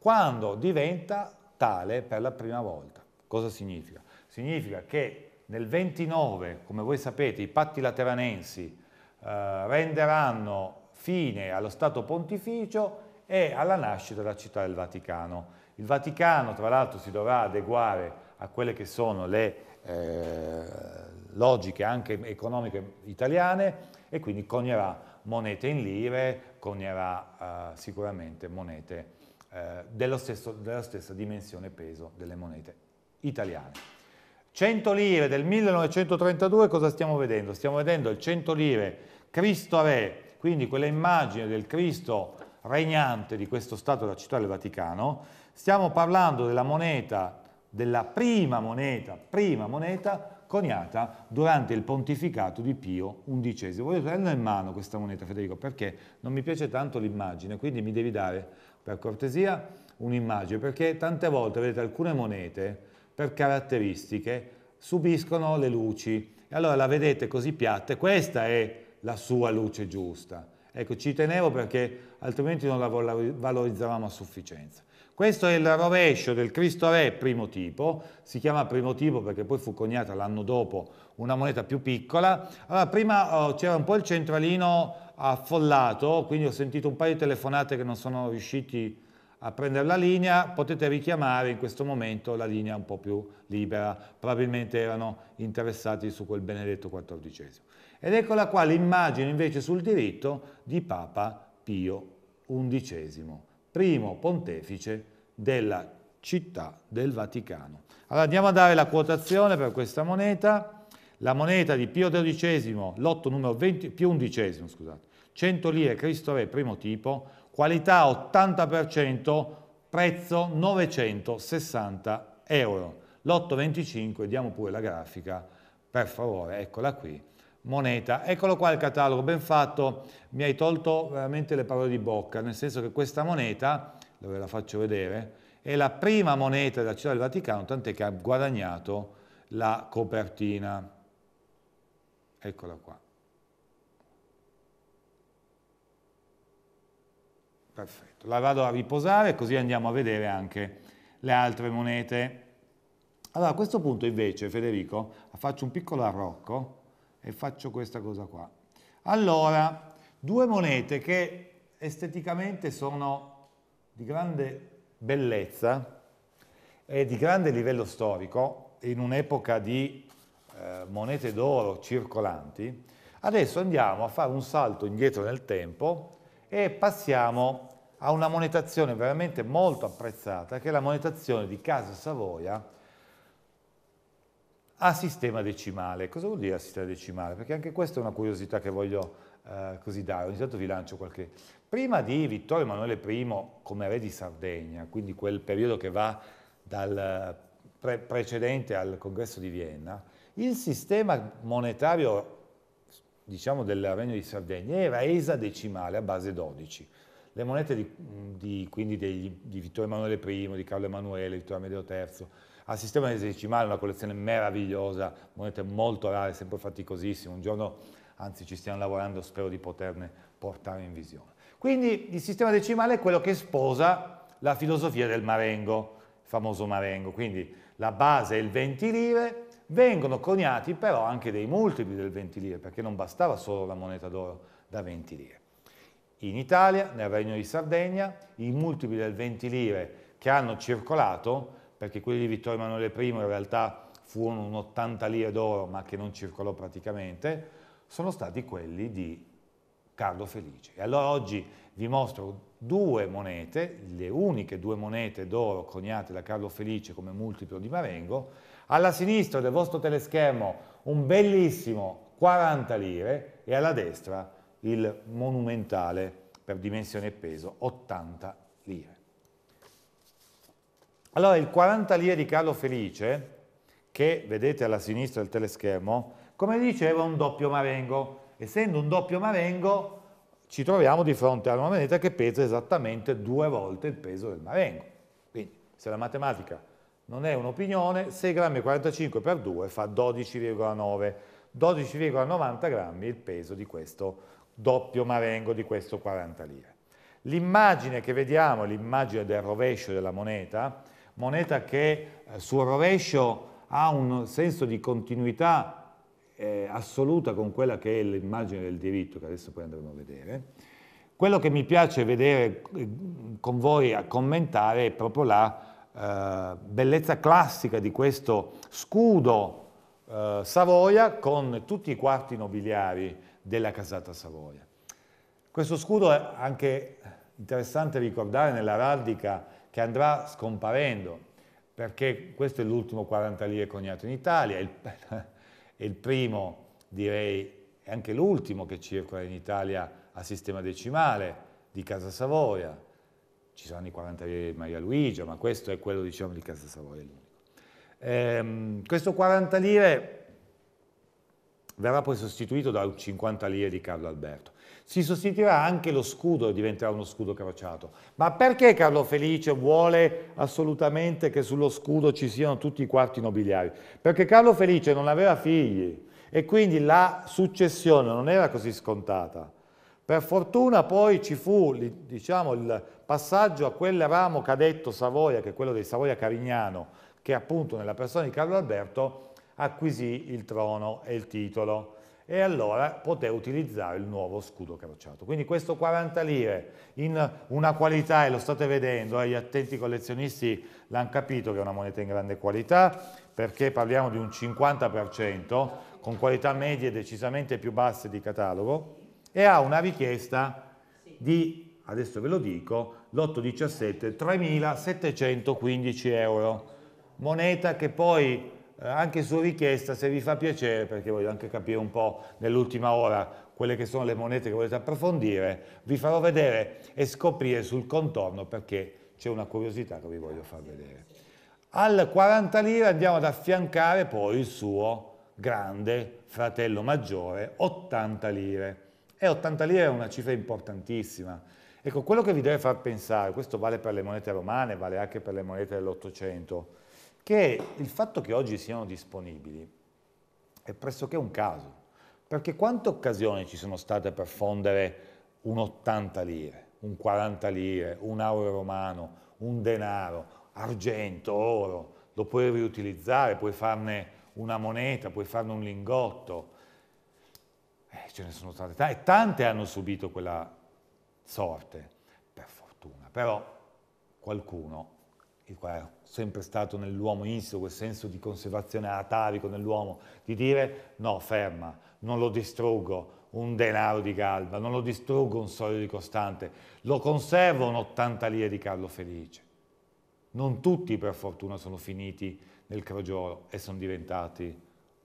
quando diventa tale per la prima volta. Cosa significa? Significa che nel 29, come voi sapete, i patti lateranensi eh, renderanno fine allo Stato pontificio e alla nascita della città del Vaticano. Il Vaticano, tra l'altro, si dovrà adeguare a quelle che sono le eh, logiche anche economiche italiane e quindi cognerà monete in lire, cognerà eh, sicuramente monete eh, dello stesso, della stessa dimensione e peso delle monete italiane. 100 lire del 1932 cosa stiamo vedendo? Stiamo vedendo il 100 lire Cristo Re, quindi quella immagine del Cristo regnante di questo Stato della Città del Vaticano. Stiamo parlando della moneta della prima moneta, prima moneta coniata durante il pontificato di Pio XI. Voglio tenerla in mano questa moneta, Federico, perché non mi piace tanto l'immagine, quindi mi devi dare, per cortesia, un'immagine, perché tante volte, vedete, alcune monete, per caratteristiche, subiscono le luci. E allora la vedete così piatta, e questa è la sua luce giusta. Ecco, ci tenevo perché altrimenti non la valorizzavamo a sufficienza. Questo è il rovescio del Cristo Re primo tipo, si chiama primo tipo perché poi fu coniata l'anno dopo una moneta più piccola. Allora, prima oh, c'era un po' il centralino affollato, quindi ho sentito un paio di telefonate che non sono riusciti a prendere la linea, potete richiamare in questo momento la linea un po' più libera, probabilmente erano interessati su quel benedetto XIV. Ed eccola qua l'immagine invece sul diritto di Papa Pio XI primo pontefice della città del Vaticano. Allora andiamo a dare la quotazione per questa moneta. La moneta di Pio XII, lotto numero 20, Pio XI, scusate, 100 lire Cristo Re primo tipo, qualità 80%, prezzo 960 euro. Lotto 25, diamo pure la grafica, per favore, eccola qui moneta. Eccolo qua il catalogo, ben fatto, mi hai tolto veramente le parole di bocca, nel senso che questa moneta, dove la faccio vedere, è la prima moneta della città del Vaticano, tant'è che ha guadagnato la copertina. Eccola qua. Perfetto, la vado a riposare così andiamo a vedere anche le altre monete. Allora a questo punto invece Federico faccio un piccolo arrocco e faccio questa cosa qua. Allora, due monete che esteticamente sono di grande bellezza e di grande livello storico, in un'epoca di eh, monete d'oro circolanti, adesso andiamo a fare un salto indietro nel tempo e passiamo a una monetazione veramente molto apprezzata, che è la monetazione di Casa Savoia a sistema decimale. Cosa vuol dire a sistema decimale? Perché anche questa è una curiosità che voglio eh, così dare, ogni tanto vi lancio qualche... Prima di Vittorio Emanuele I come re di Sardegna, quindi quel periodo che va dal pre precedente al congresso di Vienna, il sistema monetario diciamo, del regno di Sardegna era esadecimale a base 12. Le monete di, di, quindi degli, di Vittorio Emanuele I, di Carlo Emanuele, Vittorio Amedeo III, al sistema esedicimale, una collezione meravigliosa, monete molto rare, sempre faticosissime, un giorno anzi ci stiamo lavorando, spero di poterne portare in visione. Quindi il sistema decimale è quello che sposa la filosofia del marengo, il famoso marengo, quindi la base è il 20 lire, vengono coniati però anche dei multipli del 20 lire, perché non bastava solo la moneta d'oro da 20 lire. In Italia, nel Regno di Sardegna, i multipli del 20 lire che hanno circolato perché quelli di Vittorio Emanuele I in realtà furono un 80 lire d'oro, ma che non circolò praticamente, sono stati quelli di Carlo Felice. E allora oggi vi mostro due monete, le uniche due monete d'oro coniate da Carlo Felice come multiplo di Marengo, alla sinistra del vostro teleschermo un bellissimo 40 lire e alla destra il monumentale per dimensione e peso 80 lire. Allora il 40 lire di Carlo Felice, che vedete alla sinistra del teleschermo, come diceva è un doppio marengo. Essendo un doppio marengo ci troviamo di fronte a una moneta che pesa esattamente due volte il peso del marengo. Quindi se la matematica non è un'opinione, 6 grammi 45 per 2 fa 12,9. 12,90 grammi il peso di questo doppio marengo, di questo 40 lire. L'immagine che vediamo, l'immagine del rovescio della moneta, moneta che eh, sul rovescio ha un senso di continuità eh, assoluta con quella che è l'immagine del diritto, che adesso poi andremo a vedere. Quello che mi piace vedere eh, con voi a commentare è proprio la eh, bellezza classica di questo scudo eh, Savoia con tutti i quarti nobiliari della casata Savoia. Questo scudo è anche interessante ricordare nell'araldica radica che andrà scomparendo, perché questo è l'ultimo 40 lire coniato in Italia, è il, è il primo, direi, è anche l'ultimo che circola in Italia a sistema decimale di Casa Savoia. Ci saranno i 40 lire di Maria Luigia, ma questo è quello diciamo, di Casa Savoia, ehm, questo 40 lire verrà poi sostituito da 50 lire di Carlo Alberto si sostituirà anche lo scudo, diventerà uno scudo crociato. Ma perché Carlo Felice vuole assolutamente che sullo scudo ci siano tutti i quarti nobiliari? Perché Carlo Felice non aveva figli e quindi la successione non era così scontata. Per fortuna poi ci fu diciamo, il passaggio a quel ramo cadetto Savoia, che è quello dei Savoia Carignano, che appunto nella persona di Carlo Alberto acquisì il trono e il titolo e allora poter utilizzare il nuovo scudo crociato. Quindi questo 40 lire in una qualità, e lo state vedendo, eh, gli attenti collezionisti l'hanno capito che è una moneta in grande qualità, perché parliamo di un 50%, con qualità medie decisamente più basse di catalogo, e ha una richiesta di, adesso ve lo dico, l'817 3.715 euro, moneta che poi eh, anche su richiesta se vi fa piacere, perché voglio anche capire un po' nell'ultima ora quelle che sono le monete che volete approfondire, vi farò vedere e scoprire sul contorno perché c'è una curiosità che vi voglio far vedere. Al 40 lire andiamo ad affiancare poi il suo grande fratello maggiore, 80 lire. E 80 lire è una cifra importantissima. Ecco, quello che vi deve far pensare, questo vale per le monete romane, vale anche per le monete dell'Ottocento, che il fatto che oggi siano disponibili è pressoché un caso, perché quante occasioni ci sono state per fondere un 80 lire, un 40 lire, un euro romano, un denaro, argento, oro, lo puoi riutilizzare, puoi farne una moneta, puoi farne un lingotto. Eh, ce ne sono state tante, e tante hanno subito quella sorte, per fortuna, però qualcuno il quale è sempre stato nell'uomo insito, quel senso di conservazione atavico nell'uomo, di dire no, ferma, non lo distruggo un denaro di Galba, non lo distruggo un soldo di Costante, lo conservo un 80 lire di Carlo Felice. Non tutti per fortuna sono finiti nel crogiolo e sono diventati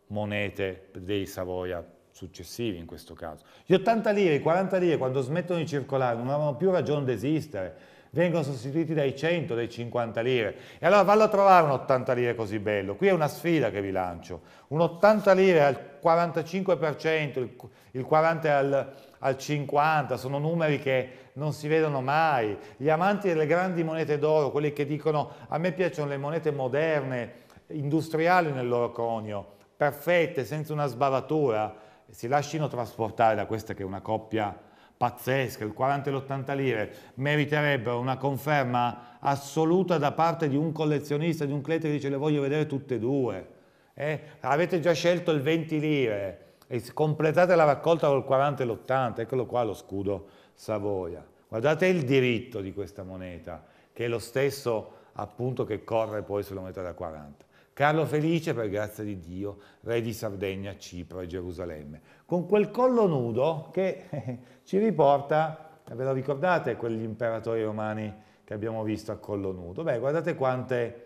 monete dei Savoia successivi in questo caso. Gli 80 lire, i 40 lire quando smettono di circolare non avevano più ragione di esistere vengono sostituiti dai 100, dai 50 lire. E allora vallo a trovare un 80 lire così bello. Qui è una sfida che vi lancio. Un 80 lire al 45%, il 40 al, al 50, sono numeri che non si vedono mai. Gli amanti delle grandi monete d'oro, quelli che dicono a me piacciono le monete moderne, industriali nel loro conio, perfette, senza una sbavatura, si lasciano trasportare da questa che è una coppia pazzesca, il 40 e l'80 lire, meriterebbero una conferma assoluta da parte di un collezionista, di un cliente che dice le voglio vedere tutte e due. Eh? Avete già scelto il 20 lire, e completate la raccolta col 40 e l'80, eccolo qua lo scudo Savoia. Guardate il diritto di questa moneta, che è lo stesso appunto che corre poi sulla moneta da 40. Carlo Felice, per grazia di Dio, re di Sardegna, Cipro e Gerusalemme, con quel collo nudo che eh, ci riporta, ve lo ricordate quegli imperatori romani che abbiamo visto a collo nudo? Beh, guardate quante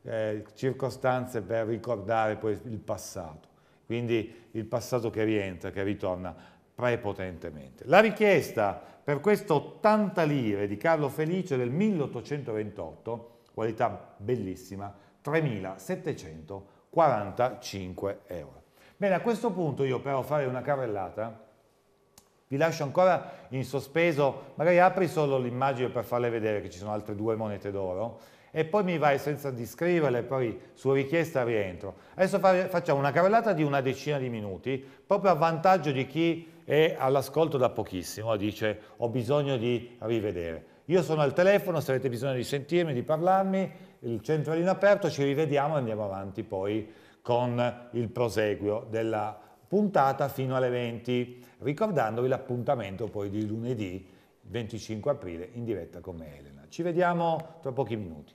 eh, circostanze per ricordare poi il passato, quindi il passato che rientra, che ritorna prepotentemente. La richiesta per queste 80 lire di Carlo Felice del 1828, qualità bellissima, 3.745 euro. Bene, a questo punto io però farei una carrellata vi lascio ancora in sospeso, magari apri solo l'immagine per farle vedere che ci sono altre due monete d'oro e poi mi vai senza descriverle, poi su richiesta rientro. Adesso facciamo una carrellata di una decina di minuti, proprio a vantaggio di chi è all'ascolto da pochissimo, dice ho bisogno di rivedere. Io sono al telefono, se avete bisogno di sentirmi, di parlarmi, il centralino aperto, ci rivediamo e andiamo avanti poi con il proseguio della puntata fino alle 20 ricordandovi l'appuntamento poi di lunedì 25 aprile in diretta con me Elena. Ci vediamo tra pochi minuti.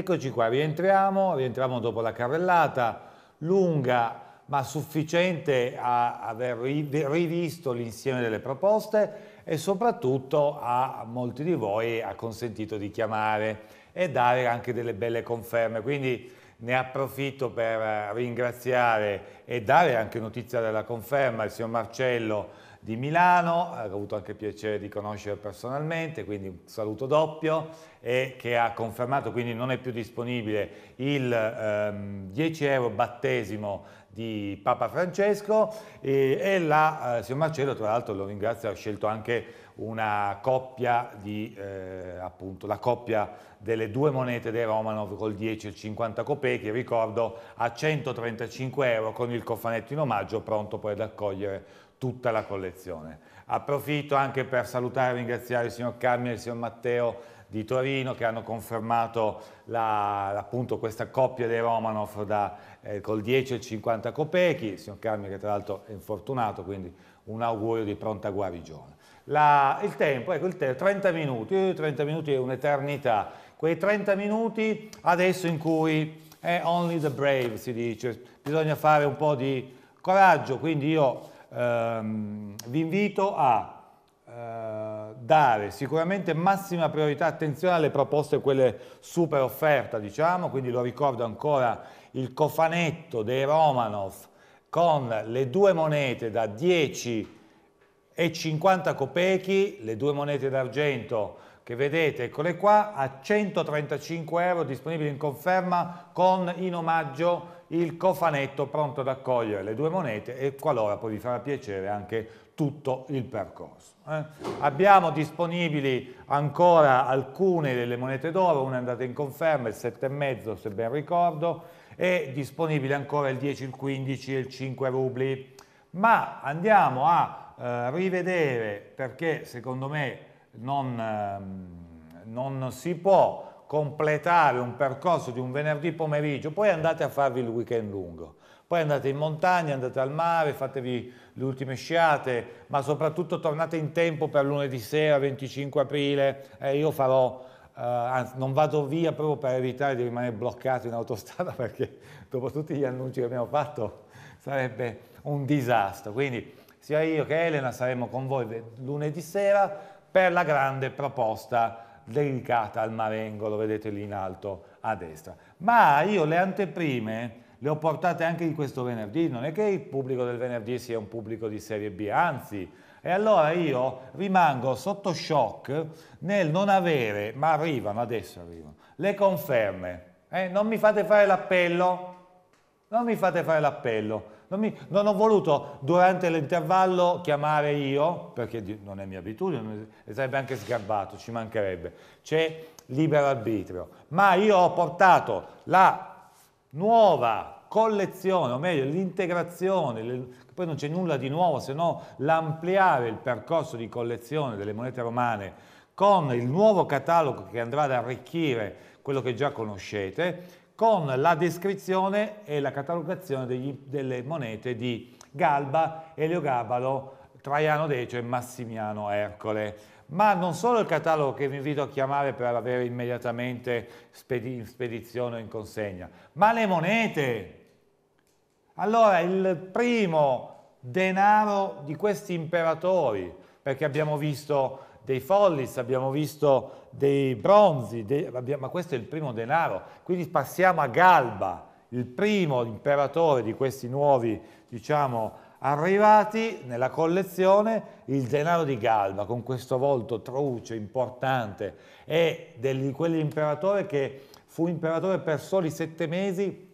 Eccoci qua, rientriamo, rientriamo dopo la carrellata, lunga ma sufficiente a aver rivisto l'insieme delle proposte e soprattutto a molti di voi ha consentito di chiamare e dare anche delle belle conferme. Quindi ne approfitto per ringraziare e dare anche notizia della conferma al signor Marcello di Milano, eh, ho avuto anche il piacere di conoscere personalmente, quindi un saluto doppio, e che ha confermato, quindi non è più disponibile, il ehm, 10 euro battesimo di Papa Francesco e, e la eh, signor Marcello, tra l'altro lo ringrazio, ha scelto anche una coppia di, eh, appunto, la coppia delle due monete dei Romanov col 10 e il 50 copechi, ricordo a 135 euro con il cofanetto in omaggio pronto poi ad accogliere tutta la collezione. Approfitto anche per salutare e ringraziare il signor Carmine e il signor Matteo di Torino che hanno confermato la, appunto questa coppia dei Romanov da, eh, col 10 e 50 copechi, il signor Carmine che tra l'altro è infortunato, quindi un augurio di pronta guarigione. La, il tempo, ecco il tempo, 30 minuti, 30 eh, minuti è un'eternità, quei 30 minuti adesso in cui è eh, only the brave si dice, bisogna fare un po' di coraggio, quindi io ehm, vi invito a eh, dare sicuramente massima priorità, attenzione alle proposte, quelle super offerta, diciamo, quindi lo ricordo ancora, il cofanetto dei Romanov con le due monete da 10 e 50 copechi, le due monete d'argento che vedete, eccole qua, a 135 euro disponibili in conferma con in omaggio il cofanetto pronto ad accogliere le due monete e qualora poi vi farà piacere anche tutto il percorso. Eh? Abbiamo disponibili ancora alcune delle monete d'oro, una è andata in conferma, il 7,5 se ben ricordo, e disponibile ancora il 10, il 15 e il 5 rubli. Ma andiamo a eh, rivedere perché secondo me non, eh, non si può completare un percorso di un venerdì pomeriggio, poi andate a farvi il weekend lungo, poi andate in montagna, andate al mare, fatevi le ultime sciate, ma soprattutto tornate in tempo per lunedì sera, 25 aprile, eh, io farò, eh, anzi non vado via proprio per evitare di rimanere bloccato in autostrada perché dopo tutti gli annunci che abbiamo fatto sarebbe un disastro, quindi sia io che Elena saremo con voi lunedì sera per la grande proposta dedicata al Marengo, lo vedete lì in alto a destra. Ma io le anteprime le ho portate anche di questo venerdì, non è che il pubblico del venerdì sia un pubblico di serie B, anzi, e allora io rimango sotto shock nel non avere, ma arrivano, adesso arrivano, le conferme. Eh, non mi fate fare l'appello, non mi fate fare l'appello. Non, mi, non ho voluto durante l'intervallo chiamare io, perché non è mia abitudine, sarebbe anche sgarbato, ci mancherebbe. C'è libero arbitrio. Ma io ho portato la nuova collezione, o meglio l'integrazione, poi non c'è nulla di nuovo se no l'ampliare il percorso di collezione delle monete romane con il nuovo catalogo che andrà ad arricchire quello che già conoscete con la descrizione e la catalogazione degli, delle monete di Galba, Eliogabalo, Traiano Decio e Massimiano Ercole. Ma non solo il catalogo che vi invito a chiamare per avere immediatamente spedi spedizione o in consegna, ma le monete. Allora, il primo denaro di questi imperatori, perché abbiamo visto dei follis, abbiamo visto dei bronzi, dei, abbiamo, ma questo è il primo denaro. Quindi passiamo a Galba, il primo imperatore di questi nuovi, diciamo, arrivati nella collezione il denaro di Galba con questo volto truce importante e quell'imperatore che fu imperatore per soli sette mesi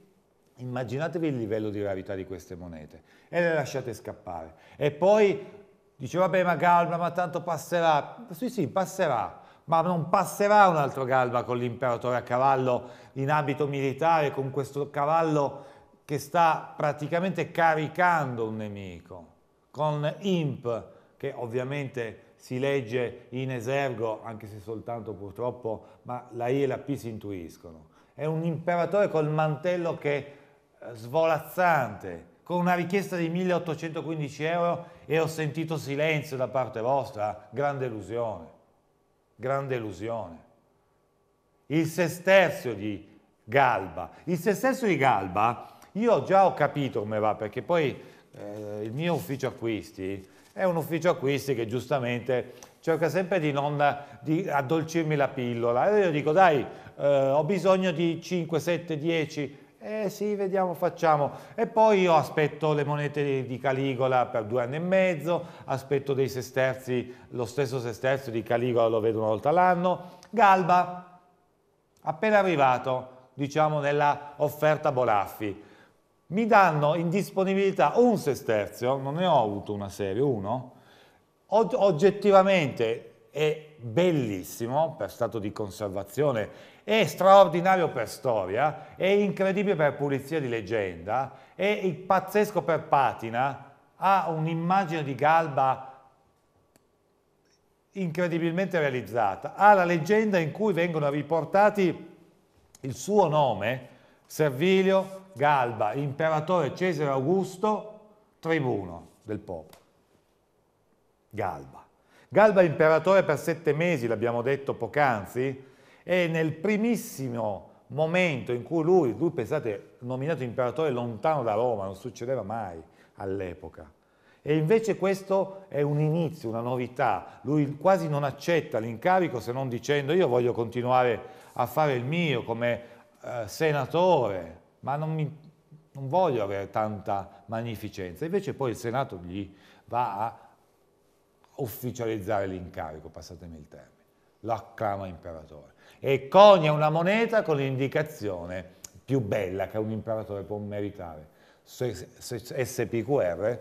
immaginatevi il livello di rarità di queste monete e le lasciate scappare e poi Dice, vabbè, ma Galba, ma tanto passerà. Sì, sì, passerà, ma non passerà un altro Galba con l'imperatore a cavallo in abito militare, con questo cavallo che sta praticamente caricando un nemico, con Imp, che ovviamente si legge in esergo, anche se soltanto purtroppo, ma la I e la P si intuiscono. È un imperatore col mantello che eh, svolazzante, con una richiesta di 1815 euro e ho sentito silenzio da parte vostra, grande illusione, grande illusione. Il sesterzio di Galba, il sesterzio di Galba, io già ho capito come va, perché poi eh, il mio ufficio acquisti è un ufficio acquisti che giustamente cerca sempre di non di addolcirmi la pillola. E io dico, dai, eh, ho bisogno di 5, 7, 10 eh sì, vediamo, facciamo. E poi io aspetto le monete di Caligola per due anni e mezzo, aspetto dei sesterzi, lo stesso sesterzo di Caligola lo vedo una volta all'anno. Galba, appena arrivato, diciamo nella offerta Bolaffi, mi danno in disponibilità un sesterzio, non ne ho avuto una serie, uno, oggettivamente è bellissimo per stato di conservazione è straordinario per storia, è incredibile per pulizia di leggenda, è pazzesco per patina, ha un'immagine di Galba incredibilmente realizzata, ha la leggenda in cui vengono riportati il suo nome, Servilio Galba, imperatore Cesare Augusto, tribuno del popolo. Galba. Galba imperatore per sette mesi, l'abbiamo detto poc'anzi, e nel primissimo momento in cui lui, lui pensate, nominato imperatore lontano da Roma, non succedeva mai all'epoca. E invece questo è un inizio, una novità. Lui quasi non accetta l'incarico se non dicendo io voglio continuare a fare il mio come eh, senatore, ma non, mi, non voglio avere tanta magnificenza. Invece poi il Senato gli va a ufficializzare l'incarico, passatemi il termine, lo acclama imperatore e conia una moneta con l'indicazione più bella che un imperatore può meritare. SPQR,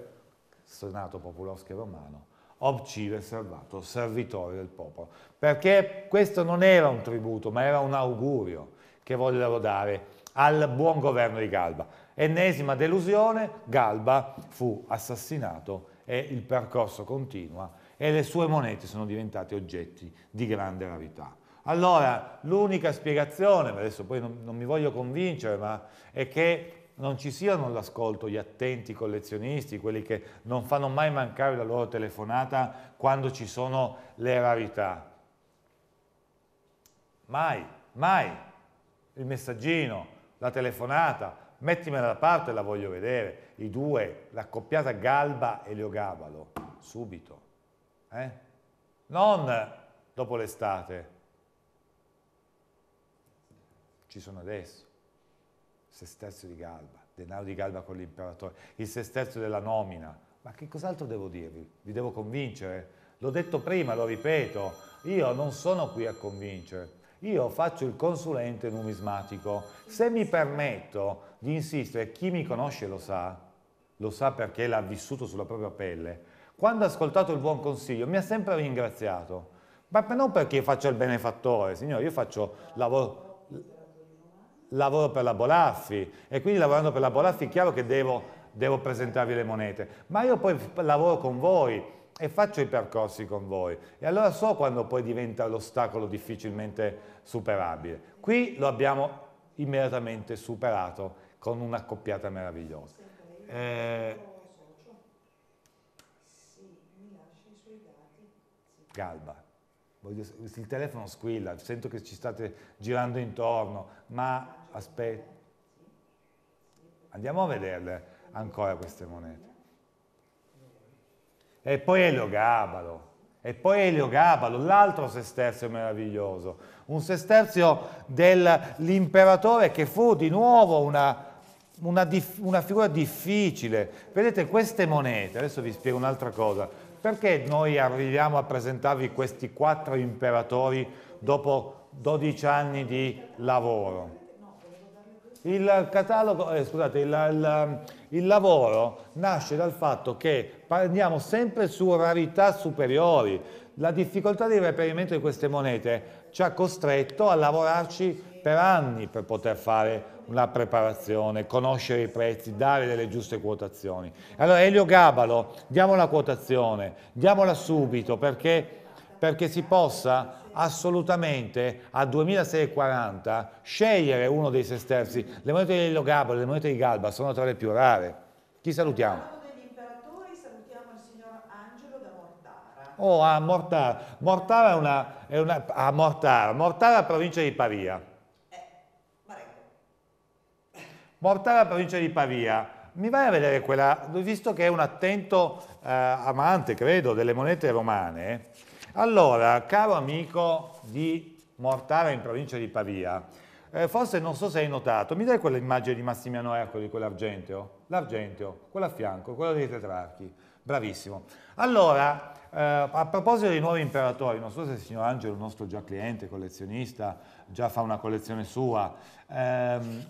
senato popolosche romano, obcile servato, servitore del popolo. Perché questo non era un tributo, ma era un augurio che vollero dare al buon governo di Galba. Ennesima delusione, Galba fu assassinato e il percorso continua e le sue monete sono diventate oggetti di grande rarità. Allora, l'unica spiegazione, adesso poi non, non, mi voglio convincere, ma è che non ci siano all'ascolto gli attenti collezionisti, quelli che non fanno mai mancare la loro telefonata quando ci sono le rarità. Mai, mai. Il messaggino, la telefonata, mettimela da parte, la voglio vedere. I due, l'accoppiata Galba e Leogabalo, subito. Eh? Non dopo l'estate ci sono adesso. Sesterzo di Galba, denaro di Galba con l'imperatore, il sesterzo della nomina. Ma che cos'altro devo dirvi? Vi devo convincere? L'ho detto prima, lo ripeto, io non sono qui a convincere. Io faccio il consulente numismatico. Se mi permetto di insistere, chi mi conosce lo sa, lo sa perché l'ha vissuto sulla propria pelle, quando ha ascoltato il buon consiglio mi ha sempre ringraziato, ma non perché faccio il benefattore, signore, io faccio lavoro lavoro per la Bolaffi e quindi lavorando per la Bolaffi è chiaro che devo, devo presentarvi le monete, ma io poi lavoro con voi e faccio i percorsi con voi e allora so quando poi diventa l'ostacolo difficilmente superabile. Qui lo abbiamo immediatamente superato con una coppiata meravigliosa. Eh, Galba il telefono squilla, sento che ci state girando intorno, ma aspetta, andiamo a vederle ancora queste monete. E poi Eliogabalo, e poi Eliogabalo, l'altro sesterzio meraviglioso, un sesterzio dell'imperatore che fu di nuovo una, una, una figura difficile. Vedete queste monete, adesso vi spiego un'altra cosa, perché noi arriviamo a presentarvi questi quattro imperatori dopo 12 anni di lavoro? Il, catalogo, eh, scusate, il, il, il lavoro nasce dal fatto che andiamo sempre su rarità superiori. La difficoltà di reperimento di queste monete ci ha costretto a lavorarci per anni per poter fare una preparazione, conoscere i prezzi, dare delle giuste quotazioni. Allora Elio Gabalo, diamo la quotazione, diamola subito perché, perché si possa assolutamente a 2640 scegliere uno dei sesterzi. Le monete di Elio Gabalo, le monete di Galba sono tra le più rare. Chi salutiamo? Oh, a Mortara. Mortara è una, è una a Mortara, Mortara provincia di Pavia morta la provincia di Pavia, mi vai a vedere quella, visto che è un attento eh, amante, credo, delle monete romane, allora, caro amico di Mortara in provincia di Pavia, eh, forse non so se hai notato, mi dai quella immagine di Massimiano Ercoli, quell'argenteo? L'argenteo, quello a fianco, quello dei tetrarchi. Bravissimo. Allora, eh, a proposito dei nuovi imperatori, non so se il signor Angelo, il nostro già cliente, collezionista, già fa una collezione sua, ehm,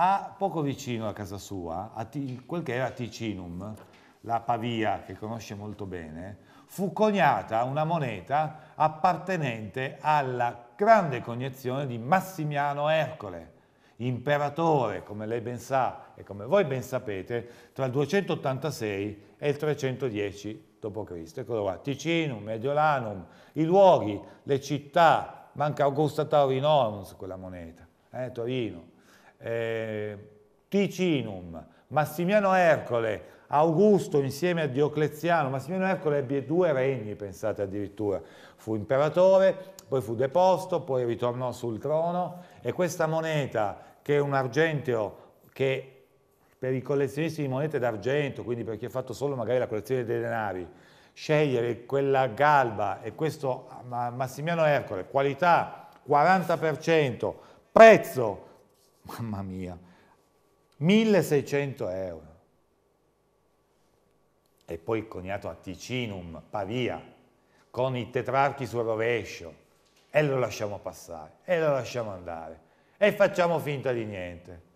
a, poco vicino a casa sua, a quel che era Ticinum, la Pavia che conosce molto bene, fu coniata una moneta appartenente alla grande coniezione di Massimiano Ercole, imperatore, come lei ben sa e come voi ben sapete, tra il 286 e il 310 d.C. Eccolo qua, Ticinum, Mediolanum, i luoghi, le città, manca Augusta Taurino su quella moneta, eh, Torino, eh, Ticinum, Massimiano Ercole, Augusto insieme a Diocleziano, Massimiliano Ercole ebbe due regni, pensate addirittura, fu imperatore, poi fu deposto, poi ritornò sul trono e questa moneta che è un argenteo che per i collezionisti di monete d'argento, quindi per chi ha fatto solo magari la collezione dei denari, scegliere quella galba e questo Massimiliano Ercole, qualità 40%, prezzo Mamma mia, 1600 euro. E poi il coniato a Ticinum, Pavia, con i tetrarchi sul rovescio. E lo lasciamo passare, e lo lasciamo andare, e facciamo finta di niente.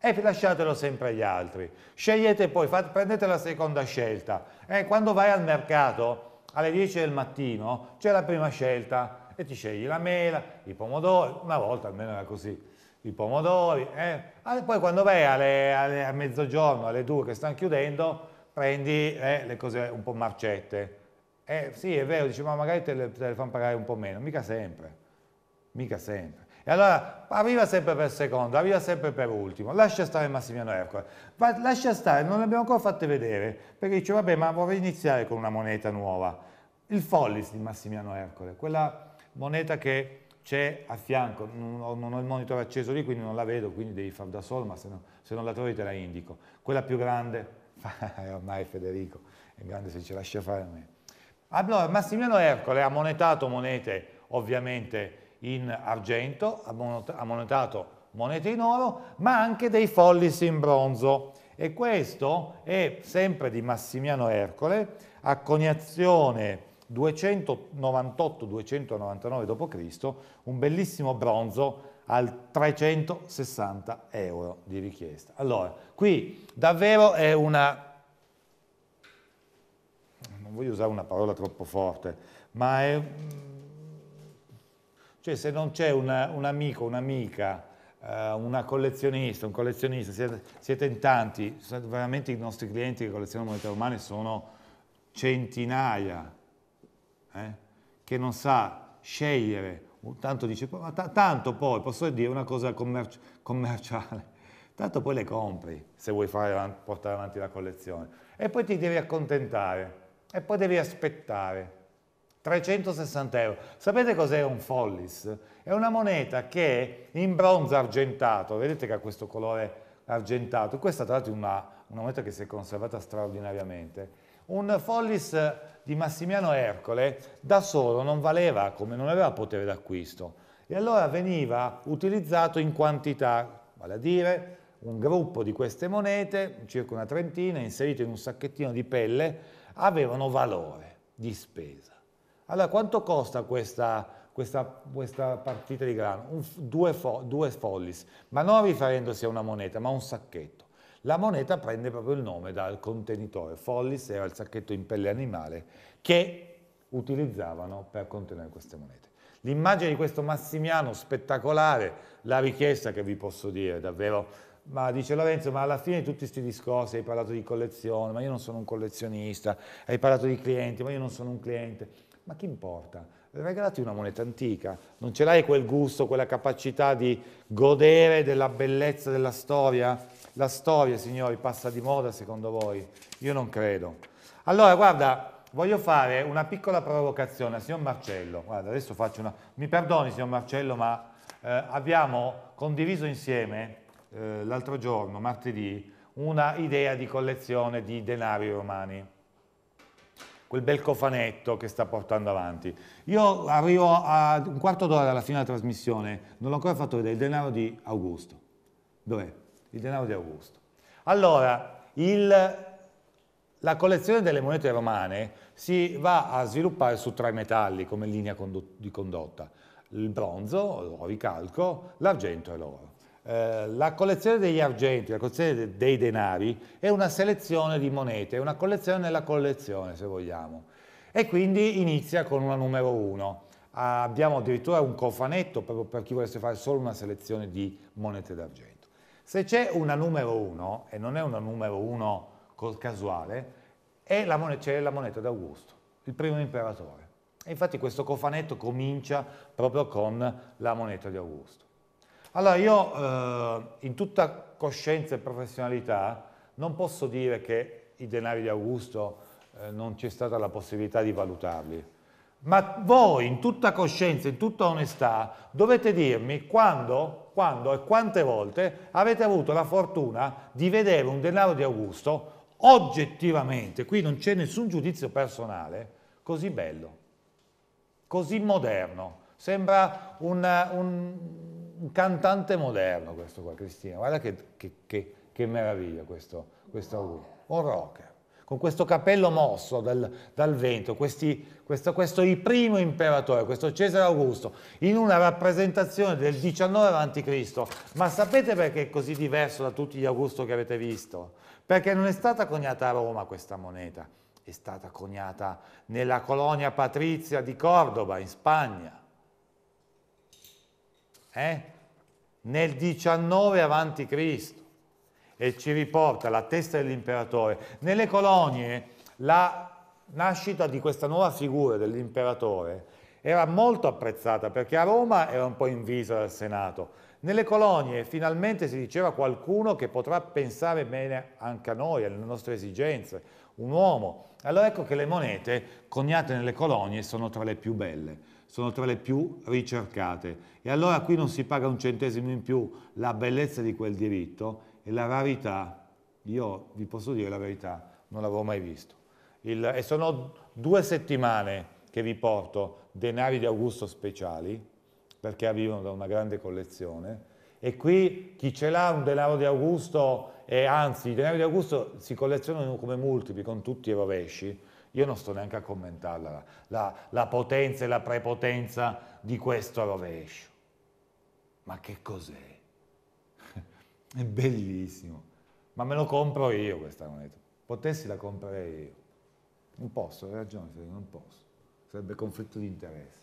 E lasciatelo sempre agli altri. Scegliete poi, fate, prendete la seconda scelta. E eh, quando vai al mercato, alle 10 del mattino, c'è la prima scelta, e ti scegli la mela, i pomodori, una volta almeno era così i pomodori, eh. Ah, poi quando vai alle, alle, a mezzogiorno, alle due che stanno chiudendo, prendi eh, le cose un po' marcette. Eh, sì, è vero, dice, ma magari te le, te le fanno pagare un po' meno, mica sempre, mica sempre. E allora arriva sempre per secondo, arriva sempre per ultimo, lascia stare Massimiliano Ercole, Va, lascia stare, non le abbiamo ancora fatte vedere, perché dice, vabbè, ma vorrei iniziare con una moneta nuova. Il Follis di Massimiliano Ercole, quella moneta che c'è a fianco, non ho il monitor acceso lì quindi non la vedo, quindi devi farlo da solo, ma se, no, se non la trovi te la indico. Quella più grande, ormai Federico, è grande se ci lascia fare a me. Allora, Massimiliano Ercole ha monetato monete ovviamente in argento, ha monetato monete in oro, ma anche dei follis in bronzo. E questo è sempre di Massimiano Ercole, a coniazione 298-299 d.C., un bellissimo bronzo al 360 euro di richiesta. Allora, qui davvero è una... non voglio usare una parola troppo forte, ma è... cioè se non c'è un amico, un'amica, eh, una collezionista, un collezionista, siete, siete in tanti, veramente i nostri clienti che collezionano monete romane sono centinaia, eh, che non sa scegliere, tanto dice, ma tanto poi, posso dire una cosa commerci commerciale, tanto poi le compri se vuoi fare, portare avanti la collezione. E poi ti devi accontentare, e poi devi aspettare. 360 euro. Sapete cos'è un follis? È una moneta che in bronzo argentato, vedete che ha questo colore argentato, questa tra l'altro è una, una moneta che si è conservata straordinariamente, un follis di Massimiano Ercole da solo non valeva, come non aveva potere d'acquisto, e allora veniva utilizzato in quantità, vale a dire un gruppo di queste monete, circa una trentina, inserite in un sacchettino di pelle, avevano valore di spesa. Allora, quanto costa questa, questa, questa partita di grano? Un, due, fo, due follis, ma non riferendosi a una moneta, ma a un sacchetto la moneta prende proprio il nome dal contenitore. Follis era il sacchetto in pelle animale che utilizzavano per contenere queste monete. L'immagine di questo Massimiano spettacolare, la richiesta che vi posso dire davvero, ma dice Lorenzo, ma alla fine di tutti questi discorsi hai parlato di collezione, ma io non sono un collezionista, hai parlato di clienti, ma io non sono un cliente, ma che importa? Regalati una moneta antica, non ce l'hai quel gusto, quella capacità di godere della bellezza della storia? la storia, signori, passa di moda secondo voi? Io non credo. Allora, guarda, voglio fare una piccola provocazione al signor Marcello. Guarda, adesso faccio una... Mi perdoni, signor Marcello, ma eh, abbiamo condiviso insieme eh, l'altro giorno, martedì, una idea di collezione di denari romani quel bel cofanetto che sta portando avanti. Io arrivo a un quarto d'ora dalla fine della trasmissione, non l'ho ancora fatto vedere, il denaro di Augusto. Dov'è? il denaro di Augusto. Allora, il, la collezione delle monete romane si va a sviluppare su tre metalli come linea di condotta, il bronzo, l'oro ricalco, l'argento e l'oro. Eh, la collezione degli argenti, la collezione dei denari è una selezione di monete, è una collezione nella collezione se vogliamo e quindi inizia con una numero uno. Abbiamo addirittura un cofanetto proprio per chi volesse fare solo una selezione di monete d'argento. Se c'è una numero 1, e non è una numero 1 casuale, c'è la moneta d'Augusto, il primo imperatore. E infatti questo cofanetto comincia proprio con la moneta di Augusto. Allora io eh, in tutta coscienza e professionalità non posso dire che i denari di Augusto eh, non c'è stata la possibilità di valutarli. Ma voi in tutta coscienza, in tutta onestà, dovete dirmi quando quando e quante volte avete avuto la fortuna di vedere un denaro di Augusto oggettivamente, qui non c'è nessun giudizio personale, così bello, così moderno. Sembra un, un, un cantante moderno questo qua, Cristina. Guarda che, che, che, che meraviglia questo, questo Augusto. Un rocker con questo capello mosso dal, dal vento, questi, questo, questo il primo imperatore, questo Cesare Augusto, in una rappresentazione del 19 a.C. Ma sapete perché è così diverso da tutti gli Augusto che avete visto? Perché non è stata coniata a Roma questa moneta, è stata coniata nella colonia patrizia di Cordova, in Spagna. Eh? Nel 19 a.C e ci riporta la testa dell'imperatore. Nelle colonie la nascita di questa nuova figura dell'imperatore era molto apprezzata perché a Roma era un po' invisa dal Senato. Nelle colonie finalmente si diceva qualcuno che potrà pensare bene anche a noi, alle nostre esigenze, un uomo. Allora ecco che le monete coniate nelle colonie sono tra le più belle sono tra le più ricercate e allora qui non si paga un centesimo in più la bellezza di quel diritto e la rarità, io vi posso dire la verità, non l'avevo mai visto. Il, e sono due settimane che vi porto denari di Augusto speciali, perché arrivano da una grande collezione, e qui chi ce l'ha un denaro di Augusto, e anzi i denari di Augusto si collezionano come multipli con tutti i rovesci, io non sto neanche a commentarla, la, la, la potenza e la prepotenza di questo rovescio. Ma che cos'è? È bellissimo. Ma me lo compro io questa moneta. Potessi la comprare io. Non posso, hai ragione, non posso. Sarebbe conflitto di interesse.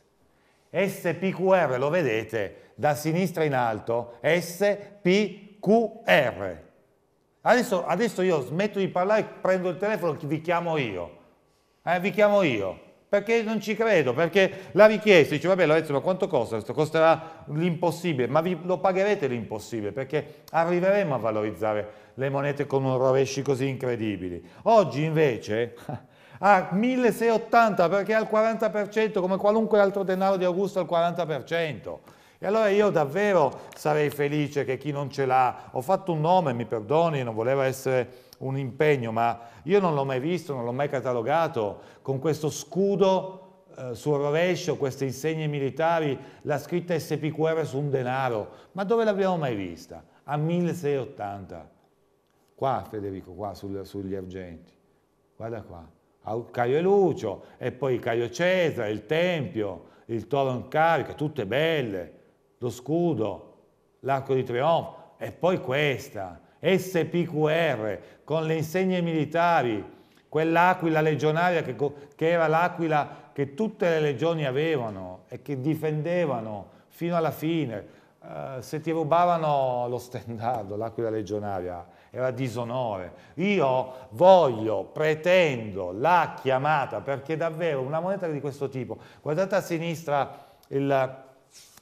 SPQR, lo vedete, da sinistra in alto, SPQR. Adesso, adesso io smetto di parlare, prendo il telefono, vi chiamo io. Eh, vi chiamo io. Perché non ci credo, perché la richiesta dice, vabbè Lorenzo, ma quanto costa questo? Costerà l'impossibile, ma vi, lo pagherete l'impossibile, perché arriveremo a valorizzare le monete con rovesci così incredibili. Oggi invece a 1680 perché è al 40% come qualunque altro denaro di Augusto al 40%. E allora io davvero sarei felice che chi non ce l'ha, ho fatto un nome, mi perdoni, non volevo essere un impegno, ma io non l'ho mai visto, non l'ho mai catalogato, con questo scudo eh, sul rovescio, queste insegne militari, la scritta SPQR su un denaro, ma dove l'abbiamo mai vista? A 1680. Qua Federico, qua sul, sugli argenti, guarda qua, Caio e Lucio, e poi Caio Cesare, il Tempio, il Toro in carica, tutte belle, lo scudo, l'arco di trionfo, e poi questa, SPQR, con le insegne militari, quell'aquila legionaria che, che era l'aquila che tutte le legioni avevano e che difendevano fino alla fine. Uh, se ti rubavano lo stendardo, l'aquila legionaria, era disonore. Io voglio, pretendo la chiamata, perché davvero una moneta di questo tipo, guardate a sinistra il,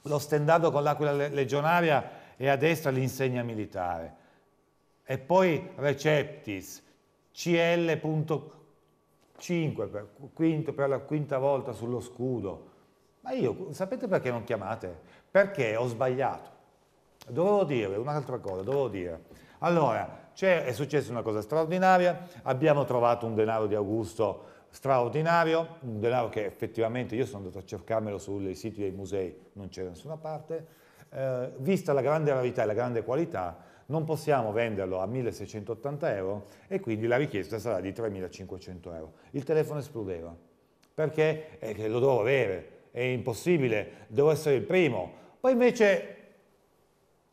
lo stendardo con l'aquila legionaria e a destra l'insegna militare e poi receptis, CL.5, per, per la quinta volta sullo scudo. Ma io, sapete perché non chiamate? Perché ho sbagliato. Dovevo dire un'altra cosa, dovevo dire. Allora, è successa una cosa straordinaria, abbiamo trovato un denaro di Augusto straordinario, un denaro che effettivamente io sono andato a cercarmelo sui siti dei musei, non c'era da nessuna parte. Eh, vista la grande rarità e la grande qualità, non possiamo venderlo a 1680 euro e quindi la richiesta sarà di 3500 euro. Il telefono esplodeva, perché eh, lo devo avere, è impossibile, devo essere il primo. Poi invece,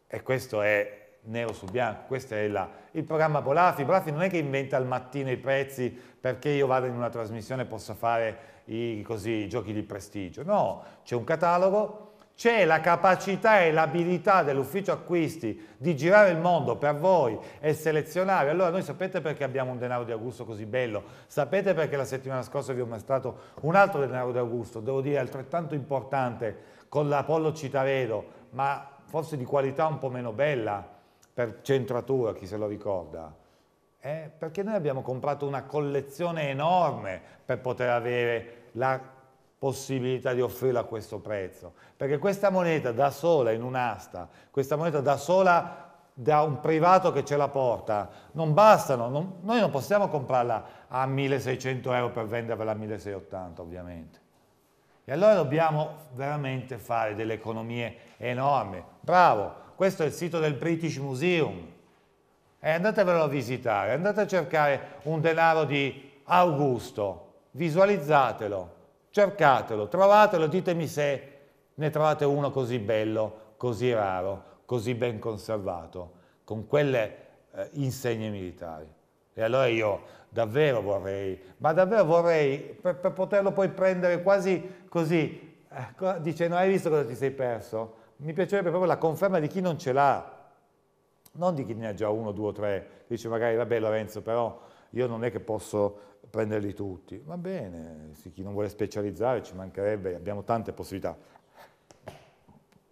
e questo è nero su bianco, questo è la, il programma Polafi. Polafi non è che inventa al mattino i prezzi perché io vado in una trasmissione e possa fare i, così, i giochi di prestigio, no, c'è un catalogo, c'è la capacità e l'abilità dell'ufficio acquisti di girare il mondo per voi e selezionare, allora noi sapete perché abbiamo un denaro di Augusto così bello, sapete perché la settimana scorsa vi ho mostrato un altro denaro di Augusto, devo dire altrettanto importante, con l'Apollo Citaredo, ma forse di qualità un po' meno bella per centratura, chi se lo ricorda. Eh, perché noi abbiamo comprato una collezione enorme per poter avere la possibilità di offrirla a questo prezzo, perché questa moneta da sola in un'asta, questa moneta da sola da un privato che ce la porta, non bastano, non, noi non possiamo comprarla a 1600 euro per venderla a 1680 ovviamente. E allora dobbiamo veramente fare delle economie enormi. Bravo, questo è il sito del British Museum. E eh, andatevelo a visitare, andate a cercare un denaro di Augusto, visualizzatelo cercatelo, trovatelo, ditemi se ne trovate uno così bello, così raro, così ben conservato, con quelle eh, insegne militari. E allora io davvero vorrei, ma davvero vorrei, per, per poterlo poi prendere quasi così, eh, dicendo hai visto cosa ti sei perso? Mi piacerebbe proprio la conferma di chi non ce l'ha, non di chi ne ha già uno, due o tre, dice magari vabbè Lorenzo però io non è che posso prenderli tutti, va bene, chi non vuole specializzare ci mancherebbe, abbiamo tante possibilità.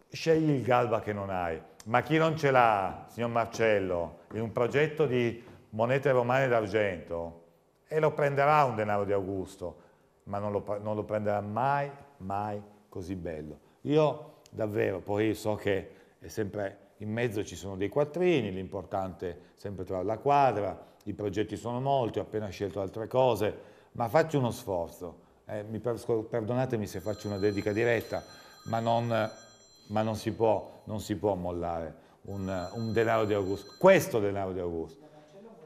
Scegli il galba che non hai, ma chi non ce l'ha, signor Marcello, in un progetto di monete romane d'argento, e lo prenderà un denaro di Augusto, ma non lo, non lo prenderà mai, mai così bello. Io davvero, poi so che è sempre in mezzo ci sono dei quattrini, l'importante è sempre trovare la quadra, i progetti sono molti, ho appena scelto altre cose, ma faccio uno sforzo. Eh, mi per, perdonatemi se faccio una dedica diretta, ma non, ma non, si, può, non si, può, mollare un, un, denaro di Augusto. Questo denaro di Augusto.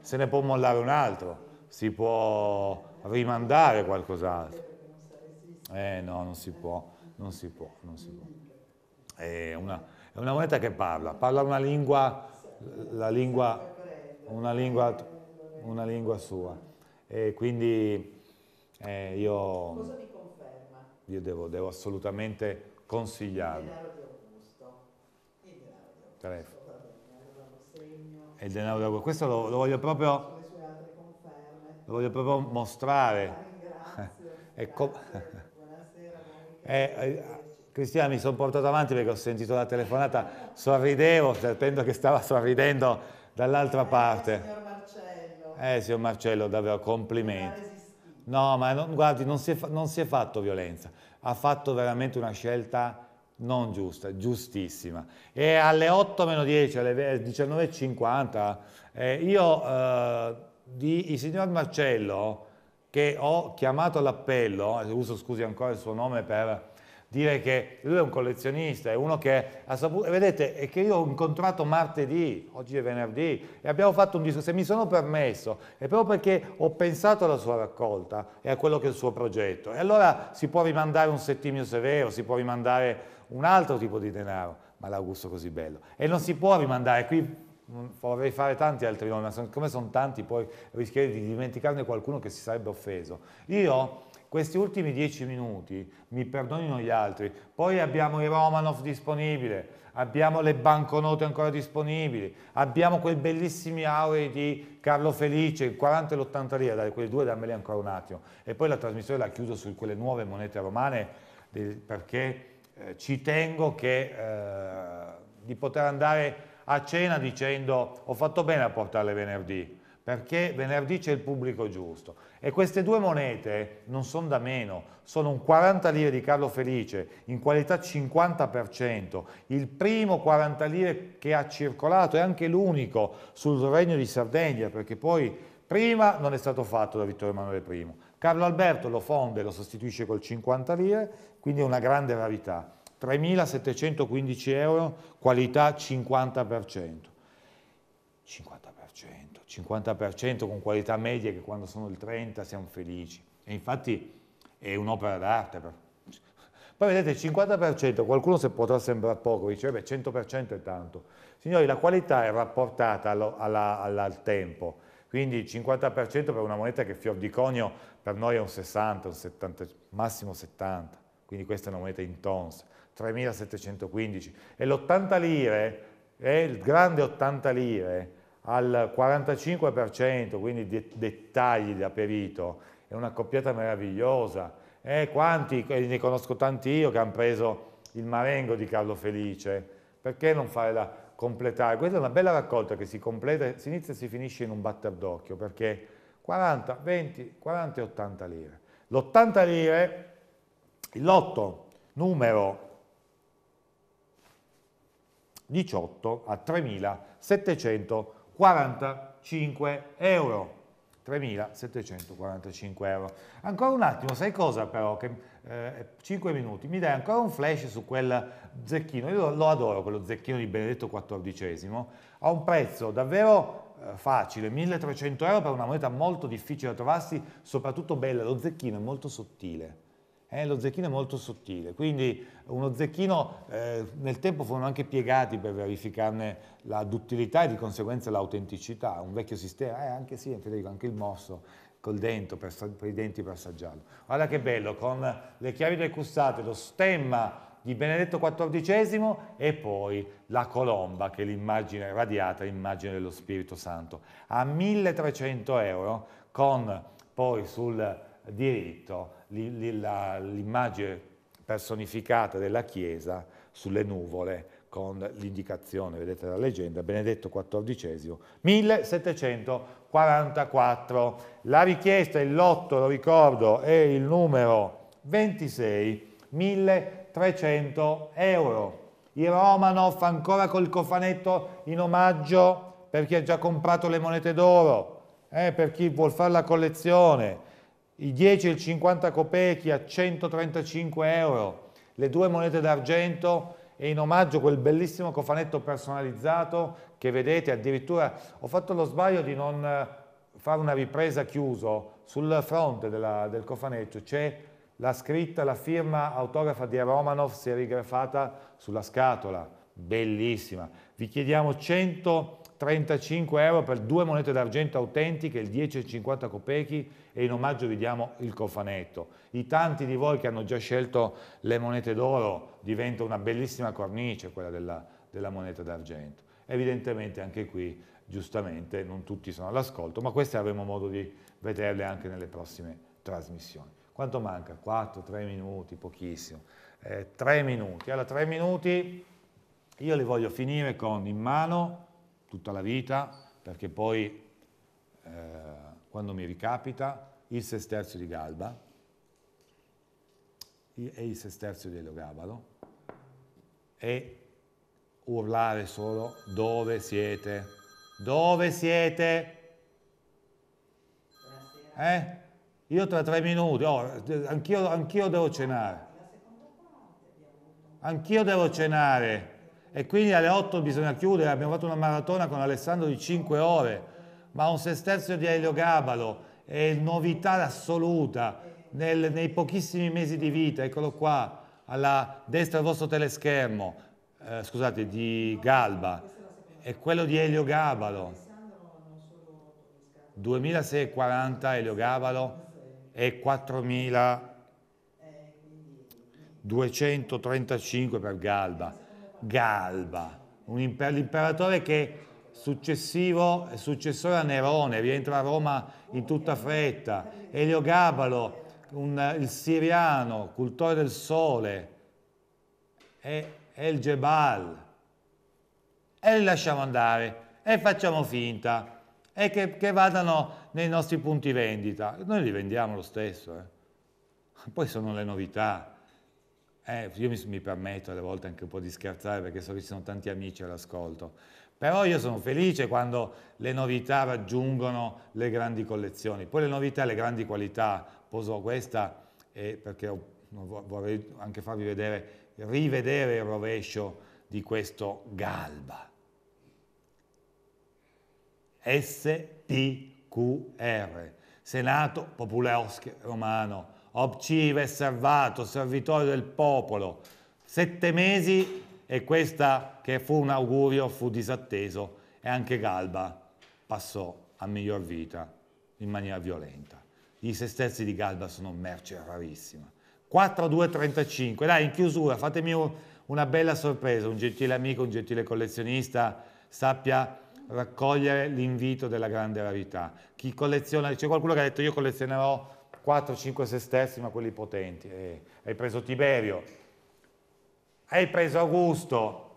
Se ne può mollare un altro, si può rimandare qualcos'altro. Eh no, non si può, non si può, non si può. È una, è una moneta che parla, parla una lingua, la lingua, una lingua una lingua sua. E quindi eh, io... Cosa mi conferma? Io devo, devo assolutamente consigliarlo. Il denaro di Augusto. Il denaro di Augusto. Il denaro di Augusto. Questo lo, lo voglio proprio... Lo voglio proprio mostrare. Grazie. Com- Buonasera. Eh, eh, Cristina mi sono portato avanti perché ho sentito la telefonata, sorridevo, sapendo che stava sorridendo dall'altra eh, parte. Eh, signor Marcello, davvero, complimenti. No, ma non, guardi, non si, è, non si è fatto violenza, ha fatto veramente una scelta non giusta, giustissima. E alle 8 meno 10, alle 19.50, eh, io, eh, di, il signor Marcello, che ho chiamato all'appello, eh, uso scusi ancora il suo nome per dire che lui è un collezionista, è uno che ha saputo, vedete, è che io ho incontrato martedì, oggi è venerdì, e abbiamo fatto un discorso, se mi sono permesso, è proprio perché ho pensato alla sua raccolta e a quello che è il suo progetto, e allora si può rimandare un settimio severo, si può rimandare un altro tipo di denaro, ma l'Augusto così bello, e non si può rimandare, qui vorrei fare tanti altri nomi, ma siccome sono tanti poi rischierei di dimenticarne qualcuno che si sarebbe offeso. Io questi ultimi dieci minuti mi perdonino gli altri, poi abbiamo i Romanov disponibili, abbiamo le banconote ancora disponibili, abbiamo quei bellissimi aurei di Carlo Felice, il 40 e l'80 lire, dai, quei due dammeli ancora un attimo. E poi la trasmissione la chiudo su quelle nuove monete romane perché eh, ci tengo che, eh, di poter andare a cena dicendo ho fatto bene a portarle venerdì, perché venerdì c'è il pubblico giusto. E queste due monete non sono da meno, sono un 40 lire di Carlo Felice in qualità 50%, il primo 40 lire che ha circolato e anche l'unico sul Regno di Sardegna, perché poi prima non è stato fatto da Vittorio Emanuele I. Carlo Alberto lo fonde e lo sostituisce col 50 lire, quindi è una grande rarità. 3.715 euro, qualità 50%. 50%. 50% con qualità media che quando sono il 30 siamo felici. E infatti è un'opera d'arte. Poi vedete, 50%, qualcuno se potrà sembrare poco, dice, eh beh, 100% è tanto. Signori, la qualità è rapportata allo, alla, alla, al tempo, quindi 50% per una moneta che fior di conio per noi è un 60, un 70, massimo 70, quindi questa è una moneta in tons, 3715. E l'80 lire, è eh, il grande 80 lire, al 45%, quindi de dettagli da perito, è una coppiata meravigliosa. E quanti, ne conosco tanti io, che hanno preso il Marengo di Carlo Felice, perché non fare farla completare? Questa è una bella raccolta che si completa, si inizia e si finisce in un batter d'occhio, perché 40, 20, 40 e 80 lire. L'80 lire, il lotto numero 18 a 3.700 45 euro. 3.745 euro. Ancora un attimo, sai cosa però? Che, eh, 5 minuti, mi dai ancora un flash su quel zecchino, io lo adoro quello zecchino di Benedetto XIV, Ha un prezzo davvero eh, facile, 1.300 euro per una moneta molto difficile da trovarsi, soprattutto bella, lo zecchino è molto sottile eh, lo zecchino è molto sottile, quindi uno zecchino eh, nel tempo furono anche piegati per verificarne la duttilità e di conseguenza l'autenticità, un vecchio sistema, eh, anche sì, Federico, anche il mosso col dento, per, per, i denti per assaggiarlo. Guarda che bello, con le chiavi decussate, lo stemma di Benedetto XIV e poi la colomba, che è l'immagine radiata, l'immagine dello Spirito Santo, a 1300 euro, con poi sul diritto l'immagine personificata della Chiesa sulle nuvole con l'indicazione, vedete la leggenda, Benedetto XIV, 1744. La richiesta, il lotto, lo ricordo, è il numero 26, 1300 euro. I Romanov ancora col cofanetto in omaggio per chi ha già comprato le monete d'oro, eh, per chi vuol fare la collezione i 10 e il 50 copechi a 135 euro, le due monete d'argento e in omaggio quel bellissimo cofanetto personalizzato che vedete addirittura ho fatto lo sbaglio di non eh, fare una ripresa chiuso sul fronte della, del cofanetto c'è la scritta, la firma autografa di Romanov serigrafata sulla scatola bellissima vi chiediamo 100 35 euro per due monete d'argento autentiche, il 10,50 copechi e in omaggio vi diamo il cofanetto. I tanti di voi che hanno già scelto le monete d'oro diventa una bellissima cornice quella della, della moneta d'argento. Evidentemente anche qui, giustamente, non tutti sono all'ascolto, ma queste avremo modo di vederle anche nelle prossime trasmissioni. Quanto manca? 4-3 minuti, pochissimo. Eh, 3 minuti. Allora, 3 minuti io li voglio finire con in mano tutta la vita, perché poi eh, quando mi ricapita il sesterzo di Galba e il sesterzo di Elogabalo e urlare solo dove siete, dove siete? Eh? Io tra tre minuti, oh, anch'io anch devo cenare. Anch'io devo cenare e quindi alle 8 bisogna chiudere, abbiamo fatto una maratona con Alessandro di 5 ore, ma un sesterzo di Elio Gabalo è novità assoluta nel, nei pochissimi mesi di vita, eccolo qua, alla destra del vostro teleschermo, eh, scusate, di Galba, è quello di Elio Gabalo. 2640 Elio Gabalo e 4235 per Galba Galba, imper- l'imperatore che successivo, successore a Nerone, rientra a Roma in tutta fretta, Eliogabalo, un, il siriano, cultore del sole, e El Gebal. E li lasciamo andare e facciamo finta e che, che, vadano nei nostri punti vendita. Noi li vendiamo lo stesso. Eh. Poi sono le novità. Eh, io mi, mi, permetto alle volte anche un po' di scherzare perché so che ci sono tanti amici all'ascolto, però io sono felice quando le novità raggiungono le grandi collezioni, poi le novità, le grandi qualità, poso questa eh, perché ho, vorrei anche farvi vedere, rivedere il rovescio di questo Galba. SPQR, Senato Populeosche Romano obcive servato, servitore del popolo. Sette mesi e questa che fu un augurio fu disatteso e anche Galba passò a miglior vita in maniera violenta. I sestessi di Galba sono merce rarissima. 4-2-35, dai in chiusura fatemi una bella sorpresa, un gentile amico, un gentile collezionista sappia raccogliere l'invito della grande rarità. Chi colleziona, c'è qualcuno che ha detto io collezionerò 4-5 sestessi, ma quelli potenti. Eh, hai preso Tiberio, hai preso Augusto,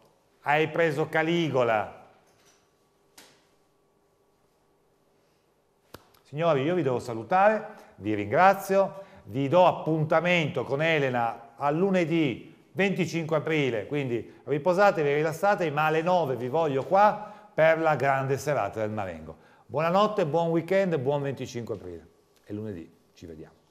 hai preso Caligola. Signori, io vi devo salutare, vi ringrazio, vi do appuntamento con Elena a lunedì 25 aprile, quindi riposatevi, rilassatevi, ma alle 9 vi voglio qua per la grande serata del Marengo. Buonanotte, buon weekend, buon 25 aprile, è lunedì. Ci vediamo.